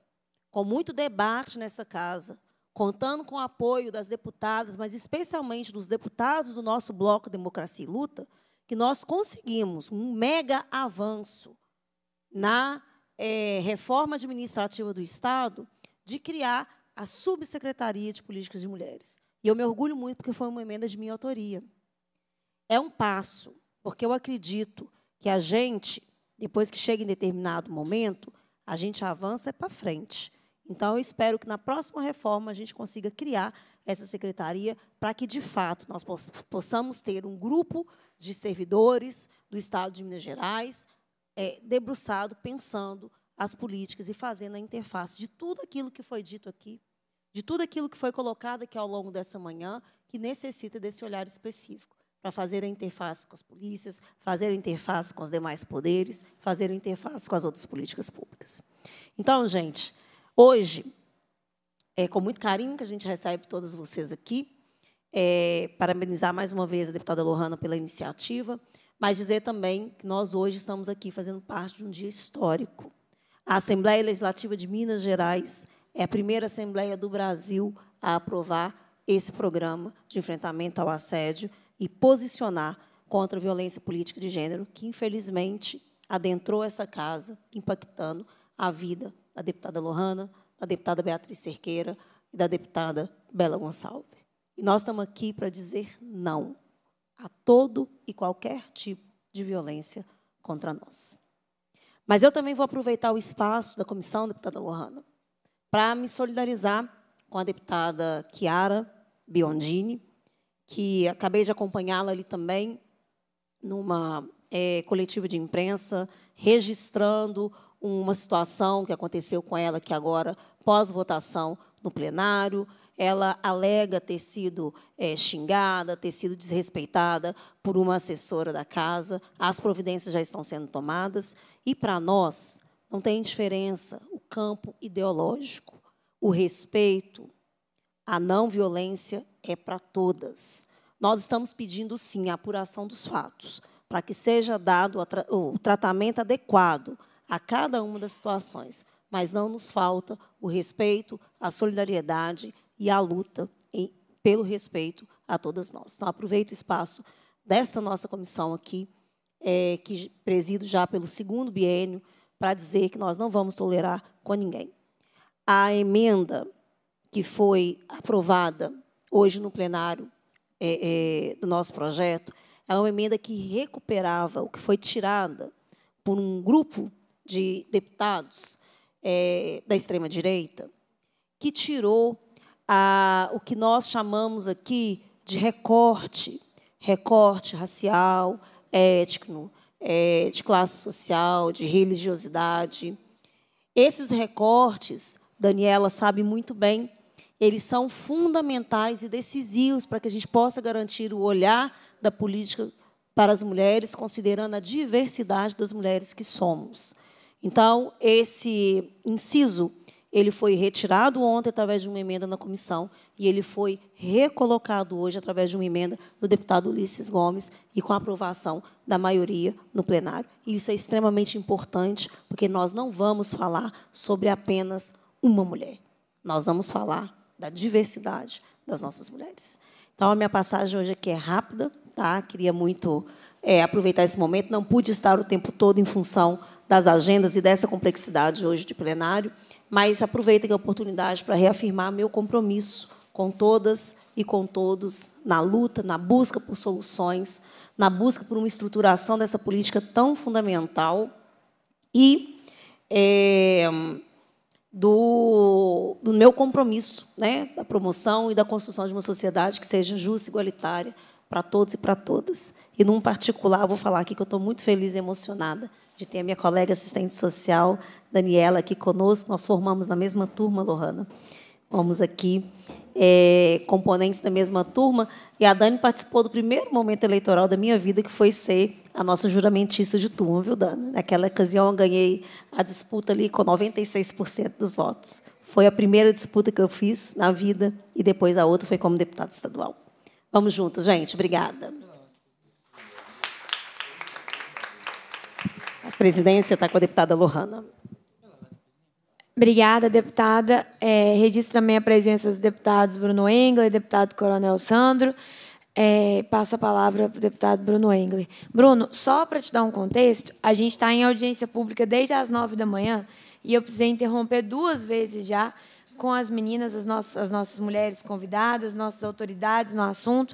com muito debate nessa casa, contando com o apoio das deputadas, mas especialmente dos deputados do nosso bloco Democracia e Luta, que nós conseguimos um mega avanço na é, reforma administrativa do Estado de criar a Subsecretaria de Políticas de Mulheres. E eu me orgulho muito porque foi uma emenda de minha autoria. É um passo, porque eu acredito que a gente, depois que chega em determinado momento, a gente avança é para frente. Então, eu espero que na próxima reforma a gente consiga criar essa secretaria para que, de fato, nós possamos ter um grupo de servidores do Estado de Minas Gerais é, debruçado, pensando as políticas e fazendo a interface de tudo aquilo que foi dito aqui, de tudo aquilo que foi colocado aqui ao longo dessa manhã, que necessita desse olhar específico para fazer a interface com as polícias, fazer a interface com os demais poderes, fazer a interface com as outras políticas públicas. Então, gente, Hoje, é com muito carinho que a gente recebe todas vocês aqui. É, parabenizar mais uma vez a deputada Lohana pela iniciativa, mas dizer também que nós hoje estamos aqui fazendo parte de um dia histórico. A Assembleia Legislativa de Minas Gerais é a primeira Assembleia do Brasil a aprovar esse programa de enfrentamento ao assédio e posicionar contra a violência política de gênero, que, infelizmente, adentrou essa casa, impactando a vida da deputada Lohana, da deputada Beatriz Cerqueira e da deputada Bela Gonçalves. E nós estamos aqui para dizer não a todo e qualquer tipo de violência contra nós. Mas eu também vou aproveitar o espaço da comissão, deputada Lohana, para me solidarizar com a deputada Chiara Biondini, que acabei de acompanhá-la ali também numa é, coletiva de imprensa, registrando uma situação que aconteceu com ela, que agora, pós-votação no plenário, ela alega ter sido é, xingada, ter sido desrespeitada por uma assessora da casa. As providências já estão sendo tomadas. E, para nós, não tem diferença o campo ideológico. O respeito à não violência é para todas. Nós estamos pedindo, sim, a apuração dos fatos, para que seja dado o tratamento adequado a cada uma das situações, mas não nos falta o respeito, a solidariedade e a luta em, pelo respeito a todas nós. Então, aproveito o espaço dessa nossa comissão aqui, é, que presido já pelo segundo biênio, para dizer que nós não vamos tolerar com ninguém. A emenda que foi aprovada hoje no plenário é, é, do nosso projeto é uma emenda que recuperava o que foi tirada por um grupo de deputados é, da extrema-direita, que tirou a, o que nós chamamos aqui de recorte, recorte racial, étnico, é, de classe social, de religiosidade. Esses recortes, Daniela sabe muito bem, eles são fundamentais e decisivos para que a gente possa garantir o olhar da política para as mulheres, considerando a diversidade das mulheres que somos. Então, esse inciso, ele foi retirado ontem através de uma emenda na comissão e ele foi recolocado hoje através de uma emenda do deputado Ulisses Gomes e com a aprovação da maioria no plenário. E isso é extremamente importante, porque nós não vamos falar sobre apenas uma mulher. Nós vamos falar da diversidade das nossas mulheres. Então, a minha passagem hoje aqui é rápida, tá? Queria muito é, aproveitar esse momento. Não pude estar o tempo todo em função das agendas e dessa complexidade hoje de plenário, mas aproveito a oportunidade para reafirmar meu compromisso com todas e com todos na luta, na busca por soluções, na busca por uma estruturação dessa política tão fundamental e é, do, do meu compromisso né, da promoção e da construção de uma sociedade que seja justa e igualitária para todos e para todas. E, num particular, vou falar aqui que eu estou muito feliz e emocionada de ter a minha colega assistente social, Daniela, aqui conosco. Nós formamos na mesma turma, Lohana. vamos aqui é, componentes da mesma turma. E a Dani participou do primeiro momento eleitoral da minha vida, que foi ser a nossa juramentista de turma, viu, Dani? Naquela ocasião, eu ganhei a disputa ali com 96% dos votos. Foi a primeira disputa que eu fiz na vida, e depois a outra foi como deputada estadual. Vamos juntos, gente. Obrigada. presidência está com a deputada Lohana. Obrigada, deputada. É, registro também a presença dos deputados Bruno Engler, deputado Coronel Sandro. É, passa a palavra para o deputado Bruno Engler. Bruno, só para te dar um contexto, a gente está em audiência pública desde as nove da manhã e eu precisei interromper duas vezes já com as meninas, as nossas, as nossas mulheres convidadas, nossas autoridades no assunto.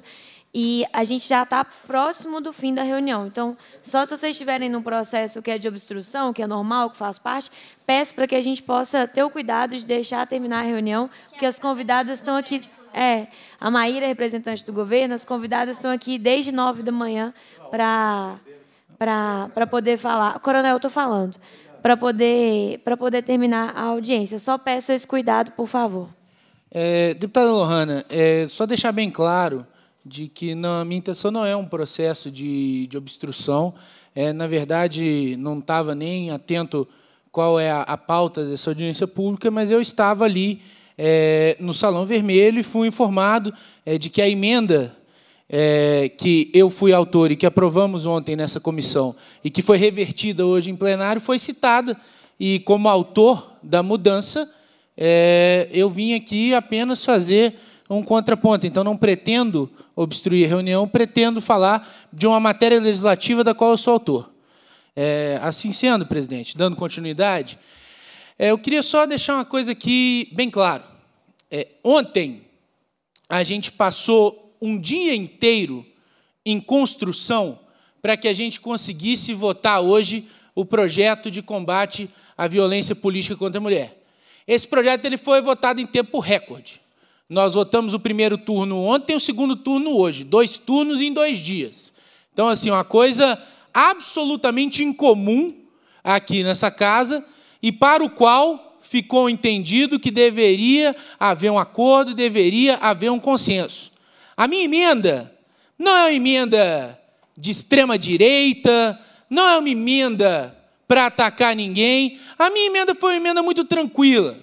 E a gente já está próximo do fim da reunião. Então, só se vocês estiverem num processo que é de obstrução, que é normal, que faz parte, peço para que a gente possa ter o cuidado de deixar terminar a reunião, porque as convidadas estão aqui. É, a Maíra, representante do governo, as convidadas estão aqui desde nove da manhã para para poder falar. Coronel, eu estou falando. Para poder, poder terminar a audiência. Só peço esse cuidado, por favor. É, deputada Lohana, é, só deixar bem claro de que não, a minha intenção não é um processo de, de obstrução. É, na verdade, não estava nem atento qual é a, a, pauta dessa audiência pública, mas eu estava ali é, no Salão Vermelho e fui informado é, de que a emenda é, que eu fui autor e que aprovamos ontem nessa comissão e que foi revertida hoje em plenário foi citada. E, como autor da mudança, é, eu vim aqui apenas fazer um contraponto. Então, não pretendo obstruir a reunião, pretendo falar de uma matéria legislativa da qual eu sou autor. É, assim sendo, presidente, dando continuidade, é, eu queria só deixar uma coisa aqui bem claro. É, ontem, a gente passou um dia inteiro em construção para que a gente conseguisse votar hoje o projeto de combate à violência política contra a mulher. Esse projeto ele foi votado em tempo recorde. Nós votamos o primeiro turno ontem e o segundo turno hoje. Dois turnos em dois dias. Então, assim, uma coisa absolutamente incomum aqui nessa casa e para o qual ficou entendido que deveria haver um acordo, deveria haver um consenso. A minha emenda não é uma emenda de extrema direita, não é uma emenda para atacar ninguém. A minha emenda foi uma emenda muito tranquila.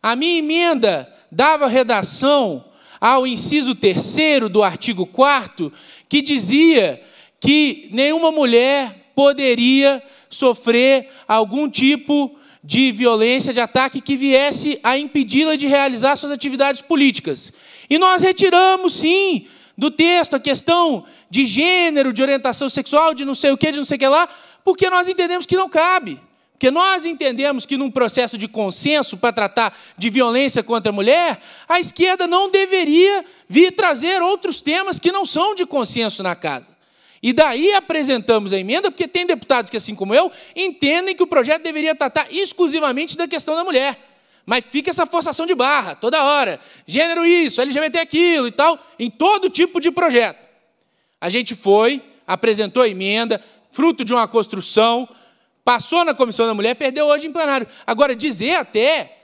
A minha emenda dava redação ao inciso 3 do artigo 4, que dizia que nenhuma mulher poderia sofrer algum tipo de violência, de ataque que viesse a impedi-la de realizar suas atividades políticas. E nós retiramos, sim, do texto a questão de gênero, de orientação sexual, de não sei o que, de não sei o que lá, porque nós entendemos que não cabe. Porque nós entendemos que num processo de consenso para tratar de violência contra a mulher, a esquerda não deveria vir trazer outros temas que não são de consenso na casa. E daí apresentamos a emenda, porque tem deputados que, assim como eu, entendem que o projeto deveria tratar exclusivamente da questão da mulher. Mas fica essa forçação de barra, toda hora. Gênero isso, LGBT aquilo e tal, em todo tipo de projeto. A gente foi, apresentou a emenda, fruto de uma construção, Passou na comissão da mulher, perdeu hoje em plenário. Agora, dizer até,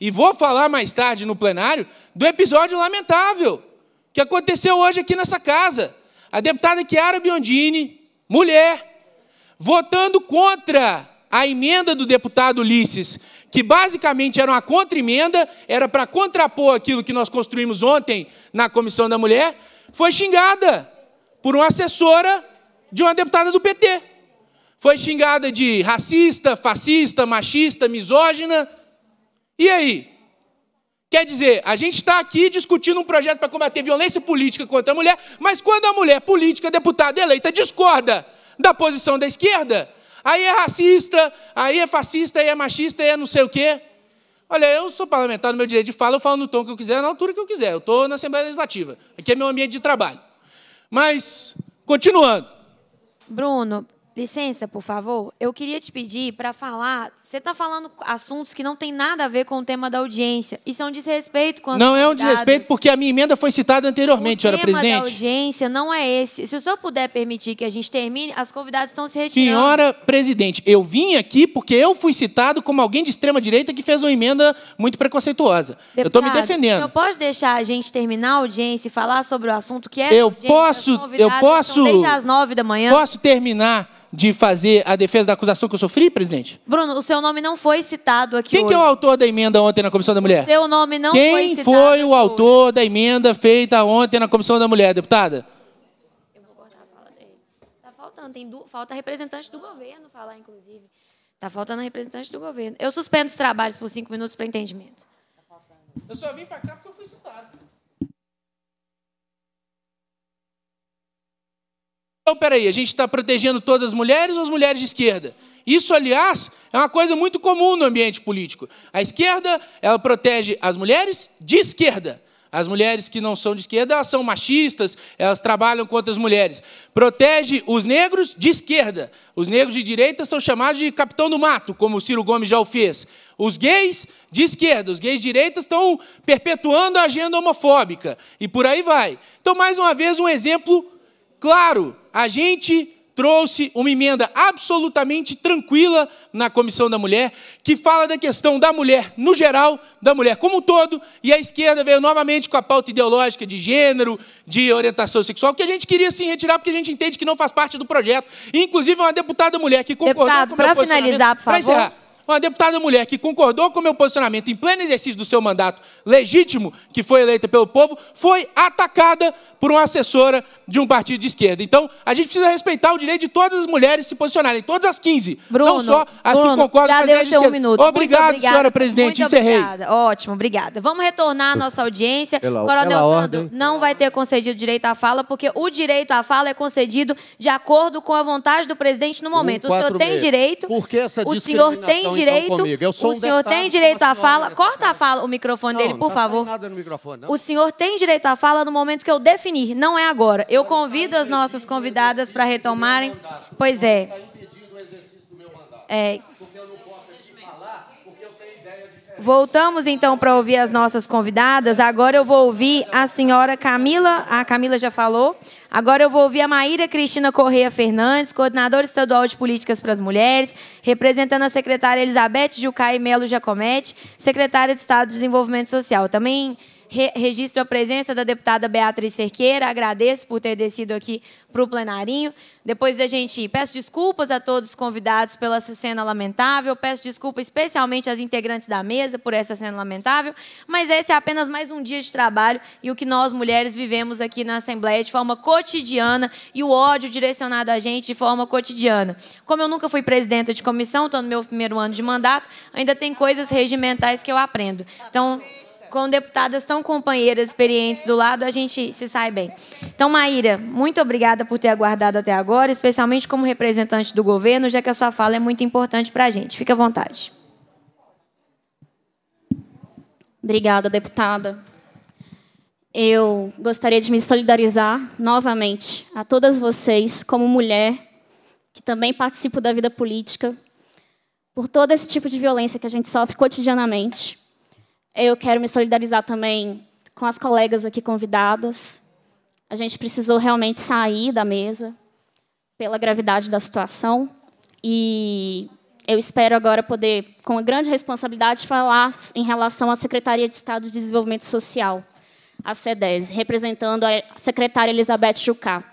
e vou falar mais tarde no plenário, do episódio lamentável que aconteceu hoje aqui nessa casa. A deputada Chiara Biondini, mulher, votando contra a emenda do deputado Ulisses, que basicamente era uma contra-emenda, era para contrapor aquilo que nós construímos ontem na Comissão da Mulher, foi xingada por uma assessora de uma deputada do PT. Foi xingada de racista, fascista, machista, misógina. E aí? Quer dizer, a gente está aqui discutindo um projeto para combater violência política contra a mulher, mas quando a mulher política, deputada eleita, discorda da posição da esquerda, aí é racista, aí é fascista, aí é machista, aí é não sei o quê. Olha, eu sou parlamentar no meu direito de fala, eu falo no tom que eu quiser, na altura que eu quiser. Eu estou na Assembleia Legislativa. Aqui é meu ambiente de trabalho. Mas, continuando. Bruno, Licença, por favor. Eu queria te pedir para falar. Você está falando assuntos que não tem nada a ver com o tema da audiência. Isso é um desrespeito com as Não é um desrespeito porque a minha emenda foi citada anteriormente, senhora presidente. O tema da audiência não é esse. Se o senhor puder permitir que a gente termine, as convidadas estão se retirando. Senhora presidente, eu vim aqui porque eu fui citado como alguém de extrema direita que fez uma emenda muito preconceituosa. Deputado, eu estou me defendendo. Eu posso pode deixar a gente terminar a audiência e falar sobre o assunto que é? Eu posso, eu posso. Desde as nove da manhã. Posso terminar de fazer a defesa da acusação que eu sofri, presidente? Bruno, o seu nome não foi citado aqui. Quem hoje. que é o autor da emenda ontem na Comissão da Mulher? O seu nome não Quem foi citado. Quem foi o autor da emenda feita ontem na Comissão da Mulher, deputada? Eu vou cortar a fala dele. Está faltando, tem falta representante do governo falar, inclusive. Está faltando representante do governo. Eu suspendo os trabalhos por cinco minutos para entendimento. Eu só vim para cá porque eu fui Então, peraí, a gente está protegendo todas as mulheres ou as mulheres de esquerda? Isso, aliás, é uma coisa muito comum no ambiente político. A esquerda, ela protege as mulheres de esquerda. As mulheres que não são de esquerda, elas são machistas, elas trabalham contra as mulheres. Protege os negros de esquerda. Os negros de direita são chamados de capitão do mato, como o Ciro Gomes já o fez. Os gays de esquerda, os gays de direita estão perpetuando a agenda homofóbica. E por aí vai. Então, mais uma vez, um exemplo claro a gente trouxe uma emenda absolutamente tranquila na Comissão da Mulher, que fala da questão da mulher no geral, da mulher como um todo, e a esquerda veio novamente com a pauta ideológica de gênero, de orientação sexual, que a gente queria sim retirar, porque a gente entende que não faz parte do projeto. inclusive, uma deputada mulher que concordou Deputado, com o meu para finalizar, por favor. encerrar, uma deputada mulher que concordou com o meu posicionamento em pleno exercício do seu mandato legítimo, que foi eleita pelo povo, foi atacada por uma assessora de um partido de esquerda. Então, a gente precisa respeitar o direito de todas as mulheres se posicionarem, todas as 15, Bruno, não só as Bruno, que concordam com a ideias de esquerda. Um minuto. Obrigado, obrigada, senhora presidente, muito encerrei. Obrigada. Ótimo, obrigada. Vamos retornar à nossa audiência. Pela, Coronel pela Sandro ordem. não vai ter concedido direito à fala, porque o direito à fala é concedido de acordo com a vontade do presidente no momento. Um, quatro, o senhor tem meia. direito. Por que essa o senhor tem então direito. Então o senhor tem direito à fala. Corta a fala o microfone não, dele, por não favor. Nada no microfone, não. O senhor tem direito à fala no momento que eu definir, não é agora. Eu convido as nossas convidadas para retomarem. Pois é. É, Voltamos então para ouvir as nossas convidadas. Agora eu vou ouvir a senhora Camila, a Camila já falou. Agora eu vou ouvir a Maíra Cristina Correia Fernandes, coordenadora estadual de políticas para as mulheres, representando a secretária Elizabeth Jucai Melo Jacomete, secretária de Estado de Desenvolvimento Social. Também registro a presença da deputada Beatriz Cerqueira, agradeço por ter descido aqui para o plenarinho. Depois da gente ir, peço desculpas a todos os convidados pela essa cena lamentável, peço desculpa especialmente às integrantes da mesa por essa cena lamentável, mas esse é apenas mais um dia de trabalho e o que nós mulheres vivemos aqui na Assembleia de forma cotidiana e o ódio direcionado a gente de forma cotidiana. Como eu nunca fui presidenta de comissão, estou no meu primeiro ano de mandato, ainda tem coisas regimentais que eu aprendo. Então, com deputadas tão companheiras, experientes do lado, a gente se sai bem. Então, Maíra, muito obrigada por ter aguardado até agora, especialmente como representante do governo, já que a sua fala é muito importante para a gente. Fique à vontade. Obrigada, deputada. Eu gostaria de me solidarizar novamente a todas vocês, como mulher, que também participo da vida política, por todo esse tipo de violência que a gente sofre cotidianamente. Eu quero me solidarizar também com as colegas aqui convidadas. A gente precisou realmente sair da mesa pela gravidade da situação e eu espero agora poder, com grande responsabilidade, falar em relação à Secretaria de Estado de Desenvolvimento Social, a CEDES, representando a secretária Elizabeth Jucá.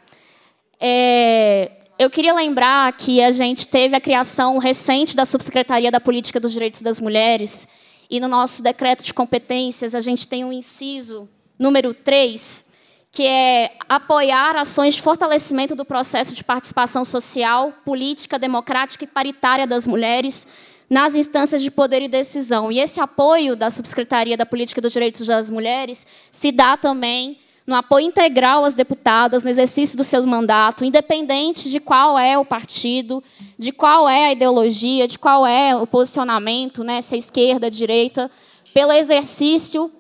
É, eu queria lembrar que a gente teve a criação recente da Subsecretaria da Política dos Direitos das Mulheres, e no nosso decreto de competências, a gente tem um inciso número 3, que é apoiar ações de fortalecimento do processo de participação social, política, democrática e paritária das mulheres nas instâncias de poder e decisão. E esse apoio da Subsecretaria da Política dos Direitos das Mulheres se dá também no apoio integral às deputadas, no exercício do seu mandato, independente de qual é o partido, de qual é a ideologia, de qual é o posicionamento, né, se é esquerda, direita, pelo exercício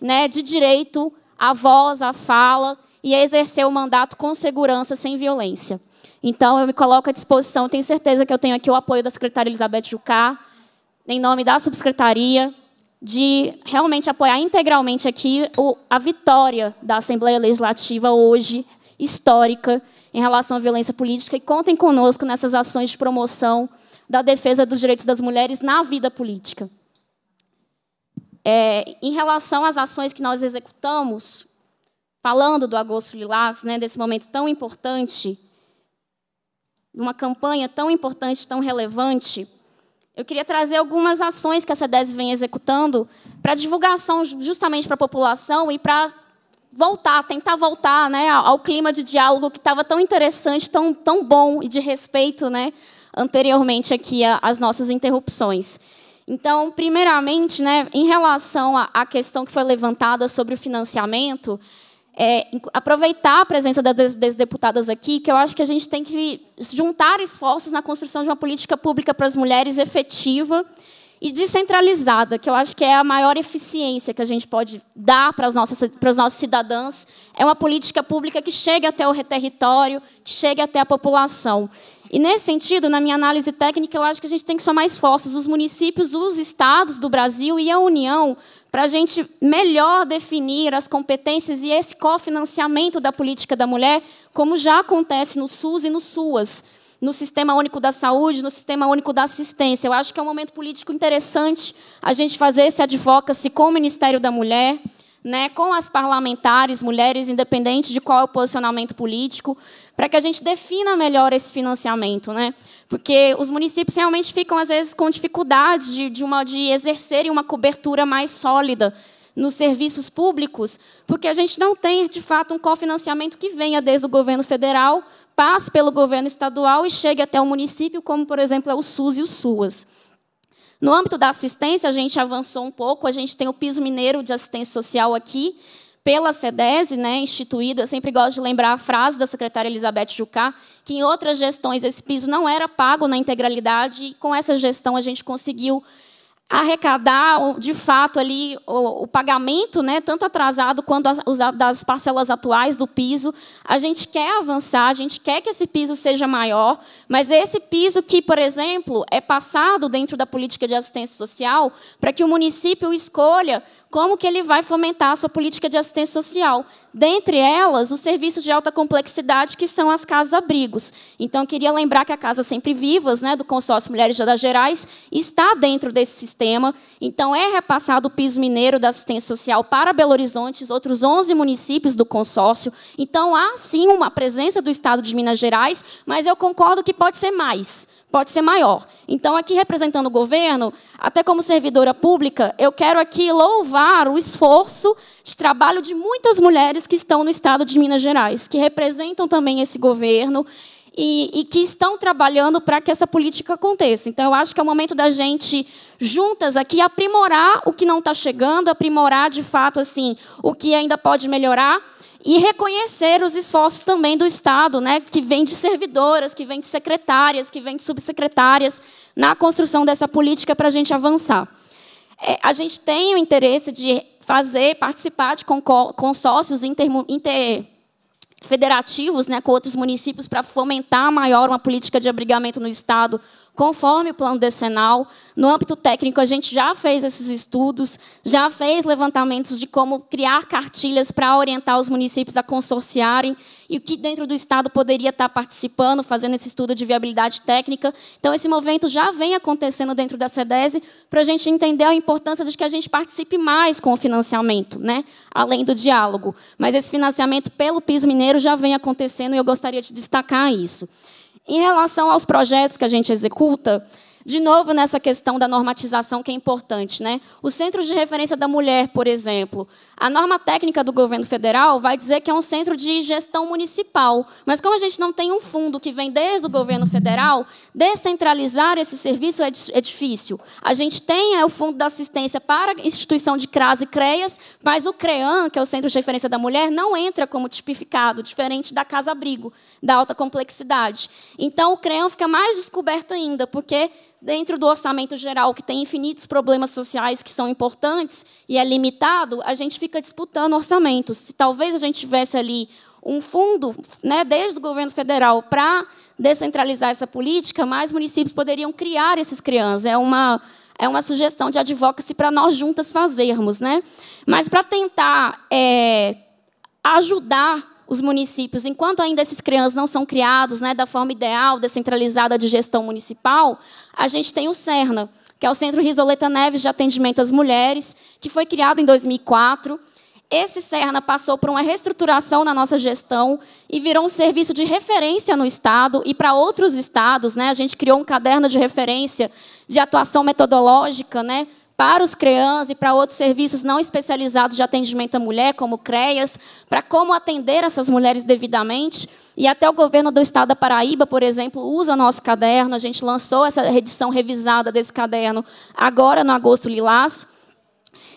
né, de direito à voz, à fala e a exercer o mandato com segurança, sem violência. Então, eu me coloco à disposição, tenho certeza que eu tenho aqui o apoio da secretária Elizabeth Jucá, em nome da subsecretaria, de realmente apoiar integralmente aqui a vitória da Assembleia Legislativa hoje, histórica, em relação à violência política, e contem conosco nessas ações de promoção da defesa dos direitos das mulheres na vida política. É, em relação às ações que nós executamos, falando do Agosto Lilás, né, desse momento tão importante, uma campanha tão importante, tão relevante, eu queria trazer algumas ações que a CEDES vem executando para divulgação justamente para a população e para voltar, tentar voltar né, ao clima de diálogo que estava tão interessante, tão, tão bom e de respeito né, anteriormente aqui às nossas interrupções. Então, primeiramente, né, em relação à questão que foi levantada sobre o financiamento, é, aproveitar a presença das, das deputadas aqui, que eu acho que a gente tem que juntar esforços na construção de uma política pública para as mulheres efetiva e descentralizada, que eu acho que é a maior eficiência que a gente pode dar para, as nossas, para os nossos cidadãos, é uma política pública que chegue até o território, que chegue até a população. E, nesse sentido, na minha análise técnica, eu acho que a gente tem que somar esforços, os municípios, os estados do Brasil e a União, para a gente melhor definir as competências e esse cofinanciamento da política da mulher, como já acontece no SUS e no SUAS, no Sistema Único da Saúde, no Sistema Único da Assistência. Eu acho que é um momento político interessante a gente fazer esse advocacy com o Ministério da Mulher, né, com as parlamentares, mulheres, independente de qual é o posicionamento político, para que a gente defina melhor esse financiamento, né? Porque os municípios realmente ficam, às vezes, com dificuldade de, de, uma, de exercerem uma cobertura mais sólida nos serviços públicos, porque a gente não tem, de fato, um cofinanciamento que venha desde o governo federal, passe pelo governo estadual e chegue até o município, como, por exemplo, é o SUS e o SUAS. No âmbito da assistência, a gente avançou um pouco, a gente tem o piso mineiro de assistência social aqui, pela SEDESI, né, instituído, eu sempre gosto de lembrar a frase da secretária Elizabeth Jucá, que em outras gestões esse piso não era pago na integralidade, e com essa gestão a gente conseguiu arrecadar, de fato, ali o, o pagamento, né, tanto atrasado quanto as, das parcelas atuais do piso. A gente quer avançar, a gente quer que esse piso seja maior, mas esse piso que, por exemplo, é passado dentro da política de assistência social para que o município escolha como que ele vai fomentar a sua política de assistência social. Dentre elas, os serviços de alta complexidade, que são as casas-abrigos. Então, queria lembrar que a Casa Sempre Vivas, né, do consórcio Mulheres de Minas Gerais, está dentro desse sistema. Então, é repassado o piso mineiro da assistência social para Belo Horizonte, os outros 11 municípios do consórcio. Então, há, sim, uma presença do Estado de Minas Gerais, mas eu concordo que pode ser mais pode ser maior. Então, aqui representando o governo, até como servidora pública, eu quero aqui louvar o esforço de trabalho de muitas mulheres que estão no estado de Minas Gerais, que representam também esse governo e, e que estão trabalhando para que essa política aconteça. Então, eu acho que é o momento da gente juntas aqui aprimorar o que não está chegando, aprimorar de fato assim o que ainda pode melhorar e reconhecer os esforços também do Estado, né, que vem de servidoras, que vem de secretárias, que vem de subsecretárias, na construção dessa política para a gente avançar. É, a gente tem o interesse de fazer, participar de consórcios interfederativos inter né, com outros municípios para fomentar maior uma política de abrigamento no Estado, conforme o plano decenal. No âmbito técnico, a gente já fez esses estudos, já fez levantamentos de como criar cartilhas para orientar os municípios a consorciarem e o que dentro do Estado poderia estar participando, fazendo esse estudo de viabilidade técnica. Então, esse movimento já vem acontecendo dentro da SEDESE para a gente entender a importância de que a gente participe mais com o financiamento, né? além do diálogo. Mas esse financiamento pelo piso mineiro já vem acontecendo e eu gostaria de destacar isso. Em relação aos projetos que a gente executa, de novo, nessa questão da normatização que é importante, né? O Centro de referência da mulher, por exemplo. A norma técnica do governo federal vai dizer que é um centro de gestão municipal. Mas como a gente não tem um fundo que vem desde o governo federal, descentralizar esse serviço é, é difícil. A gente tem é, o fundo da assistência para instituição de CRAS e CREAS, mas o CREAM, que é o centro de referência da mulher, não entra como tipificado, diferente da casa-abrigo, da alta complexidade. Então, o CREAM fica mais descoberto ainda, porque dentro do orçamento geral, que tem infinitos problemas sociais que são importantes e é limitado, a gente fica disputando orçamentos. Se talvez a gente tivesse ali um fundo, né, desde o governo federal, para descentralizar essa política, mais municípios poderiam criar esses crianças. É uma, é uma sugestão de advocacy para nós juntas fazermos. Né? Mas para tentar é, ajudar os municípios, enquanto ainda esses crianças não são criados né, da forma ideal, descentralizada de gestão municipal, a gente tem o CERNA, que é o Centro Risoleta Neves de Atendimento às Mulheres, que foi criado em 2004. Esse CERNA passou por uma reestruturação na nossa gestão e virou um serviço de referência no Estado e para outros estados. Né, a gente criou um caderno de referência de atuação metodológica, né, para os CREANs e para outros serviços não especializados de atendimento à mulher, como CREAS, para como atender essas mulheres devidamente. E até o governo do estado da Paraíba, por exemplo, usa nosso caderno. A gente lançou essa edição revisada desse caderno agora, no agosto lilás.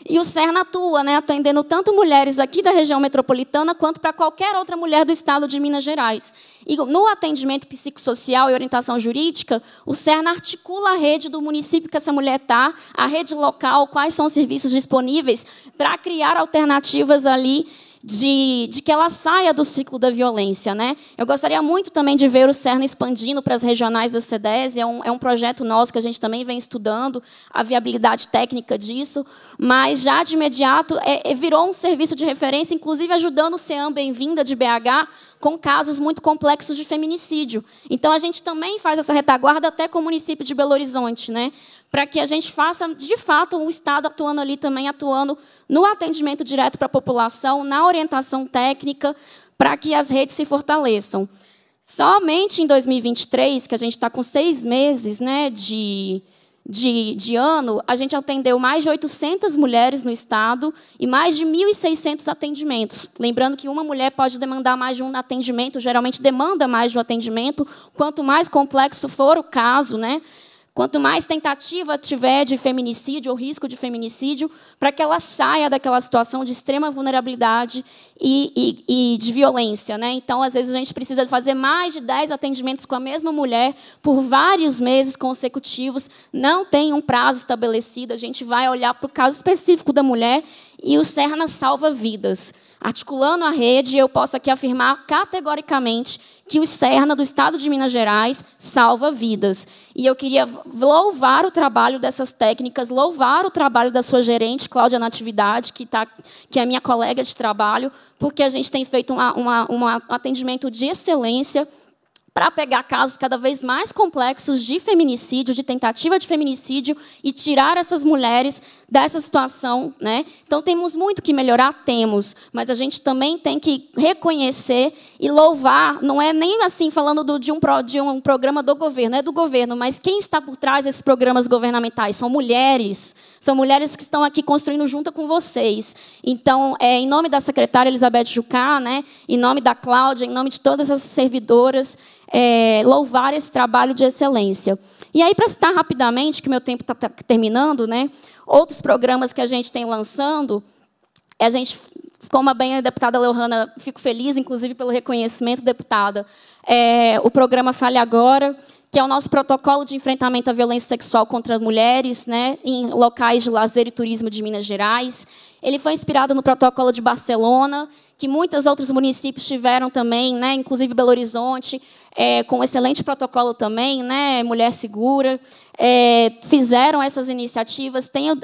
E o CERN atua, né, atendendo tanto mulheres aqui da região metropolitana quanto para qualquer outra mulher do estado de Minas Gerais. E no atendimento psicossocial e orientação jurídica, o CERN articula a rede do município que essa mulher está, a rede local, quais são os serviços disponíveis, para criar alternativas ali de, de que ela saia do ciclo da violência. Né? Eu gostaria muito também de ver o CERN expandindo para as regionais da CEDES, é um, é um projeto nosso que a gente também vem estudando, a viabilidade técnica disso, mas já de imediato é, é, virou um serviço de referência, inclusive ajudando o CEAM Bem-vinda de BH com casos muito complexos de feminicídio. Então, a gente também faz essa retaguarda até com o município de Belo Horizonte, né? para que a gente faça, de fato, o um Estado atuando ali também, atuando no atendimento direto para a população, na orientação técnica, para que as redes se fortaleçam. Somente em 2023, que a gente está com seis meses né, de, de, de ano, a gente atendeu mais de 800 mulheres no estado e mais de 1.600 atendimentos. Lembrando que uma mulher pode demandar mais de um atendimento, geralmente demanda mais de um atendimento, quanto mais complexo for o caso, né? Quanto mais tentativa tiver de feminicídio ou risco de feminicídio, para que ela saia daquela situação de extrema vulnerabilidade e, e, e, de violência. Né? Então, às vezes, a gente precisa fazer mais de 10 atendimentos com a mesma mulher por vários meses consecutivos. Não tem um prazo estabelecido. A gente vai olhar para o caso específico da mulher e o Serna salva vidas. Articulando a rede, eu posso aqui afirmar categoricamente que o Serna do estado de Minas Gerais salva vidas. E eu queria louvar o trabalho dessas técnicas, louvar o trabalho da sua gerente, Cláudia Natividade, que, tá, que é minha colega de trabalho, porque a gente tem feito uma, uma, um atendimento de excelência para pegar casos cada vez mais complexos de feminicídio, de tentativa de feminicídio e tirar essas mulheres dessa situação, né? Então temos muito que melhorar, temos, mas a gente também tem que reconhecer e louvar. Não é nem assim falando do, de, um de um programa do governo, é do governo, mas quem está por trás desses programas governamentais são mulheres, são mulheres que estão aqui construindo junto com vocês. Então, é, em nome da secretária Elizabeth Jucá, né? Em nome da Cláudia, em nome de todas as servidoras, é, louvar esse trabalho de excelência. E aí, para citar rapidamente, que meu tempo está tá terminando, né? Outros programas que a gente tem lançando, a gente como a bem a deputada Leohana, fico feliz, inclusive, pelo reconhecimento, deputada, é, o programa Fale Agora, que é o nosso protocolo de enfrentamento à violência sexual contra mulheres né, em locais de lazer e turismo de Minas Gerais. Ele foi inspirado no protocolo de Barcelona, que muitos outros municípios tiveram também, né, inclusive Belo Horizonte, é, com um excelente protocolo também, né, Mulher Segura é, fizeram essas iniciativas. Tem o,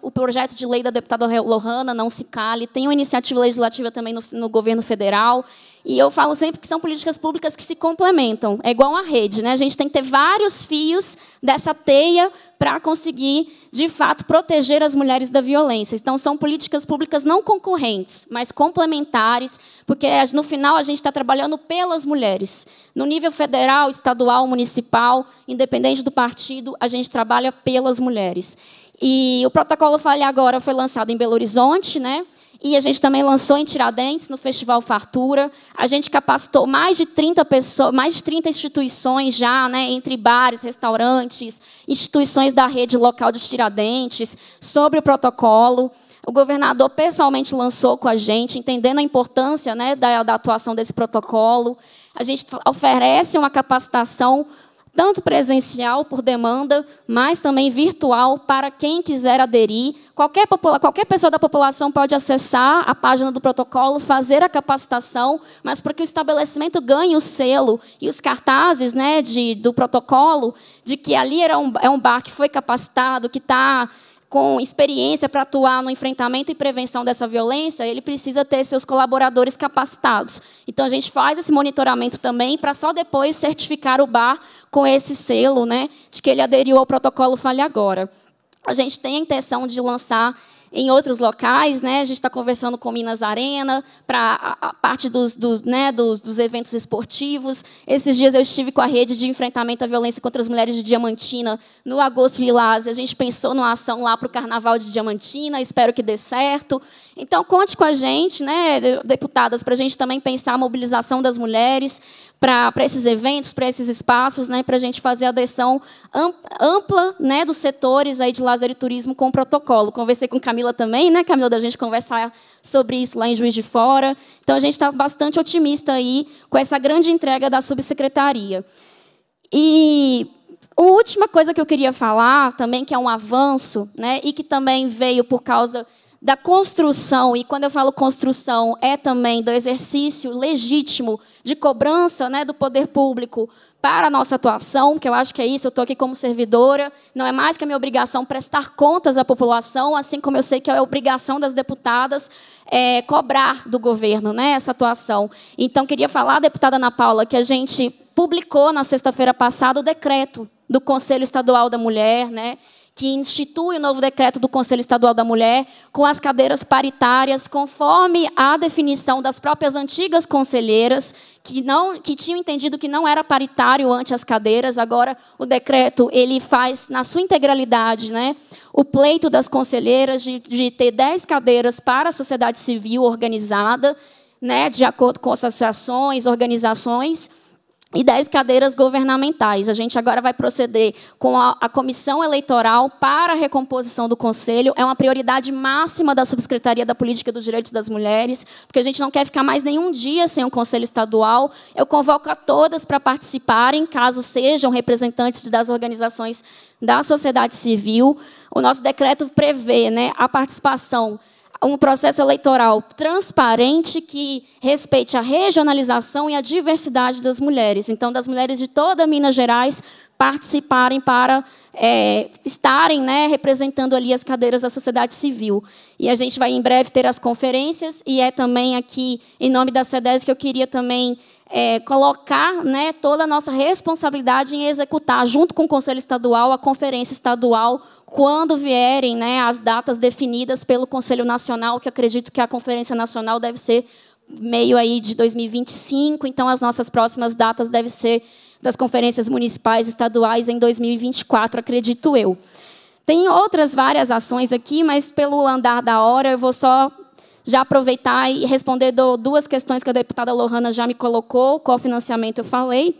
o, projeto de lei da deputada Lohana, Não Se Cale. Tem uma iniciativa legislativa também no, no governo federal. E eu falo sempre que são políticas públicas que se complementam. É igual a rede, né? A gente tem que ter vários fios dessa teia para conseguir, de fato, proteger as mulheres da violência. Então, são políticas públicas não concorrentes, mas complementares, porque eh, no final a gente está trabalhando pelas mulheres. No nível federal, estadual, municipal, independente do partido, a gente trabalha pelas mulheres. E o protocolo Falha Agora foi lançado em Belo Horizonte, né? E a gente também lançou em Tiradentes, no Festival Fartura. A gente capacitou mais de 30 pessoas, mais de 30 instituições já, né, entre bares, restaurantes, instituições da rede local de Tiradentes, sobre o protocolo. O governador pessoalmente lançou com a gente, entendendo a importância né, da, da atuação desse protocolo. A gente oferece uma capacitação tanto presencial por demanda, mas também virtual para quem quiser aderir. Qualquer, qualquer pessoa da população pode acessar a página do protocolo, fazer a capacitação, mas para que o estabelecimento ganhe o selo e os cartazes né, de, do protocolo, de que ali era um, é um bar que foi capacitado, que está com experiência para atuar no enfrentamento e prevenção dessa violência, ele precisa ter seus colaboradores capacitados. Então, a gente faz esse monitoramento também para só depois certificar o bar com esse selo né, de que ele aderiu ao protocolo Fale Agora. A gente tem a intenção de lançar em outros locais, né? A gente está conversando com Minas Arena para a parte dos, dos, né, dos, dos, eventos esportivos. Esses dias eu estive com a rede de enfrentamento à violência contra as mulheres de Diamantina no agosto Lilás. A gente pensou numa ação lá para o Carnaval de Diamantina. Espero que dê certo. Então conte com a gente, né, deputadas, para a gente também pensar a mobilização das mulheres, para esses eventos, para esses espaços, né, para a gente fazer a adesão ampla né, dos setores aí de lazer e turismo com o protocolo. Conversei com Camila também, né, Camila, da gente conversar sobre isso lá em Juiz de Fora. Então, a gente está bastante otimista aí com essa grande entrega da subsecretaria. E a última coisa que eu queria falar, também, que é um avanço, né, e que também veio por causa da construção, e quando eu falo construção, é também do exercício legítimo de cobrança né, do poder público para a nossa atuação, que eu acho que é isso, eu estou aqui como servidora, não é mais que a minha obrigação prestar contas à população, assim como eu sei que é a obrigação das deputadas é, cobrar do governo né, essa atuação. Então, queria falar, deputada Ana Paula, que a gente publicou na sexta-feira passada o decreto do Conselho Estadual da Mulher, né, que institui o novo decreto do Conselho Estadual da Mulher, com as cadeiras paritárias, conforme a definição das próprias antigas conselheiras, que, não, que tinham entendido que não era paritário ante as cadeiras, agora o decreto ele faz, na sua integralidade, né, o pleito das conselheiras de, de ter 10 cadeiras para a sociedade civil organizada, né, de acordo com associações, organizações e 10 cadeiras governamentais. A gente agora vai proceder com a, a, comissão eleitoral para a recomposição do conselho. É uma prioridade máxima da subsecretaria da Política dos Direitos das Mulheres, porque a gente não quer ficar mais nenhum dia sem um conselho estadual. Eu convoco a todas para participarem, caso sejam representantes das organizações da sociedade civil. O nosso decreto prevê né, a participação um processo eleitoral transparente que respeite a regionalização e a diversidade das mulheres. Então, das mulheres de toda Minas Gerais participarem para é, estarem né, representando ali as cadeiras da sociedade civil. E a gente vai em breve ter as conferências e é também aqui em nome da CEDES que eu queria também é, colocar né, toda a nossa responsabilidade em executar, junto com o Conselho Estadual, a Conferência Estadual, quando vierem né, as datas definidas pelo Conselho Nacional, que acredito que a Conferência Nacional deve ser meio aí de 2025, então as nossas próximas datas devem ser das conferências municipais estaduais em 2024, acredito eu. Tem outras várias ações aqui, mas pelo andar da hora eu vou só já aproveitar e responder duas questões que a deputada Lohana já me colocou, cofinanciamento eu falei.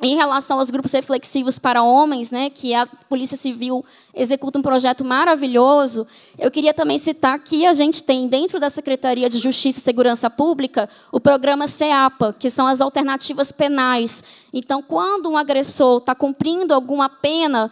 Em relação aos grupos reflexivos para homens, né, que a Polícia Civil executa um projeto maravilhoso, eu queria também citar que a gente tem, dentro da Secretaria de Justiça e Segurança Pública, o programa CEAPA, que são as alternativas penais. Então, quando um agressor está cumprindo alguma pena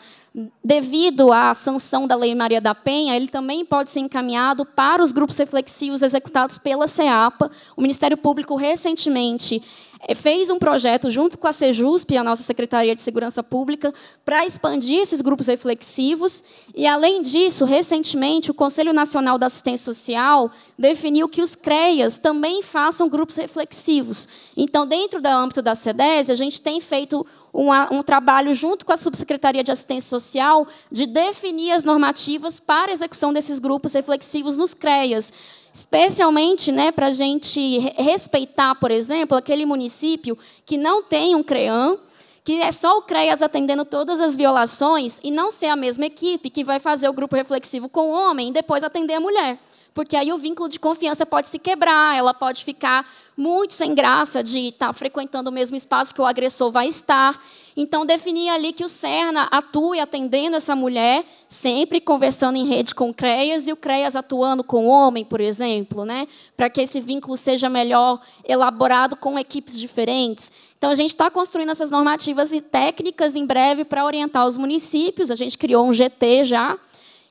devido à sanção da Lei Maria da Penha, ele também pode ser encaminhado para os grupos reflexivos executados pela CEAPA. O Ministério Público recentemente eh, fez um projeto junto com a Sejusp, a nossa Secretaria de Segurança Pública, para expandir esses grupos reflexivos. E, além disso, recentemente, o Conselho Nacional da Assistência Social definiu que os CREAS também façam grupos reflexivos. Então, dentro do âmbito da CEDES, a gente tem feito um, um trabalho junto com a Subsecretaria de Assistência Social de definir as normativas para a execução desses grupos reflexivos nos CREAS especialmente né, para a gente respeitar, por exemplo, aquele município que não tem um CREAM, que é só o CREAS atendendo todas as violações, e não ser a mesma equipe que vai fazer o grupo reflexivo com o homem e depois atender a mulher porque aí o vínculo de confiança pode se quebrar, ela pode ficar muito sem graça de estar tá frequentando o mesmo espaço que o agressor vai estar. Então, definir ali que o Serna atue atendendo essa mulher, sempre conversando em rede com o CREAS, e o CREAS atuando com o homem, por exemplo, né? para que esse vínculo seja melhor elaborado com equipes diferentes. Então, a gente está construindo essas normativas e técnicas em breve para orientar os municípios, a gente criou um GT já,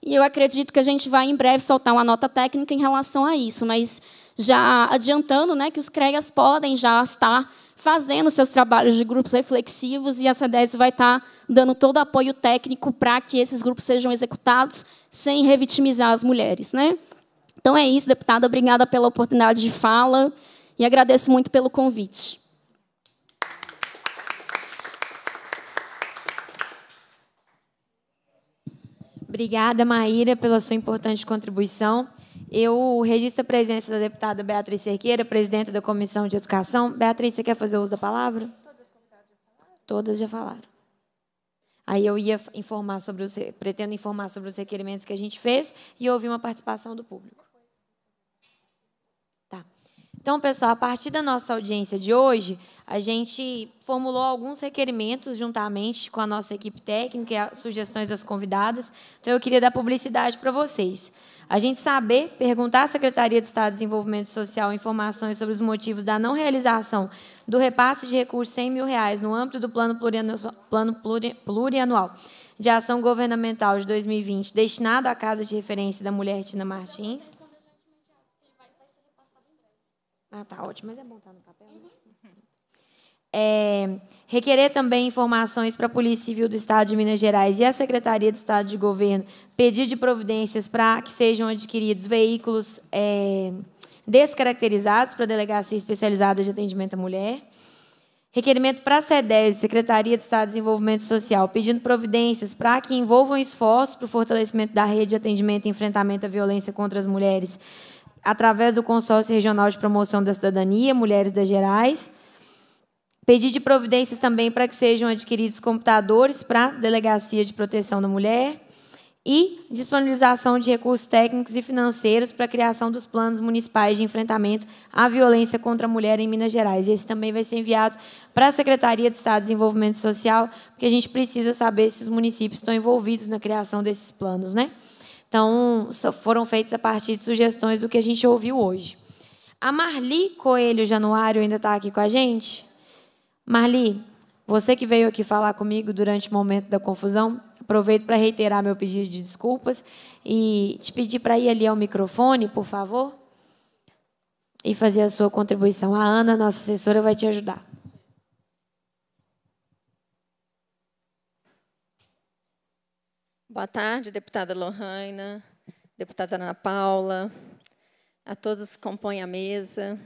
e eu acredito que a gente vai em breve soltar uma nota técnica em relação a isso, mas já adiantando né, que os CREAS podem já estar fazendo seus trabalhos de grupos reflexivos e a CDES vai estar dando todo o apoio técnico para que esses grupos sejam executados sem revitimizar as mulheres. Né? Então é isso, deputada. Obrigada pela oportunidade de fala e agradeço muito pelo convite. Obrigada, Maíra, pela sua importante contribuição. Eu registro a presença da deputada Beatriz Cerqueira, presidenta da Comissão de Educação. Beatriz, você quer fazer uso da palavra? Todas já falaram. Aí eu ia informar sobre os, pretendo informar sobre os requerimentos que a gente fez e ouvir uma participação do público. Então, pessoal, a partir da nossa audiência de hoje, a gente formulou alguns requerimentos juntamente com a nossa equipe técnica e as sugestões das convidadas. Então, eu queria dar publicidade para vocês. A gente saber, perguntar à Secretaria de Estado de Desenvolvimento Social informações sobre os motivos da não realização do repasse de recursos 100 mil reais no âmbito do Plano Plurianual, Plano Plurianual de Ação Governamental de 2020, destinado à Casa de Referência da Mulher Tina Martins. Ah, tá ótimo, mas é bom estar no papel. Né? É, requerer também informações para a Polícia Civil do Estado de Minas Gerais e a Secretaria de Estado de Governo, pedir de providências para que sejam adquiridos veículos é, descaracterizados para a Delegacia Especializada de Atendimento à Mulher. Requerimento para a SEDES, Secretaria de Estado de Desenvolvimento Social, pedindo providências para que envolvam esforços para o fortalecimento da rede de atendimento e enfrentamento à violência contra as mulheres através do Consórcio Regional de Promoção da Cidadania, Mulheres das Gerais. Pedir de providências também para que sejam adquiridos computadores para a Delegacia de Proteção da Mulher e disponibilização de recursos técnicos e financeiros para a criação dos planos municipais de enfrentamento à violência contra a mulher em Minas Gerais. Esse também vai ser enviado para a Secretaria de Estado de Desenvolvimento Social, porque a gente precisa saber se os municípios estão envolvidos na criação desses planos, né? Então, foram feitas a partir de sugestões do que a gente ouviu hoje. A Marli Coelho Januário ainda está aqui com a gente? Marli, você que veio aqui falar comigo durante o momento da confusão, aproveito para reiterar meu pedido de desculpas e te pedir para ir ali ao microfone, por favor, e fazer a sua contribuição. A Ana, nossa assessora, vai te ajudar. Boa tarde, deputada Lohaina, deputada Ana Paula, a todos que compõem a mesa.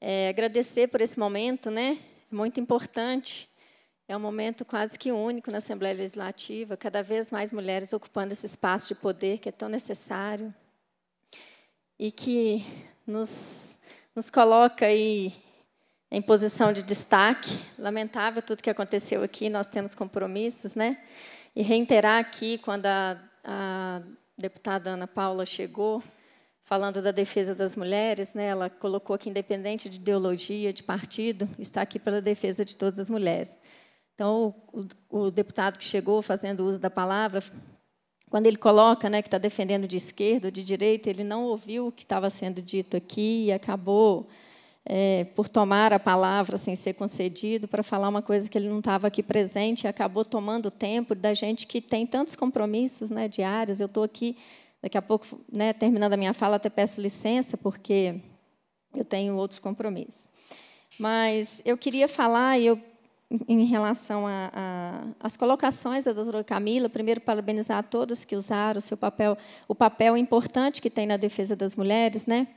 É, agradecer por esse momento, né? É muito importante. É um momento quase que único na Assembleia Legislativa, cada vez mais mulheres ocupando esse espaço de poder que é tão necessário e que nos, nos coloca aí em posição de destaque. Lamentável tudo que aconteceu aqui, nós temos compromissos, né? e reiterar aqui, quando a, a deputada Ana Paula chegou, falando da defesa das mulheres, né, ela colocou que, independente de ideologia, de partido, está aqui pela defesa de todas as mulheres. Então, o, o deputado que chegou fazendo uso da palavra, quando ele coloca né, que está defendendo de esquerda, de direita, ele não ouviu o que estava sendo dito aqui e acabou é, por tomar a palavra sem ser concedido, para falar uma coisa que ele não estava aqui presente, e acabou tomando tempo da gente que tem tantos compromissos né, diários. Eu estou aqui, daqui a pouco, né, terminando a minha fala, até peço licença, porque eu tenho outros compromissos. Mas eu queria falar, eu em relação às colocações da doutora Camila, primeiro parabenizar a todos que usaram o seu papel, o papel importante que tem na defesa das mulheres, né?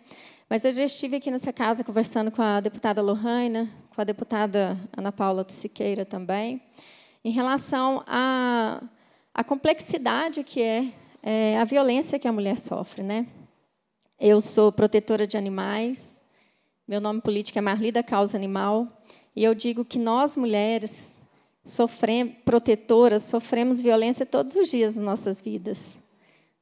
Mas eu já estive aqui nessa casa conversando com a deputada Lohaina, com a deputada Ana Paula Siqueira também, em relação à complexidade que é, é a violência que a mulher sofre. Né? Eu sou protetora de animais, meu nome político é Marli da Causa Animal, e eu digo que nós, mulheres, protetoras, sofremos violência todos os dias nas nossas vidas.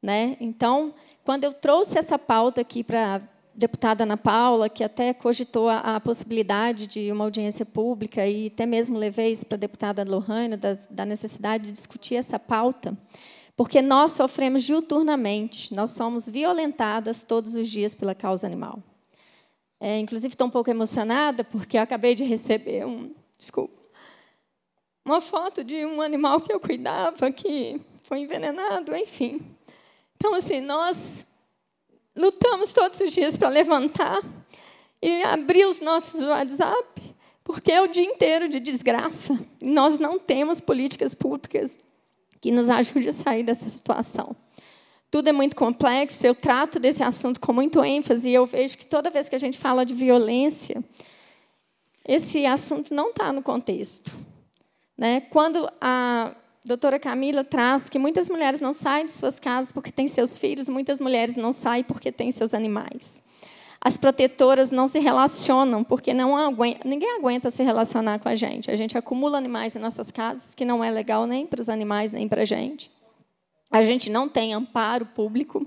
Né? Então, quando eu trouxe essa pauta aqui para deputada Ana Paula, que até cogitou a, a, possibilidade de uma audiência pública, e até mesmo levei isso para a deputada Lohane, da, da necessidade de discutir essa pauta, porque nós sofremos diuturnamente, nós somos violentadas todos os dias pela causa animal. É, inclusive, estou um pouco emocionada, porque eu acabei de receber um, desculpa, uma foto de um animal que eu cuidava, que foi envenenado, enfim. Então, assim, nós lutamos todos os dias para levantar e abrir os nossos WhatsApp, porque é o dia inteiro de desgraça. E nós não temos políticas públicas que nos ajudem a sair dessa situação. Tudo é muito complexo, eu trato desse assunto com muito ênfase e eu vejo que toda vez que a gente fala de violência, esse assunto não está no contexto. Né? Quando a doutora Camila traz que muitas mulheres não saem de suas casas porque têm seus filhos, muitas mulheres não saem porque têm seus animais. As protetoras não se relacionam porque não aguenta, ninguém aguenta se relacionar com a gente. A gente acumula animais em nossas casas, que não é legal nem para os animais, nem para a gente. A gente não tem amparo público.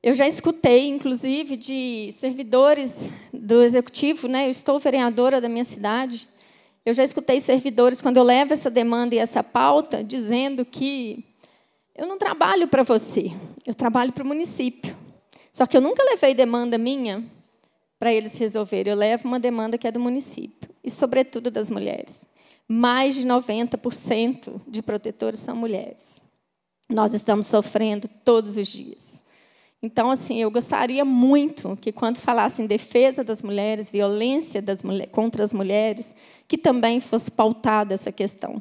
Eu já escutei, inclusive, de servidores do executivo, né? eu estou vereadora da minha cidade, eu já escutei servidores, quando eu levo essa demanda e essa pauta, dizendo que eu não trabalho para você, eu trabalho para o município. Só que eu nunca levei demanda minha para eles resolverem. Eu levo uma demanda que é do município, e sobretudo das mulheres. Mais de 90% de protetores são mulheres. Nós estamos sofrendo todos os dias. Então, assim, eu gostaria muito que, quando falasse em defesa das mulheres, violência das mulher, contra as mulheres, que também fosse pautada essa questão.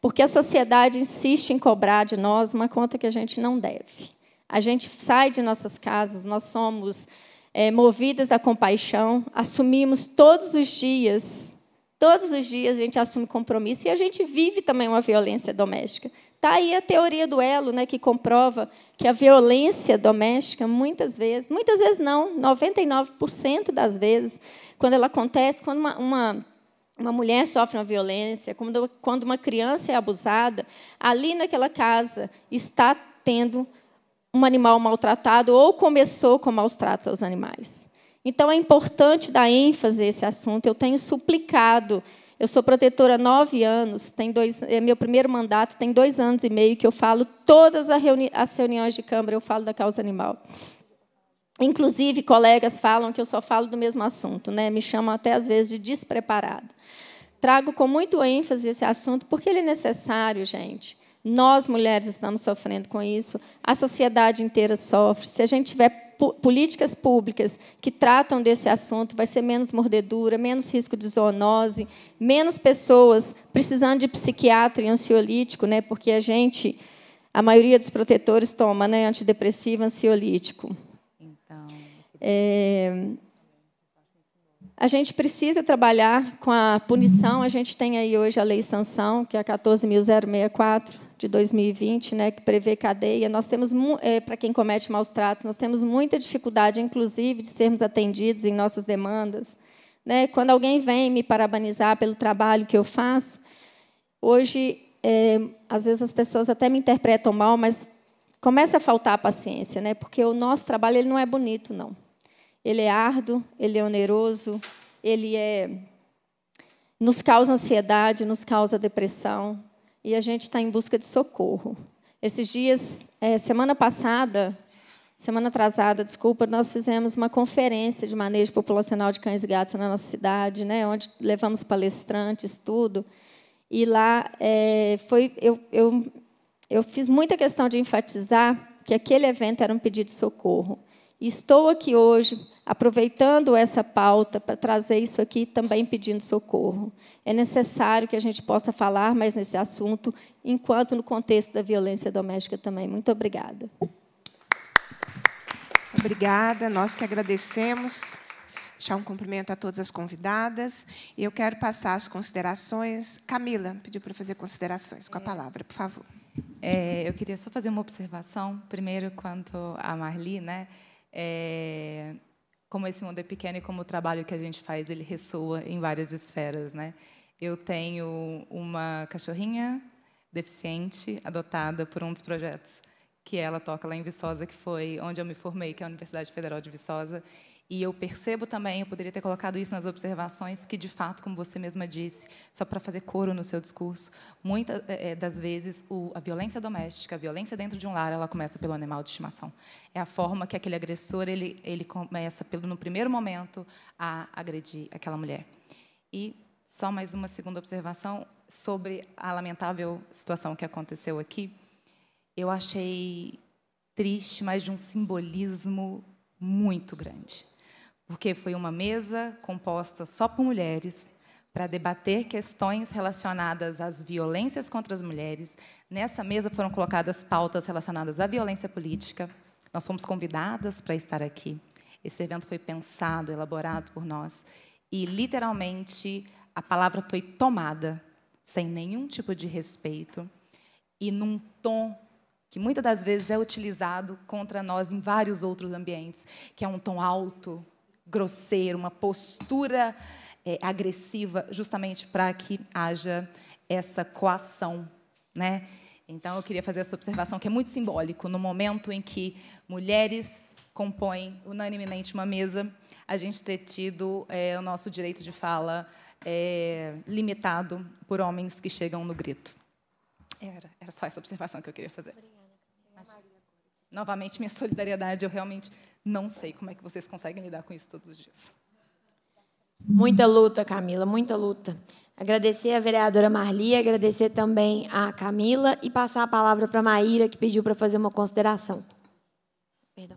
Porque a sociedade insiste em cobrar de nós uma conta que a gente não deve. A gente sai de nossas casas, nós somos é, movidas à compaixão, assumimos todos os dias, todos os dias a gente assume compromisso e a gente vive também uma violência doméstica. Está aí a teoria do elo, né, que comprova que a violência doméstica, muitas vezes, muitas vezes não, 99% das vezes, quando ela acontece, quando uma, uma, uma mulher sofre uma violência, quando, quando uma criança é abusada, ali naquela casa está tendo um animal maltratado ou começou com maus tratos aos animais. Então, é importante dar ênfase a esse assunto. Eu tenho suplicado eu sou protetora há nove anos, tem dois, é meu primeiro mandato tem dois anos e meio que eu falo todas as, reuni as reuniões de Câmara, eu falo da causa animal. Inclusive, colegas falam que eu só falo do mesmo assunto, né? me chamam até às vezes de despreparada. Trago com muito ênfase esse assunto porque ele é necessário, gente. Nós, mulheres, estamos sofrendo com isso, a sociedade inteira sofre. Se a gente tiver políticas públicas que tratam desse assunto, vai ser menos mordedura, menos risco de zoonose, menos pessoas precisando de psiquiatra e ansiolítico, né, porque a gente, a maioria dos protetores toma né, antidepressivo, ansiolítico. Então... É, a gente precisa trabalhar com a punição, a gente tem aí hoje a lei sanção, que é a 14.064, de 2020, né, que prevê cadeia, nós temos, é, para quem comete maus tratos, nós temos muita dificuldade, inclusive, de sermos atendidos em nossas demandas. Né? Quando alguém vem me parabenizar pelo trabalho que eu faço, hoje, é, às vezes as pessoas até me interpretam mal, mas começa a faltar a paciência, né? porque o nosso trabalho ele não é bonito, não. Ele é árduo, ele é oneroso, ele é nos causa ansiedade, nos causa depressão, e a gente está em busca de socorro. Esses dias, é, semana passada, semana atrasada, desculpa, nós fizemos uma conferência de manejo populacional de cães e gatos na nossa cidade, né, onde levamos palestrantes, tudo. E lá é, foi eu, eu, eu fiz muita questão de enfatizar que aquele evento era um pedido de socorro. estou aqui hoje aproveitando essa pauta para trazer isso aqui também pedindo socorro. É necessário que a gente possa falar mais nesse assunto, enquanto no contexto da violência doméstica também. Muito obrigada. Obrigada, nós que agradecemos. Deixar um cumprimento a todas as convidadas. E eu quero passar as considerações. Camila pediu para fazer considerações com a é. palavra, por favor. É, eu queria só fazer uma observação, primeiro, quanto a Marli. Né? É como esse mundo é pequeno e como o trabalho que a gente faz ele ressoa em várias esferas, né? Eu tenho uma cachorrinha deficiente adotada por um dos projetos que ela toca lá em Viçosa, que foi onde eu me formei, que é a Universidade Federal de Viçosa, e eu percebo também, eu poderia ter colocado isso nas observações, que de fato, como você mesma disse, só para fazer coro no seu discurso, muitas é, é, das vezes o, a violência doméstica, a violência dentro de um lar, ela começa pelo animal de estimação. É a forma que aquele agressor ele ele começa pelo no primeiro momento a agredir aquela mulher. E só mais uma segunda observação sobre a lamentável situação que aconteceu aqui. Eu achei triste, mas de um simbolismo muito grande porque foi uma mesa composta só por mulheres para debater questões relacionadas às violências contra as mulheres. Nessa mesa foram colocadas pautas relacionadas à violência política. Nós fomos convidadas para estar aqui. Esse evento foi pensado, elaborado por nós. E, literalmente, a palavra foi tomada, sem nenhum tipo de respeito, e num tom que muitas das vezes é utilizado contra nós em vários outros ambientes, que é um tom alto, grosseiro, uma postura é, agressiva, justamente para que haja essa coação, né? Então eu queria fazer essa observação que é muito simbólico no momento em que mulheres compõem unanimemente uma mesa, a gente ter tido é, o nosso direito de fala é, limitado por homens que chegam no grito. Era, era só essa observação que eu queria fazer. Obrigada. Novamente minha solidariedade, eu realmente não sei como é que vocês conseguem lidar com isso todos os dias. Muita luta, Camila, muita luta. Agradecer a vereadora Marli, agradecer também a Camila e passar a palavra para a Maíra, que pediu para fazer uma consideração. Perdão.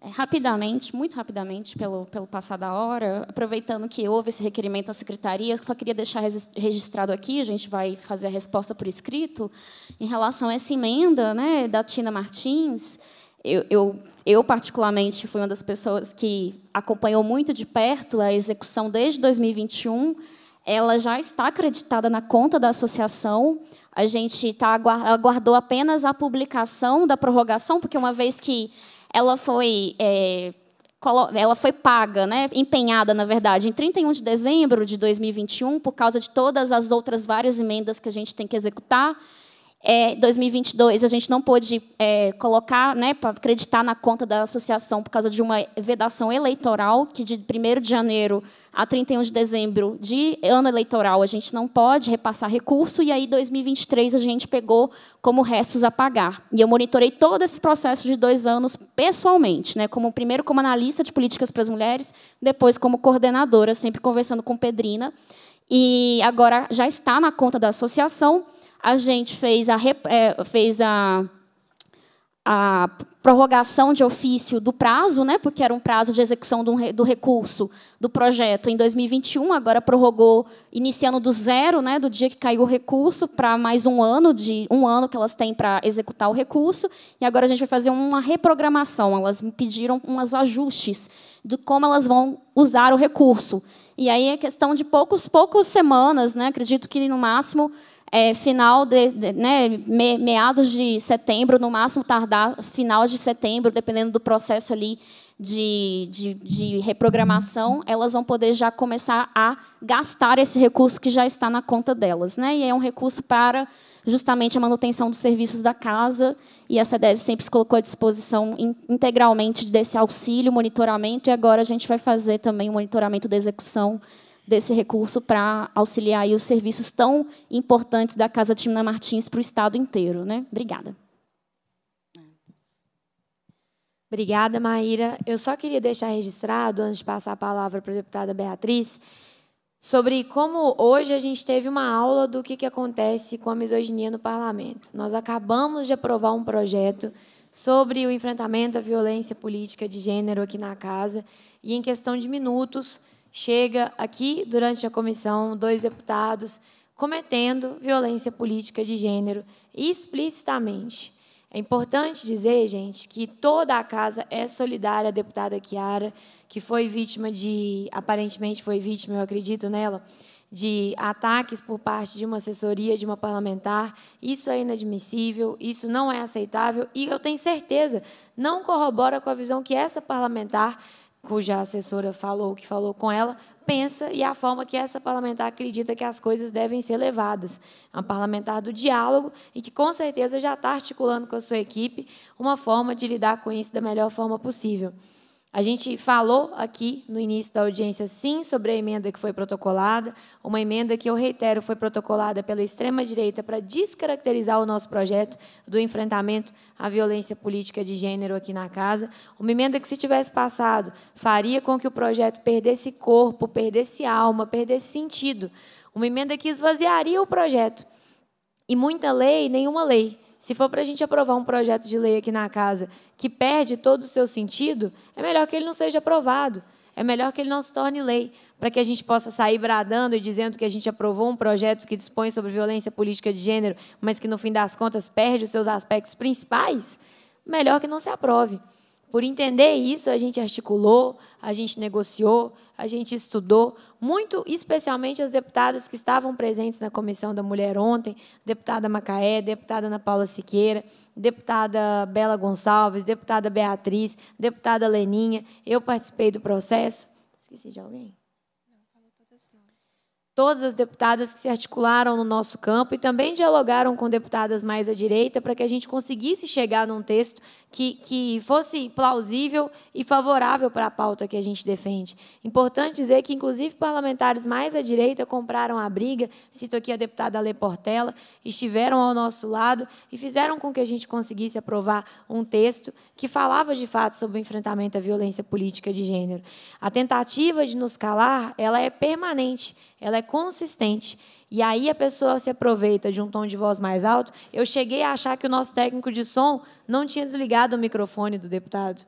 É, rapidamente, muito rapidamente, pelo, pelo passar da hora, aproveitando que houve esse requerimento à secretaria, só queria deixar registrado aqui, a gente vai fazer a resposta por escrito, em relação a essa emenda né, da Tina Martins, eu, eu, eu, particularmente, fui uma das pessoas que acompanhou muito de perto a execução desde 2021. Ela já está acreditada na conta da associação. A gente tá, aguardou apenas a publicação da prorrogação, porque uma vez que ela foi, é, ela foi paga, né, empenhada, na verdade, em 31 de dezembro de 2021, por causa de todas as outras várias emendas que a gente tem que executar, é, 2022 a gente não pôde é, colocar, né, para acreditar na conta da associação por causa de uma vedação eleitoral, que de 1 de janeiro a 31 de dezembro de ano eleitoral a gente não pode repassar recurso, e aí 2023 a gente pegou como restos a pagar. E eu monitorei todo esse processo de dois anos pessoalmente, né, como primeiro como analista de políticas para as mulheres, depois como coordenadora, sempre conversando com Pedrina. E agora já está na conta da associação a gente fez a, é, fez a, a prorrogação de ofício do prazo, né, porque era um prazo de execução do, do, recurso do projeto em 2021, agora prorrogou, iniciando do zero, né, do dia que caiu o recurso, para mais um ano, de um ano que elas têm para executar o recurso, e agora a gente vai fazer uma reprogramação. Elas me pediram uns ajustes de como elas vão usar o recurso. E aí é questão de poucos, poucas semanas, né, acredito que no máximo é, final de, de, né, me, meados de setembro, no máximo tardar final de setembro, dependendo do processo ali de, de, de, reprogramação, elas vão poder já começar a gastar esse recurso que já está na conta delas. Né? E é um recurso para justamente a manutenção dos serviços da casa, e a CEDES sempre se colocou à disposição integralmente desse auxílio, monitoramento, e agora a gente vai fazer também o monitoramento da execução desse recurso para auxiliar os serviços tão importantes da Casa Timna Martins para o Estado inteiro. Né? Obrigada. Obrigada, Maíra. Eu só queria deixar registrado, antes de passar a palavra para a deputada Beatriz, sobre como hoje a gente teve uma aula do que, que acontece com a misoginia no parlamento. Nós acabamos de aprovar um projeto sobre o enfrentamento à violência política de gênero aqui na casa, e em questão de minutos chega aqui durante a comissão dois deputados cometendo violência política de gênero explicitamente. É importante dizer, gente, que toda a casa é solidária à deputada Kiara, que foi vítima de, aparentemente foi vítima, eu acredito nela, de ataques por parte de uma assessoria de uma parlamentar. Isso é inadmissível, isso não é aceitável e eu tenho certeza não corrobora com a visão que essa parlamentar cuja assessora falou que falou com ela, pensa e a forma que essa parlamentar acredita que as coisas devem ser levadas. É uma parlamentar do diálogo e que, com certeza, já está articulando com a sua equipe uma forma de lidar com isso da melhor forma possível. A gente falou aqui no início da audiência, sim, sobre a emenda que foi protocolada, uma emenda que, eu reitero, foi protocolada pela extrema-direita para descaracterizar o nosso projeto do enfrentamento à violência política de gênero aqui na casa. Uma emenda que, se tivesse passado, faria com que o projeto perdesse corpo, perdesse alma, perdesse sentido. Uma emenda que esvaziaria o projeto. E muita lei, nenhuma lei. Se for para a gente aprovar um projeto de lei aqui na casa que perde todo o seu sentido, é melhor que ele não seja aprovado. É melhor que ele não se torne lei, para que a gente possa sair bradando e dizendo que a gente aprovou um projeto que dispõe sobre violência política de gênero, mas que no fim das contas perde os seus aspectos principais. Melhor que não se aprove. Por entender isso, a gente articulou, a gente negociou, a gente estudou, muito especialmente as deputadas que estavam presentes na Comissão da Mulher ontem, deputada Macaé, deputada Ana Paula Siqueira, deputada Bela Gonçalves, deputada Beatriz, deputada Leninha. Eu participei do processo. Esqueci de alguém? todas as deputadas que se articularam no nosso campo e também dialogaram com deputadas mais à direita para que a gente conseguisse chegar num texto que, que fosse plausível e favorável para a pauta que a gente defende. Importante dizer que, inclusive, parlamentares mais à direita compraram a briga, cito aqui a deputada Ale Portela, estiveram ao nosso lado e fizeram com que a gente conseguisse aprovar um texto que falava, de fato, sobre o enfrentamento à violência política de gênero. A tentativa de nos calar ela é permanente, ela é consistente. E aí a pessoa se aproveita de um tom de voz mais alto. Eu cheguei a achar que o nosso técnico de som não tinha desligado o microfone do deputado,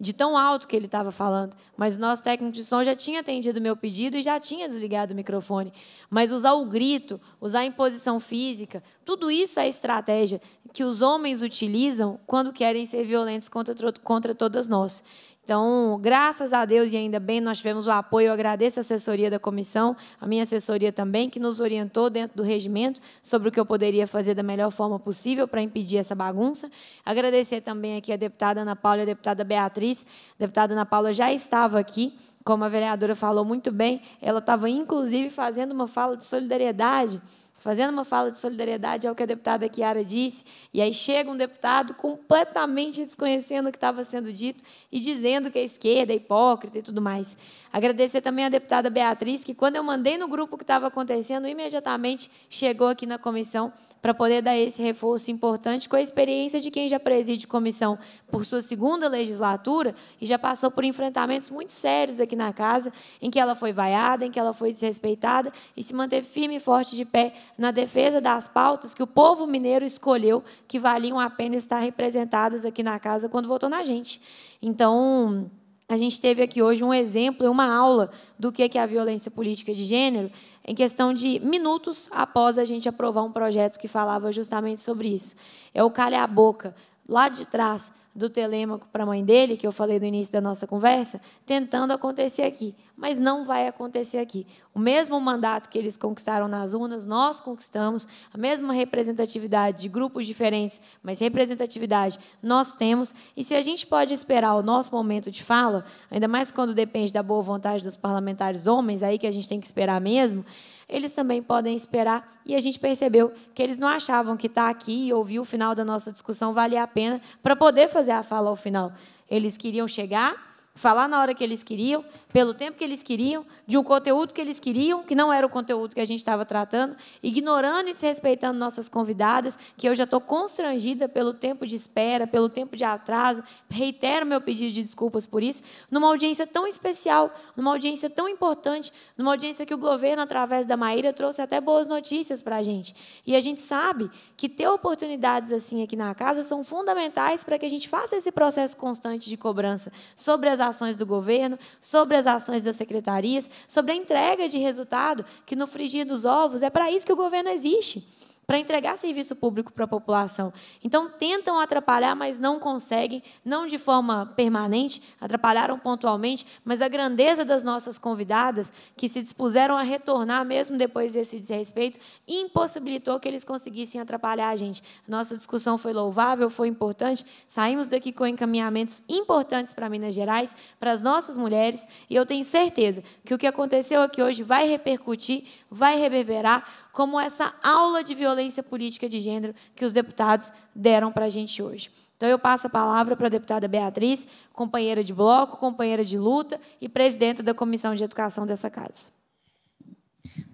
de tão alto que ele estava falando. Mas o nosso técnico de som já tinha atendido o meu pedido e já tinha desligado o microfone. Mas usar o grito, usar a imposição física, tudo isso é estratégia que os homens utilizam quando querem ser violentos contra, contra todas nós. Então, graças a Deus e ainda bem, nós tivemos o apoio. Eu agradeço a assessoria da comissão, a minha assessoria também, que nos orientou dentro do regimento sobre o que eu poderia fazer da melhor forma possível para impedir essa bagunça. Agradecer também aqui a deputada Ana Paula e a deputada Beatriz. A deputada Ana Paula já estava aqui, como a vereadora falou muito bem, ela estava inclusive fazendo uma fala de solidariedade fazendo uma fala de solidariedade ao que a deputada Kiara disse, e aí chega um deputado completamente desconhecendo o que estava sendo dito e dizendo que a esquerda é hipócrita e tudo mais. Agradecer também à deputada Beatriz, que quando eu mandei no grupo o que estava acontecendo, imediatamente chegou aqui na comissão para poder dar esse reforço importante com a experiência de quem já preside comissão por sua segunda legislatura e já passou por enfrentamentos muito sérios aqui na casa, em que ela foi vaiada, em que ela foi desrespeitada e se manteve firme e forte de pé na defesa das pautas que o povo mineiro escolheu que valiam a pena estar representadas aqui na casa quando votou na gente. Então, a gente teve aqui hoje um exemplo e uma aula do que é a violência política de gênero, em questão de minutos após a gente aprovar um projeto que falava justamente sobre isso. É o calha a boca, lá de trás do Telêmaco para a mãe dele, que eu falei no início da nossa conversa, tentando acontecer aqui, mas não vai acontecer aqui. O mesmo mandato que eles conquistaram nas urnas, nós conquistamos. A mesma representatividade de grupos diferentes, mas representatividade nós temos. E se a gente pode esperar o nosso momento de fala, ainda mais quando depende da boa vontade dos parlamentares homens, aí que a gente tem que esperar mesmo, eles também podem esperar. E a gente percebeu que eles não achavam que estar tá aqui e ouvir o final da nossa discussão valia a pena para poder fazer a fala ao final. Eles queriam chegar, falar na hora que eles queriam, pelo tempo que eles queriam, de um conteúdo que eles queriam, que não era o conteúdo que a gente estava tratando, ignorando e desrespeitando nossas convidadas, que eu já estou constrangida pelo tempo de espera, pelo tempo de atraso, reitero meu pedido de desculpas por isso, numa audiência tão especial, numa audiência tão importante, numa audiência que o governo, através da Maíra, trouxe até boas notícias para a gente. E a gente sabe que ter oportunidades assim aqui na casa são fundamentais para que a gente faça esse processo constante de cobrança sobre as ações do governo, sobre as as ações das secretarias, sobre a entrega de resultado, que no frigir dos ovos é para isso que o governo existe para entregar serviço público para a população. Então, tentam atrapalhar, mas não conseguem, não de forma permanente, atrapalharam pontualmente, mas a grandeza das nossas convidadas, que se dispuseram a retornar mesmo depois desse desrespeito, impossibilitou que eles conseguissem atrapalhar a gente. Nossa discussão foi louvável, foi importante, saímos daqui com encaminhamentos importantes para Minas Gerais, para as nossas mulheres, e eu tenho certeza que o que aconteceu aqui hoje vai repercutir, vai reverberar, como essa aula de violência política de gênero que os deputados deram para a gente hoje. Então, eu passo a palavra para a deputada Beatriz, companheira de bloco, companheira de luta e presidenta da Comissão de Educação dessa casa.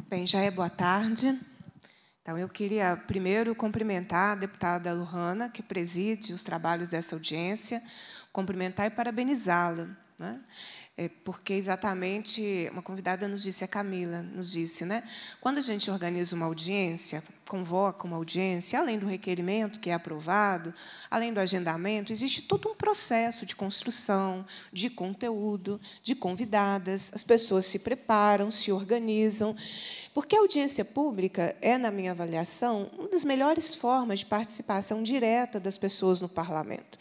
Bem, já é boa tarde. Então, eu queria primeiro cumprimentar a deputada Luhana, que preside os trabalhos dessa audiência, cumprimentar e parabenizá-la. Né? É porque exatamente uma convidada nos disse, a Camila nos disse, né? Quando a gente organiza uma audiência, convoca uma audiência, além do requerimento que é aprovado, além do agendamento, existe todo um processo de construção, de conteúdo, de convidadas. As pessoas se preparam, se organizam, porque a audiência pública é, na minha avaliação, uma das melhores formas de participação direta das pessoas no parlamento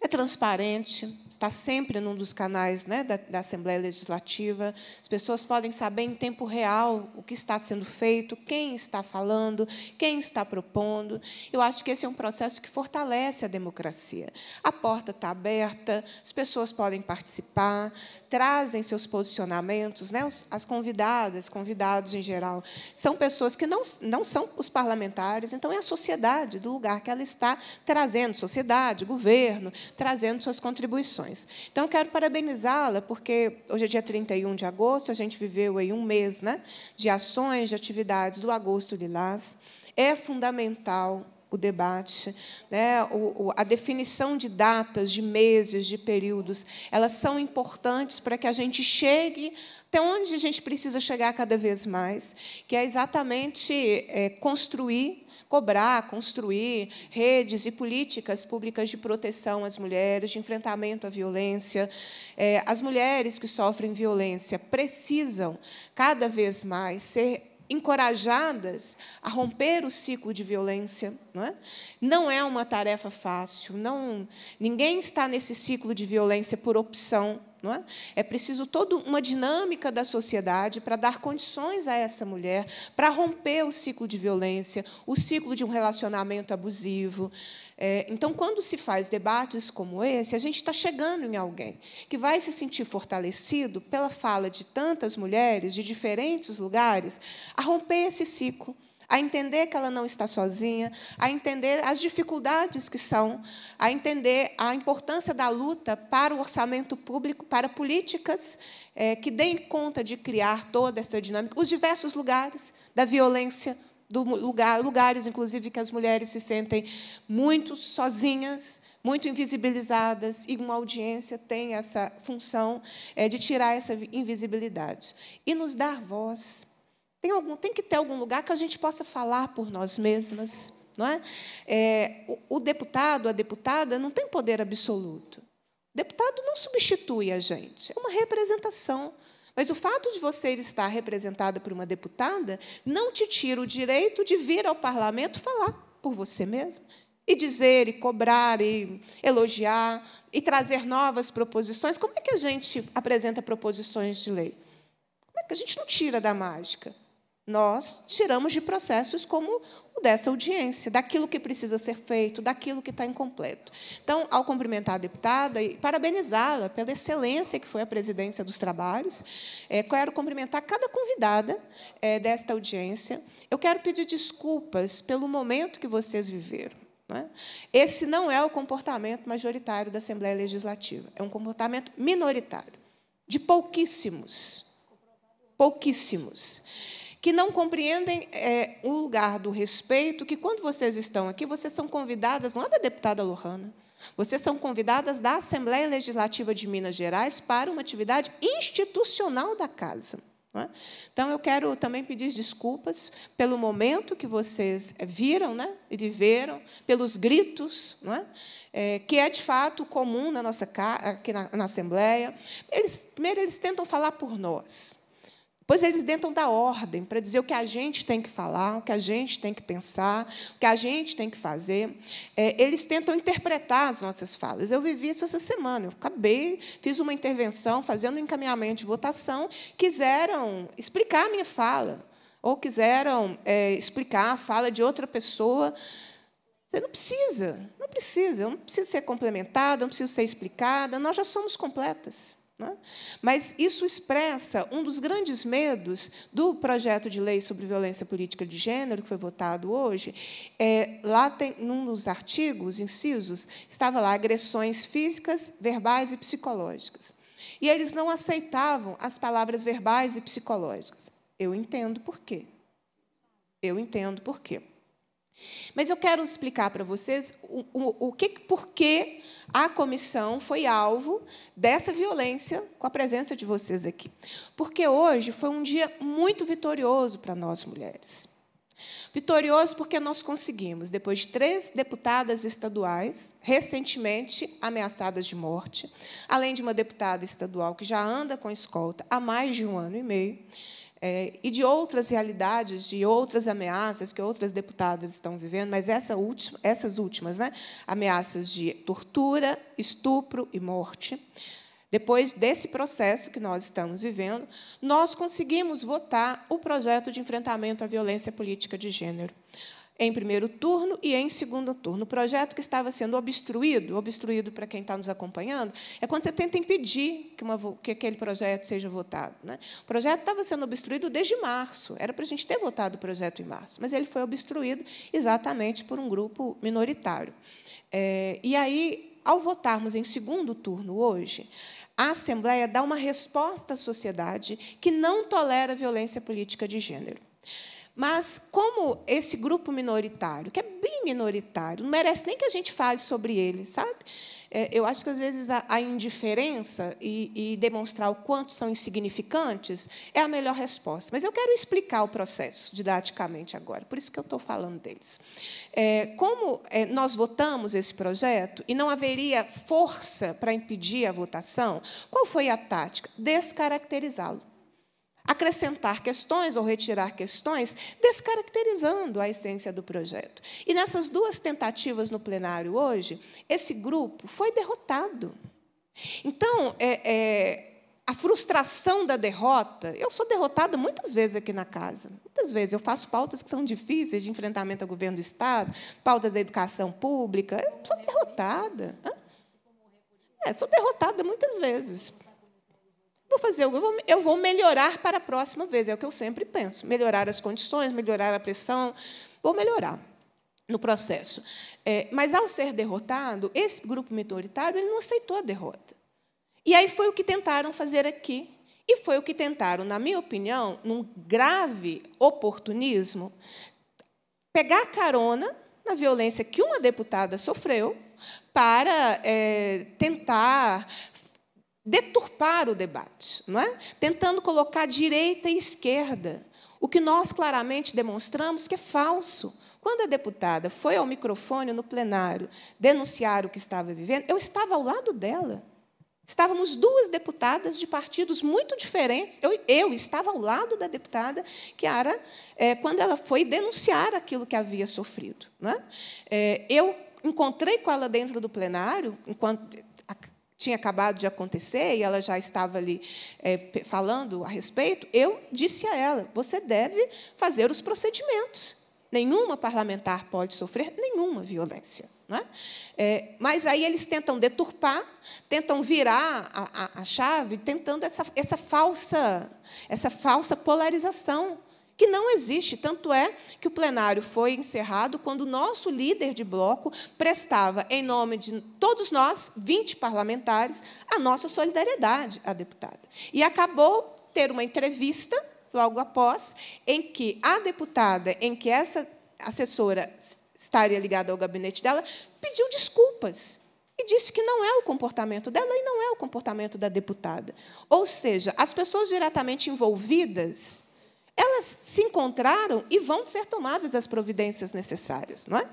é transparente, está sempre num dos canais né, da, da, Assembleia Legislativa. As pessoas podem saber em tempo real o que está sendo feito, quem está falando, quem está propondo. Eu acho que esse é um processo que fortalece a democracia. A porta está aberta, as pessoas podem participar, trazem seus posicionamentos. Né, as convidadas, convidados em geral, são pessoas que não, não são os parlamentares, então é a sociedade, do lugar que ela está trazendo sociedade, governo trazendo suas contribuições. Então, quero parabenizá-la, porque hoje é dia 31 de agosto, a gente viveu aí um mês né, de ações, de atividades do Agosto Lilás. É fundamental o debate, né? O, o, a definição de datas, de meses, de períodos, elas são importantes para que a gente chegue até onde a gente precisa chegar cada vez mais, que é exatamente é, construir, cobrar, construir redes e políticas públicas de proteção às mulheres, de enfrentamento à violência. É, as mulheres que sofrem violência precisam cada vez mais ser encorajadas a romper o ciclo de violência. Não é, não é uma tarefa fácil. Não, ninguém está nesse ciclo de violência por opção. Não é? é preciso toda uma dinâmica da sociedade para dar condições a essa mulher para romper o ciclo de violência, o ciclo de um relacionamento abusivo. É, então, quando se faz debates como esse, a gente está chegando em alguém que vai se sentir fortalecido pela fala de tantas mulheres de diferentes lugares a romper esse ciclo a entender que ela não está sozinha, a entender as dificuldades que são, a entender a importância da luta para o orçamento público, para políticas é, que deem conta de criar toda essa dinâmica, os diversos lugares da violência do lugar, lugares, inclusive, que as mulheres se sentem muito sozinhas, muito invisibilizadas, e uma audiência tem essa função é, de tirar essa invisibilidade e nos dar voz tem, algum, tem que ter algum lugar que a gente possa falar por nós mesmas. Não é? é o, o deputado, a deputada, não tem poder absoluto. O deputado não substitui a gente, é uma representação. Mas o fato de você estar representada por uma deputada não te tira o direito de vir ao parlamento falar por você mesmo e dizer, e cobrar, e elogiar, e trazer novas proposições. Como é que a gente apresenta proposições de lei? Como é que a gente não tira da mágica? Nós tiramos de processos como o dessa audiência, daquilo que precisa ser feito, daquilo que está incompleto. Então, ao cumprimentar a deputada e parabenizá-la pela excelência que foi a presidência dos trabalhos, é, quero cumprimentar cada convidada é, desta audiência. Eu quero pedir desculpas pelo momento que vocês viveram. É? Esse não é o comportamento majoritário da Assembleia Legislativa, é um comportamento minoritário, de pouquíssimos. Pouquíssimos que não compreendem é, o lugar do respeito, que quando vocês estão aqui, vocês são convidadas, não é da deputada Lohana, vocês são convidadas da Assembleia Legislativa de Minas Gerais para uma atividade institucional da casa. É? Então, eu quero também pedir desculpas pelo momento que vocês viram né, e viveram, pelos gritos, é? É, que é de fato comum na nossa aqui na, na Assembleia. Eles, primeiro, eles tentam falar por nós pois eles tentam dar ordem para dizer o que a gente tem que falar, o que a gente tem que pensar, o que a gente tem que fazer. É, eles tentam interpretar as nossas falas. Eu vivi isso essa semana. Eu acabei, fiz uma intervenção, fazendo um encaminhamento de votação, quiseram explicar a minha fala, ou quiseram é, explicar a fala de outra pessoa. Você não precisa, não precisa, eu não preciso ser complementada, não preciso ser explicada, nós já somos completas. Né? Mas isso expressa um dos grandes medos do projeto de lei sobre violência política de gênero, que foi votado hoje. É, lá, tem, num dos artigos, incisos, estava lá agressões físicas, verbais e psicológicas. E eles não aceitavam as palavras verbais e psicológicas. Eu entendo por quê. Eu entendo por quê. Mas eu quero explicar para vocês o, o, o que, por que a comissão foi alvo dessa violência com a presença de vocês aqui. Porque hoje foi um dia muito vitorioso para nós mulheres. Vitorioso porque nós conseguimos, depois de três deputadas estaduais recentemente ameaçadas de morte, além de uma deputada estadual que já anda com escolta há mais de um ano e meio, é, e de outras realidades, de outras ameaças que outras deputadas estão vivendo, mas essa última, essas últimas, né? ameaças de tortura, estupro e morte. Depois desse processo que nós estamos vivendo, nós conseguimos votar o projeto de enfrentamento à violência política de gênero em primeiro turno e em segundo turno. O projeto que estava sendo obstruído, obstruído para quem está nos acompanhando, é quando você tenta impedir que, uma, que aquele projeto seja votado. Né? O projeto estava sendo obstruído desde março, era para a gente ter votado o projeto em março, mas ele foi obstruído exatamente por um grupo minoritário. É, e aí, ao votarmos em segundo turno hoje, a Assembleia dá uma resposta à sociedade que não tolera violência política de gênero. Mas como esse grupo minoritário, que é bem minoritário, não merece nem que a gente fale sobre ele, sabe? É, eu acho que às vezes a, indiferença e, e demonstrar o quanto são insignificantes é a melhor resposta. Mas eu quero explicar o processo didaticamente agora, por isso que eu estou falando deles. É, como é, nós votamos esse projeto e não haveria força para impedir a votação, qual foi a tática? Descaracterizá-lo acrescentar questões ou retirar questões, descaracterizando a essência do projeto. E nessas duas tentativas no plenário hoje, esse grupo foi derrotado. Então, é, é, a frustração da derrota, eu sou derrotada muitas vezes aqui na casa. Muitas vezes eu faço pautas que são difíceis de enfrentamento ao governo do Estado, pautas da educação pública. Eu sou derrotada. É, sou derrotada muitas vezes. Vou fazer, eu vou, eu vou melhorar para a próxima vez, é o que eu sempre penso. Melhorar as condições, melhorar a pressão, vou melhorar no processo. É, mas, ao ser derrotado, esse grupo minoritário ele não aceitou a derrota. E aí foi o que tentaram fazer aqui. E foi o que tentaram, na minha opinião, num grave oportunismo, pegar carona na violência que uma deputada sofreu para é, tentar deturpar o debate, não é? Tentando colocar direita e esquerda, o que nós claramente demonstramos que é falso. Quando a deputada foi ao microfone no plenário denunciar o que estava vivendo, eu estava ao lado dela. Estávamos duas deputadas de partidos muito diferentes. Eu, eu estava ao lado da deputada Kiara é, quando ela foi denunciar aquilo que havia sofrido. Né? É, eu encontrei com ela dentro do plenário, enquanto tinha acabado de acontecer e ela já estava ali é, falando a respeito, eu disse a ela: você deve fazer os procedimentos. Nenhuma parlamentar pode sofrer nenhuma violência. Né? É, eh, mas aí eles tentam deturpar, tentam virar a, a, a chave, tentando essa, essa, falsa, essa falsa polarização que não existe. Tanto é que o plenário foi encerrado quando o nosso líder de bloco prestava, em nome de todos nós, 20 parlamentares, a nossa solidariedade à deputada. E acabou ter uma entrevista, logo após, em que a deputada, em que essa assessora estaria ligada ao gabinete dela, pediu desculpas e disse que não é o comportamento dela e não é o comportamento da deputada. Ou seja, as pessoas diretamente envolvidas elas se encontraram e vão ser tomadas as providências necessárias, não é?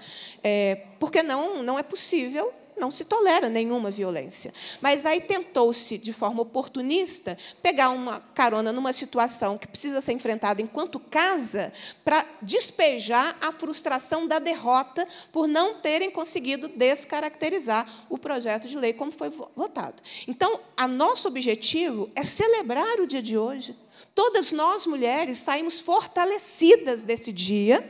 é porque não, não é possível não se tolera nenhuma violência. Mas aí tentou-se, de forma oportunista, pegar uma carona numa situação que precisa ser enfrentada enquanto casa para despejar a frustração da derrota por não terem conseguido descaracterizar o projeto de lei como foi votado. Então, a nosso objetivo é celebrar o dia de hoje Todas nós, mulheres, saímos fortalecidas desse dia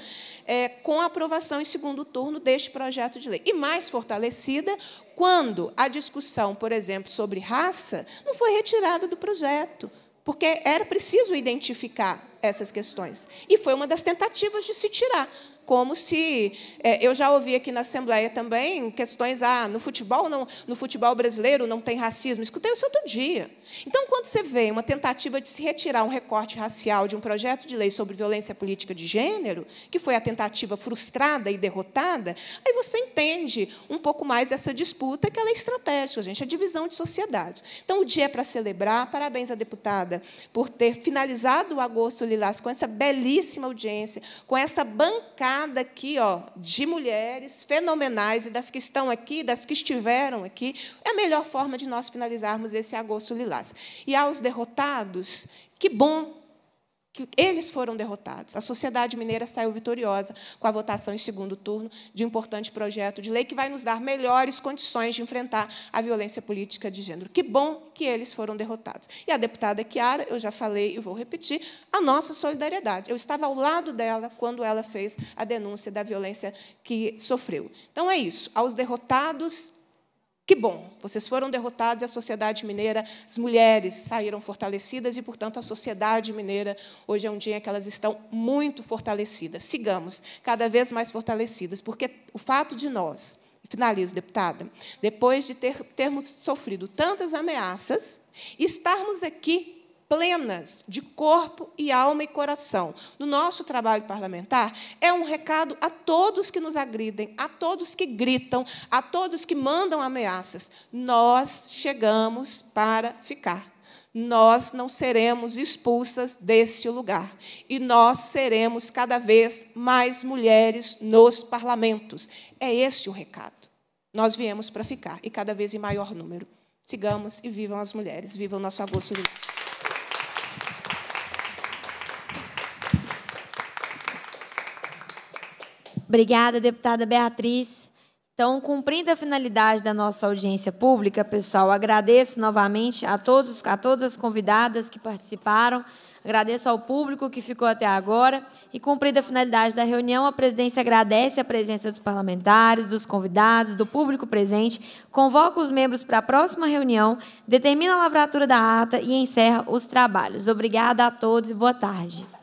é, com a aprovação em segundo turno deste projeto de lei. E mais fortalecida quando a discussão, por exemplo, sobre raça não foi retirada do projeto, porque era preciso identificar essas questões. E foi uma das tentativas de se tirar como se é, eu já ouvi aqui na Assembleia também questões ah no futebol não no futebol brasileiro não tem racismo escutei isso outro dia então quando você vê uma tentativa de se retirar um recorte racial de um projeto de lei sobre violência política de gênero que foi a tentativa frustrada e derrotada aí você entende um pouco mais essa disputa que ela é estratégica gente a é divisão de sociedades então o dia é para celebrar parabéns à deputada por ter finalizado o agosto lilás com essa belíssima audiência com essa bancada aqui ó, de mulheres fenomenais e das que estão aqui, das que estiveram aqui. É a melhor forma de nós finalizarmos esse agosto lilás. E aos derrotados, que bom que eles foram derrotados. A sociedade mineira saiu vitoriosa com a votação em segundo turno de um importante projeto de lei que vai nos dar melhores condições de enfrentar a violência política de gênero. Que bom que eles foram derrotados. E a deputada Chiara, eu já falei e vou repetir, a nossa solidariedade. Eu estava ao lado dela quando ela fez a denúncia da violência que sofreu. Então é isso. Aos derrotados que bom, vocês foram derrotados e a sociedade mineira, as mulheres saíram fortalecidas e, portanto, a sociedade mineira hoje é um dia em que elas estão muito fortalecidas. Sigamos, cada vez mais fortalecidas, porque o fato de nós, finalizo, deputada, depois de ter, termos sofrido tantas ameaças, estarmos aqui plenas de corpo e alma e coração. No nosso trabalho parlamentar, é um recado a todos que nos agridem, a todos que gritam, a todos que mandam ameaças. Nós chegamos para ficar. Nós não seremos expulsas deste lugar. E nós seremos cada vez mais mulheres nos parlamentos. É esse o recado. Nós viemos para ficar, e cada vez em maior número. Sigamos e vivam as mulheres. Viva o nosso agosto lindo. Obrigada, deputada Beatriz. Então, cumprindo a finalidade da nossa audiência pública, pessoal, agradeço novamente a, todos, a todas as convidadas que participaram, agradeço ao público que ficou até agora e, cumprindo a finalidade da reunião, a presidência agradece a presença dos parlamentares, dos convidados, do público presente, convoca os membros para a próxima reunião, determina a lavratura da ata e encerra os trabalhos. Obrigada a todos e boa tarde.